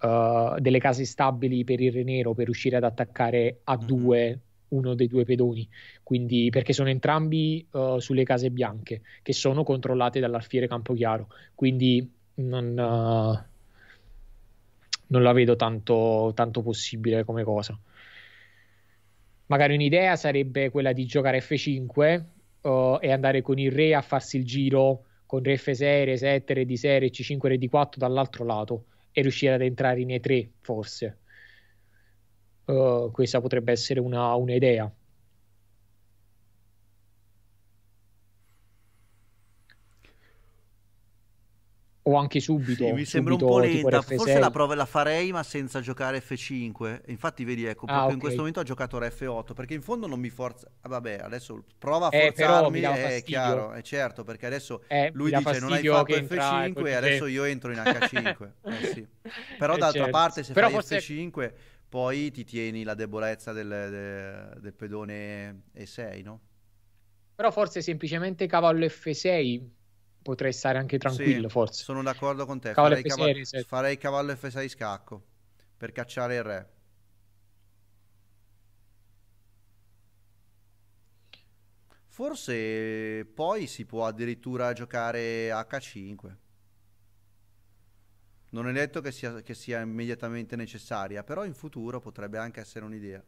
uh, delle case stabili per il Renero per riuscire ad attaccare a mhm. due uno dei due pedoni, quindi perché sono entrambi uh, sulle case bianche che sono controllate dall'alfiere Campochiaro, quindi non, uh, non la vedo tanto, tanto possibile come cosa magari un'idea sarebbe quella di giocare F5 uh, e andare con il re a farsi il giro con re F6, re 7, re di 6 re C5, re di 4 dall'altro lato e riuscire ad entrare in E3 forse. Uh, questa potrebbe essere una, un'idea. o anche subito. Sì, mi sembra subito, un po' lenta, forse la prova la farei ma senza giocare F5. Infatti vedi, ecco, ah, proprio ah, okay. in questo momento ho giocato F8 perché in fondo non mi forza... Ah, vabbè, adesso prova a eh, forzarmi, eh, è chiaro, è certo, perché adesso eh, lui dice non hai fatto F5 entra, e adesso io entro in H5. eh, sì. Però eh, d'altra certo. parte se Però fai forse... F5 poi ti tieni la debolezza del, del, del pedone E6, no? Però forse semplicemente cavallo F6 potrei stare anche tranquillo, sì, forse. Sono d'accordo con te. Cavallo farei, F6, cavallo, farei cavallo F6 scacco per cacciare il re. Forse poi si può addirittura giocare H5. Non è detto che sia, che sia immediatamente necessaria, però in futuro potrebbe anche essere un'idea.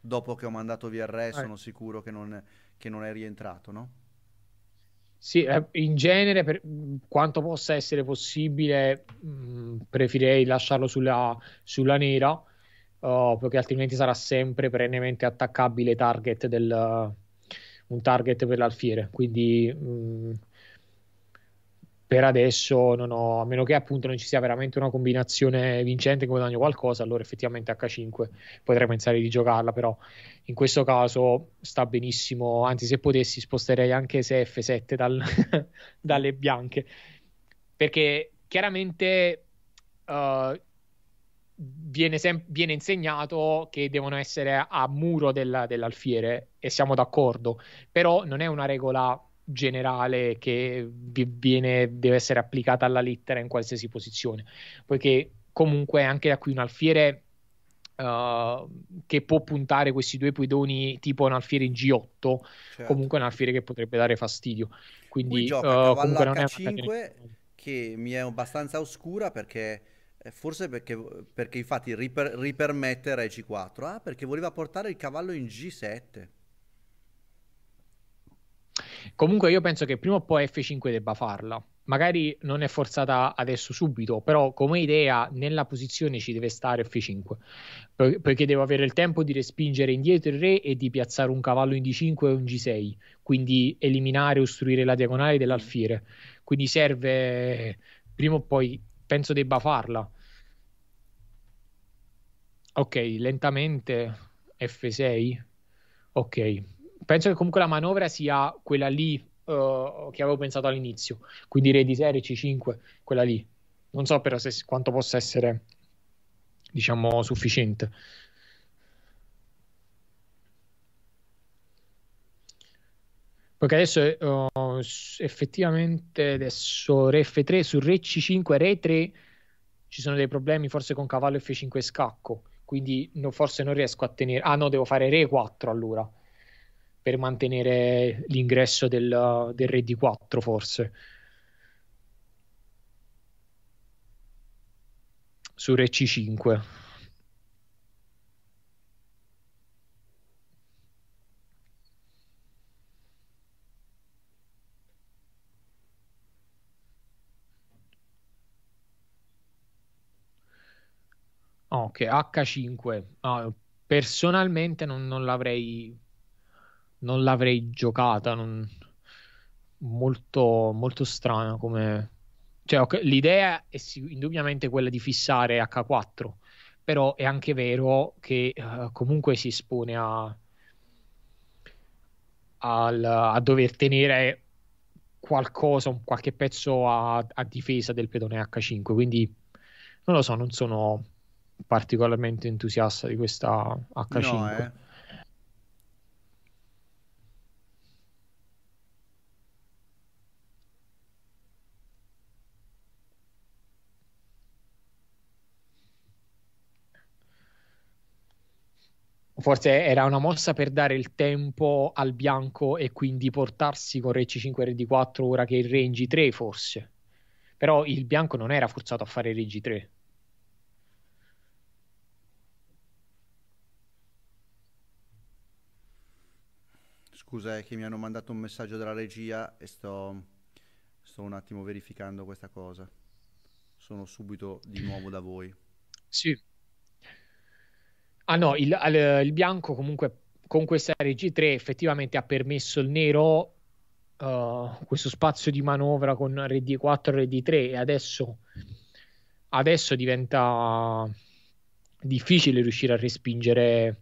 Dopo che ho mandato via il re, sono sicuro che non, che non è rientrato, no? Sì, eh, in genere, per quanto possa essere possibile, mm, preferirei lasciarlo sulla, sulla nera, uh, perché altrimenti sarà sempre perennemente attaccabile target del, un target per l'alfiere. Quindi mh, mm, per adesso non ho, a meno che appunto non ci sia veramente una combinazione vincente che guadagno qualcosa, allora effettivamente H5 potrei pensare di giocarla, però in questo caso sta benissimo, anzi se potessi sposterei anche se F7 dal, dalle bianche, perché chiaramente uh, viene, sem- viene, insegnato che devono essere a muro della, dell'alfiere e siamo d'accordo, però non è una regola generale che viene, deve essere applicata alla lettera in qualsiasi posizione, poiché comunque anche da qui un alfiere Uh, che può puntare questi due pedoni tipo un alfiere in G8 certo. comunque un alfiere che potrebbe dare fastidio quindi Qui gioca uh, comunque H5 è che mi è abbastanza oscura perché eh, forse perché, perché infatti riper, ripermettere G4 ah, perché voleva portare il cavallo in G7 Comunque io penso che prima o poi F5 debba farla. Magari non è forzata adesso subito, però come idea nella posizione ci deve stare F5, perché devo avere il tempo di respingere indietro il re e di piazzare un cavallo in D5 e un G6, quindi eliminare, ostruire la diagonale dell'alfiere. Quindi serve, prima o poi penso debba farla. Ok, lentamente F6. Ok penso che comunque la manovra sia quella lì uh, che avevo pensato all'inizio, quindi re di serie C5, quella lì. Non so però se, quanto possa essere, diciamo, sufficiente. Perché adesso uh, effettivamente adesso re F3 su re C5 re 3 ci sono dei problemi forse con cavallo F5 scacco, quindi no, forse non riesco a tenere Ah no, devo fare re 4 allora per mantenere l'ingresso del, del re di 4 forse. Su re c5. Ok, H5. Ah, personalmente non, non l'avrei non l'avrei giocata. Non... Molto, molto strana come... Cioè, okay, l'idea è indubbiamente quella di fissare H4, però è anche vero che uh, comunque si espone a, al, a dover tenere qualcosa, un, qualche pezzo a, a, difesa del pedone H5. Quindi non lo so, non sono particolarmente entusiasta di questa H5. No, eh. Forse era una mossa per dare il tempo al bianco e quindi portarsi con re C5 re D4 ora che il re in G3 forse. Però il bianco non era forzato a fare re G3. Scusa, è eh, che mi hanno mandato un messaggio dalla regia e sto, sto un attimo verificando questa cosa. Sono subito di nuovo da voi. Sì, Ah no, il, al, il bianco comunque con questa RG3 effettivamente ha permesso il nero uh, questo spazio di manovra con RD4 e RD3 e adesso, adesso diventa difficile riuscire a respingere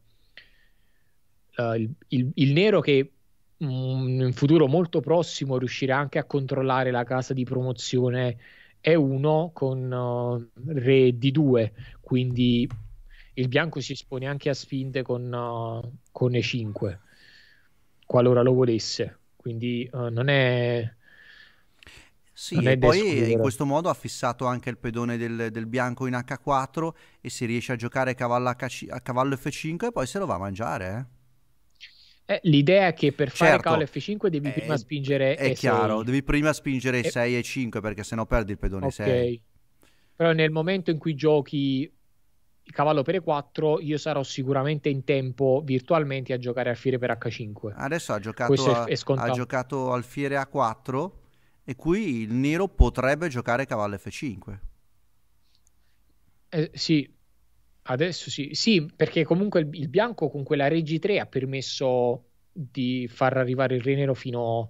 uh, il, il, il, nero che mh, mm, in futuro molto prossimo riuscirà anche a controllare la casa di promozione E1 con uh, eh, Re 2 quindi il bianco si espone anche a sfinte con, uh, con E5, qualora lo volesse. Quindi uh, non è... Sì, e è poi in questo modo ha fissato anche il pedone del, del, bianco in H4 e si riesce a giocare a cavallo, H- a cavallo F5 e poi se lo va a mangiare. Eh? Eh, l'idea è che per certo, fare cavallo F5 devi è, eh, prima spingere È E6. chiaro, devi prima spingere e... 6 e 5 perché sennò perdi il pedone okay. 6. Però nel momento in cui giochi il cavallo per E4, io sarò sicuramente in tempo virtualmente a giocare alfiere per H5. Adesso ha giocato, a, ha giocato alfiere A4 e qui il nero potrebbe giocare cavallo F5. Eh, sì, adesso sì. sì. perché comunque il, il, bianco con quella regi 3 ha permesso di far arrivare il re nero fino a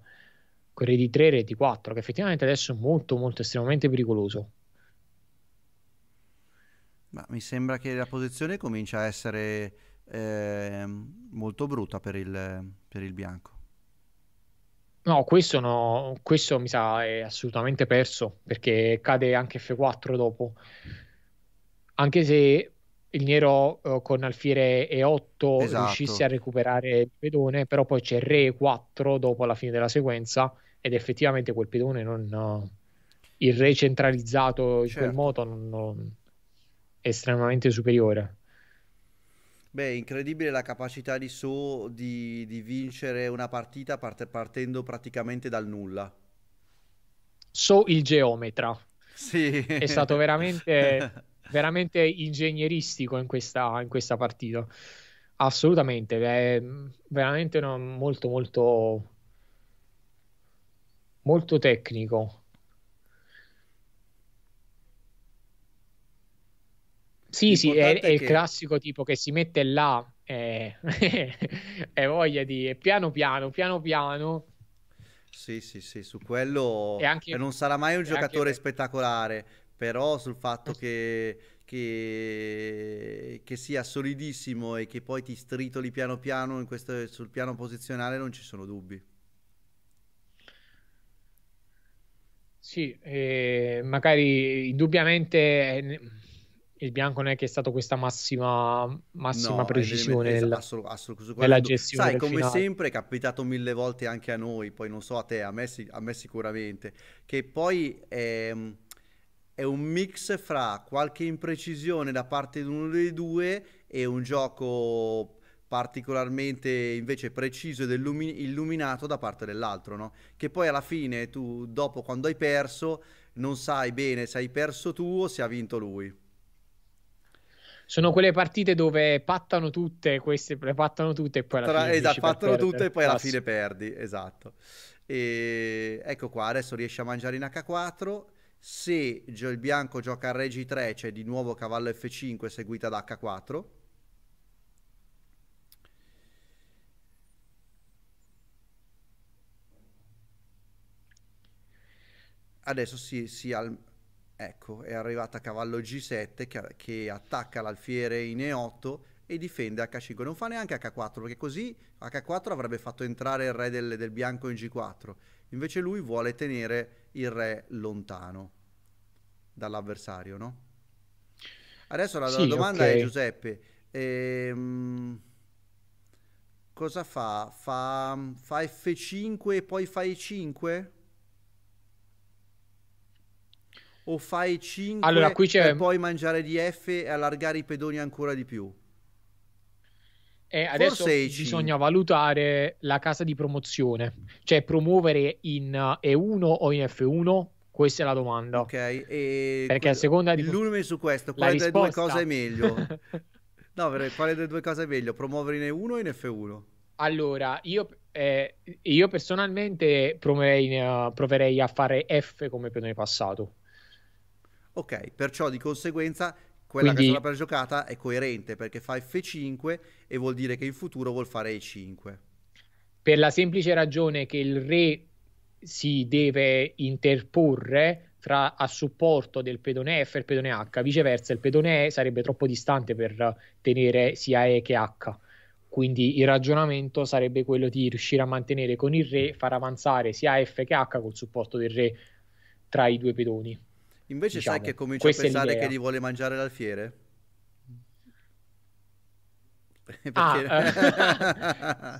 con re D3 e re D4, che effettivamente adesso è molto molto estremamente pericoloso. Ma mi sembra che la posizione comincia a essere eh, molto brutta per il, per il bianco. No questo, no questo, mi sa è assolutamente perso perché cade anche F4 dopo. Anche se il nero eh, con alfiere E8 esatto. riuscisse a recuperare il pedone, però poi c'è Re 4 dopo la fine della sequenza ed effettivamente quel pedone non... il re centralizzato in certo. quel modo non, non estremamente superiore. Beh, incredibile la capacità di So di, di vincere una partita part- partendo praticamente dal nulla. So il geometra. Sì. È stato veramente, veramente ingegneristico in questa, in questa partita. Assolutamente, è veramente no, molto, molto, molto tecnico. Sì, sì, è, è, il che... classico tipo che si mette là e, eh, e voglia di piano piano, piano piano. Sì, sì, sì, su quello anche... non sarà mai un giocatore anche... spettacolare, però sul fatto che, che, che, sia solidissimo e che poi ti stritoli piano piano questo, sul piano posizionale non ci sono dubbi. Sì, eh, magari indubbiamente eh, il bianco non è che è stato questa massima, massima no, precisione nel, esatto, assolut- assolut- nella gestione. Sai, come finale. sempre è capitato mille volte anche a noi, poi non so a te, a me, a me sicuramente, che poi è, è, un mix fra qualche imprecisione da parte di uno dei due e un gioco particolarmente invece preciso ed illuminato da parte dell'altro, no? Che poi alla fine tu, dopo quando hai perso, non sai bene se hai perso tu o se ha vinto lui sono quelle partite dove pattano tutte, queste le pattano tutte e poi alla Tra, fine esatto, pattano tutte e poi alla fine perdi, esatto. E ecco qua, adesso riesce a mangiare in H4. Se il bianco gioca a regi 3 c'è di nuovo cavallo F5 seguita da H4. Adesso si, si al, Ecco, è arrivata a cavallo G7 che, che attacca l'alfiere in E8 e difende H5. Non fa neanche H4 perché così H4 avrebbe fatto entrare il re del, del bianco in G4. Invece lui vuole tenere il re lontano dall'avversario, no? Adesso la, sì, la domanda okay. è Giuseppe, ehm, cosa fa? fa? fa? F5 e poi fa E5? o fai 5 allora, qui c'è... e poi mangiare di F e allargare i pedoni ancora di più? E eh, adesso bisogna valutare la casa di promozione, cioè promuovere in E1 o in F1? Questa è la domanda. Ok, e perché a seconda di l'ume su questo, quale delle due cose è meglio? no, perché quale delle due cose è meglio? Promuovere in E1 o in F1? Allora, io, eh, io personalmente proverei, uh, eh, proverei, a fare F come pedone passato. Ok, perciò di conseguenza quella Quindi... che sarà giocata è coerente perché fa F5 e vuol dire che in futuro vuol fare E5. Per la semplice ragione che il re si deve interporre tra, a supporto del pedone F e il pedone H, viceversa il pedone E sarebbe troppo distante per tenere sia E che H. Quindi il ragionamento sarebbe quello di riuscire a mantenere con il re, far avanzare sia F che H col supporto del re tra i due pedoni. Invece diciamo, sai che comincia a pensare l'idea. che gli vuole mangiare l'alfiere? Ah,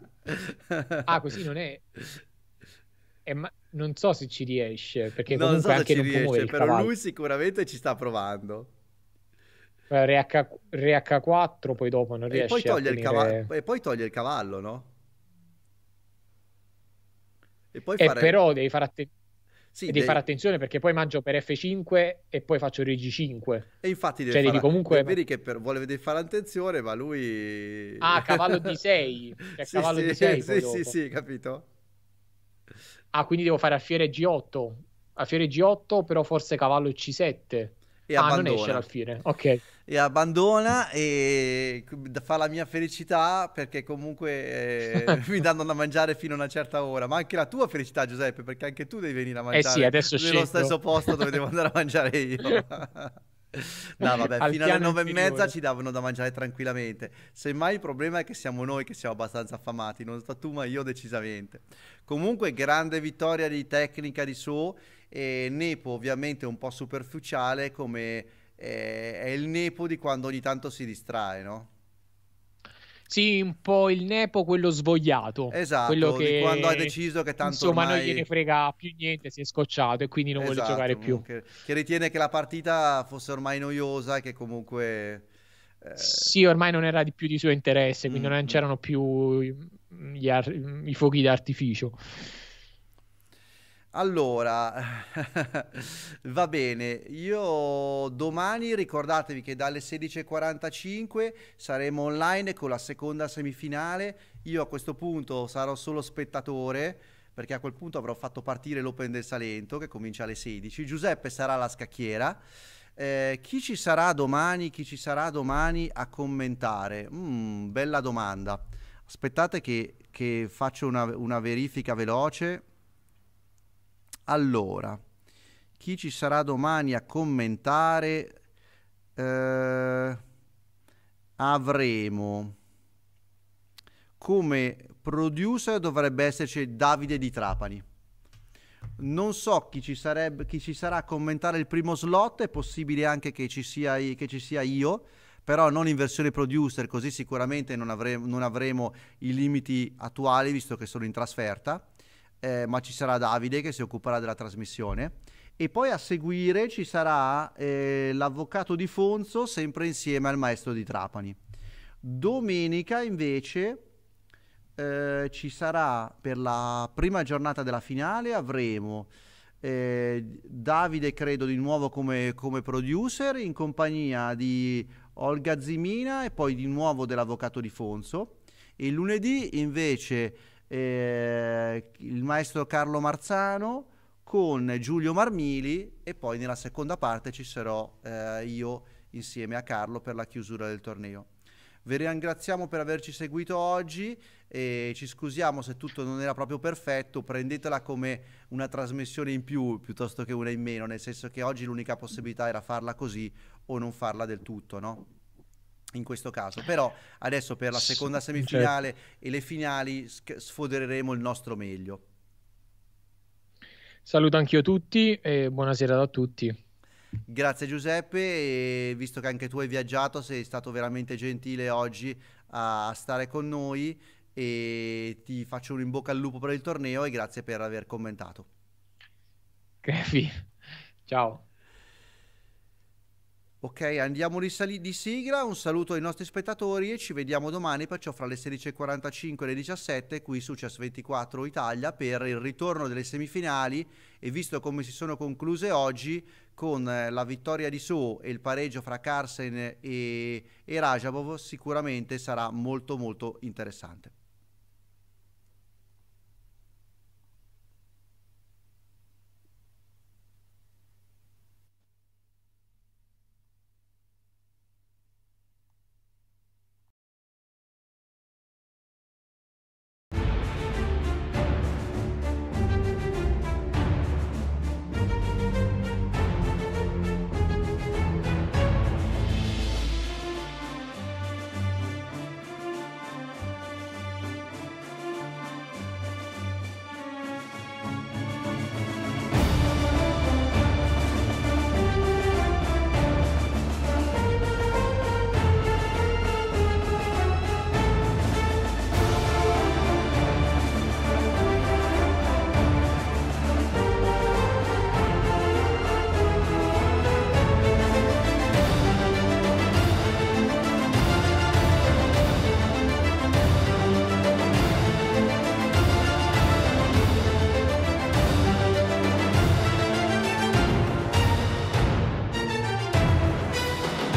perché... Ah, ah, così non è... è ma... Non so se ci riesce, perché no, comunque non so anche non riesce, può muovere Però lui sicuramente ci sta provando. RH, eh, RH4 poi dopo non riesce e poi toglie, a tenere... cavallo, e poi toglie il cavallo, no? E poi fare... eh, però devi fare attenzione sì, devi, devi, fare attenzione perché poi mangio per F5 e poi faccio Regi 5. E infatti cioè, devi, cioè, fare... devi comunque... Vedi che per... vuole fare attenzione, ma lui... Ah, cavallo di 6. Cioè, sì, cavallo sì, di 6 sì, sì, sì, capito. Ah, quindi devo fare alfiere G8. Alfiere G8, però forse cavallo C7 e ah, abbandona. non esce alla fine, ok. E abbandona e fa la mia felicità perché comunque eh, mi danno da mangiare fino a una certa ora, ma anche la tua felicità Giuseppe perché anche tu devi venire a mangiare eh sì, nello scendo. stesso posto dove devo andare a mangiare io. No, vabbè, fino alle nove e mezza ci davano da mangiare tranquillamente. Semmai il problema è che siamo noi che siamo abbastanza affamati, non sta tu, ma io decisamente. Comunque, grande vittoria di tecnica di suo e Nepo ovviamente un po' superficiale come eh, è il Nepo di quando ogni tanto si distrae, no? Sì, un po' il Nepo, quello svogliato. Esatto, quello che quando ha deciso che tanto Insomma, ormai... non gliene frega più niente, si è scocciato e quindi non esatto, vuole giocare più. Che, che, ritiene che la partita fosse ormai noiosa e che comunque... Eh... Sì, ormai non era di più di suo interesse, quindi mm. non mm. c'erano più ar- i fuochi d'artificio. Allora, va bene, io domani ricordatevi che dalle 16.45 saremo online con la seconda semifinale, io a questo punto sarò solo spettatore perché a quel punto avrò fatto partire l'Open del Salento che comincia alle 16, Giuseppe sarà alla scacchiera, eh, chi ci sarà domani, chi ci sarà domani a commentare? Mm, bella domanda, aspettate che, che faccio una, una verifica veloce. Allora, chi ci sarà domani a commentare? Eh, avremo come producer dovrebbe esserci Davide di Trapani. Non so chi ci, sarebbe, chi ci sarà a commentare il primo slot, è possibile anche che ci sia, che ci sia io, però non in versione producer, così sicuramente non, avremo, non avremo i limiti attuali, visto che sono in trasferta eh, ma ci sarà Davide che si occuperà della trasmissione. E poi a seguire ci sarà eh, l'avvocato di Fonzo, sempre insieme al maestro di Trapani. Domenica invece eh, ci sarà per la prima giornata della finale, avremo eh, Davide credo di nuovo come, come producer in compagnia di Olga Zimina e poi di nuovo dell'avvocato di Fonzo. E lunedì invece eh, il maestro Carlo Marzano con Giulio Marmili e poi nella seconda parte ci sarò eh, io insieme a Carlo per la chiusura del torneo. Vi ringraziamo per averci seguito oggi e ci scusiamo se tutto non era proprio perfetto, prendetela come una trasmissione in più piuttosto che una in meno, nel senso che oggi l'unica possibilità era farla così o non farla del tutto, no? in questo caso. Però adesso per la seconda semifinale certo. e le finali sfodereremo il nostro meglio. Saluto anch'io tutti e buonasera a tutti. Grazie Giuseppe, e visto che anche tu hai viaggiato, sei stato veramente gentile oggi a stare con noi e ti faccio un in bocca al lupo per il torneo e grazie per aver commentato. Crepi. Ciao. Ok, andiamo di, di, sigla, un saluto ai nostri spettatori e ci vediamo domani perciò fra le 16.45 e le 17 qui su CES24 Italia per il ritorno delle semifinali e visto come si sono concluse oggi con eh, la vittoria di Su e il pareggio fra Carsen e, e Rajabov sicuramente sarà molto molto interessante.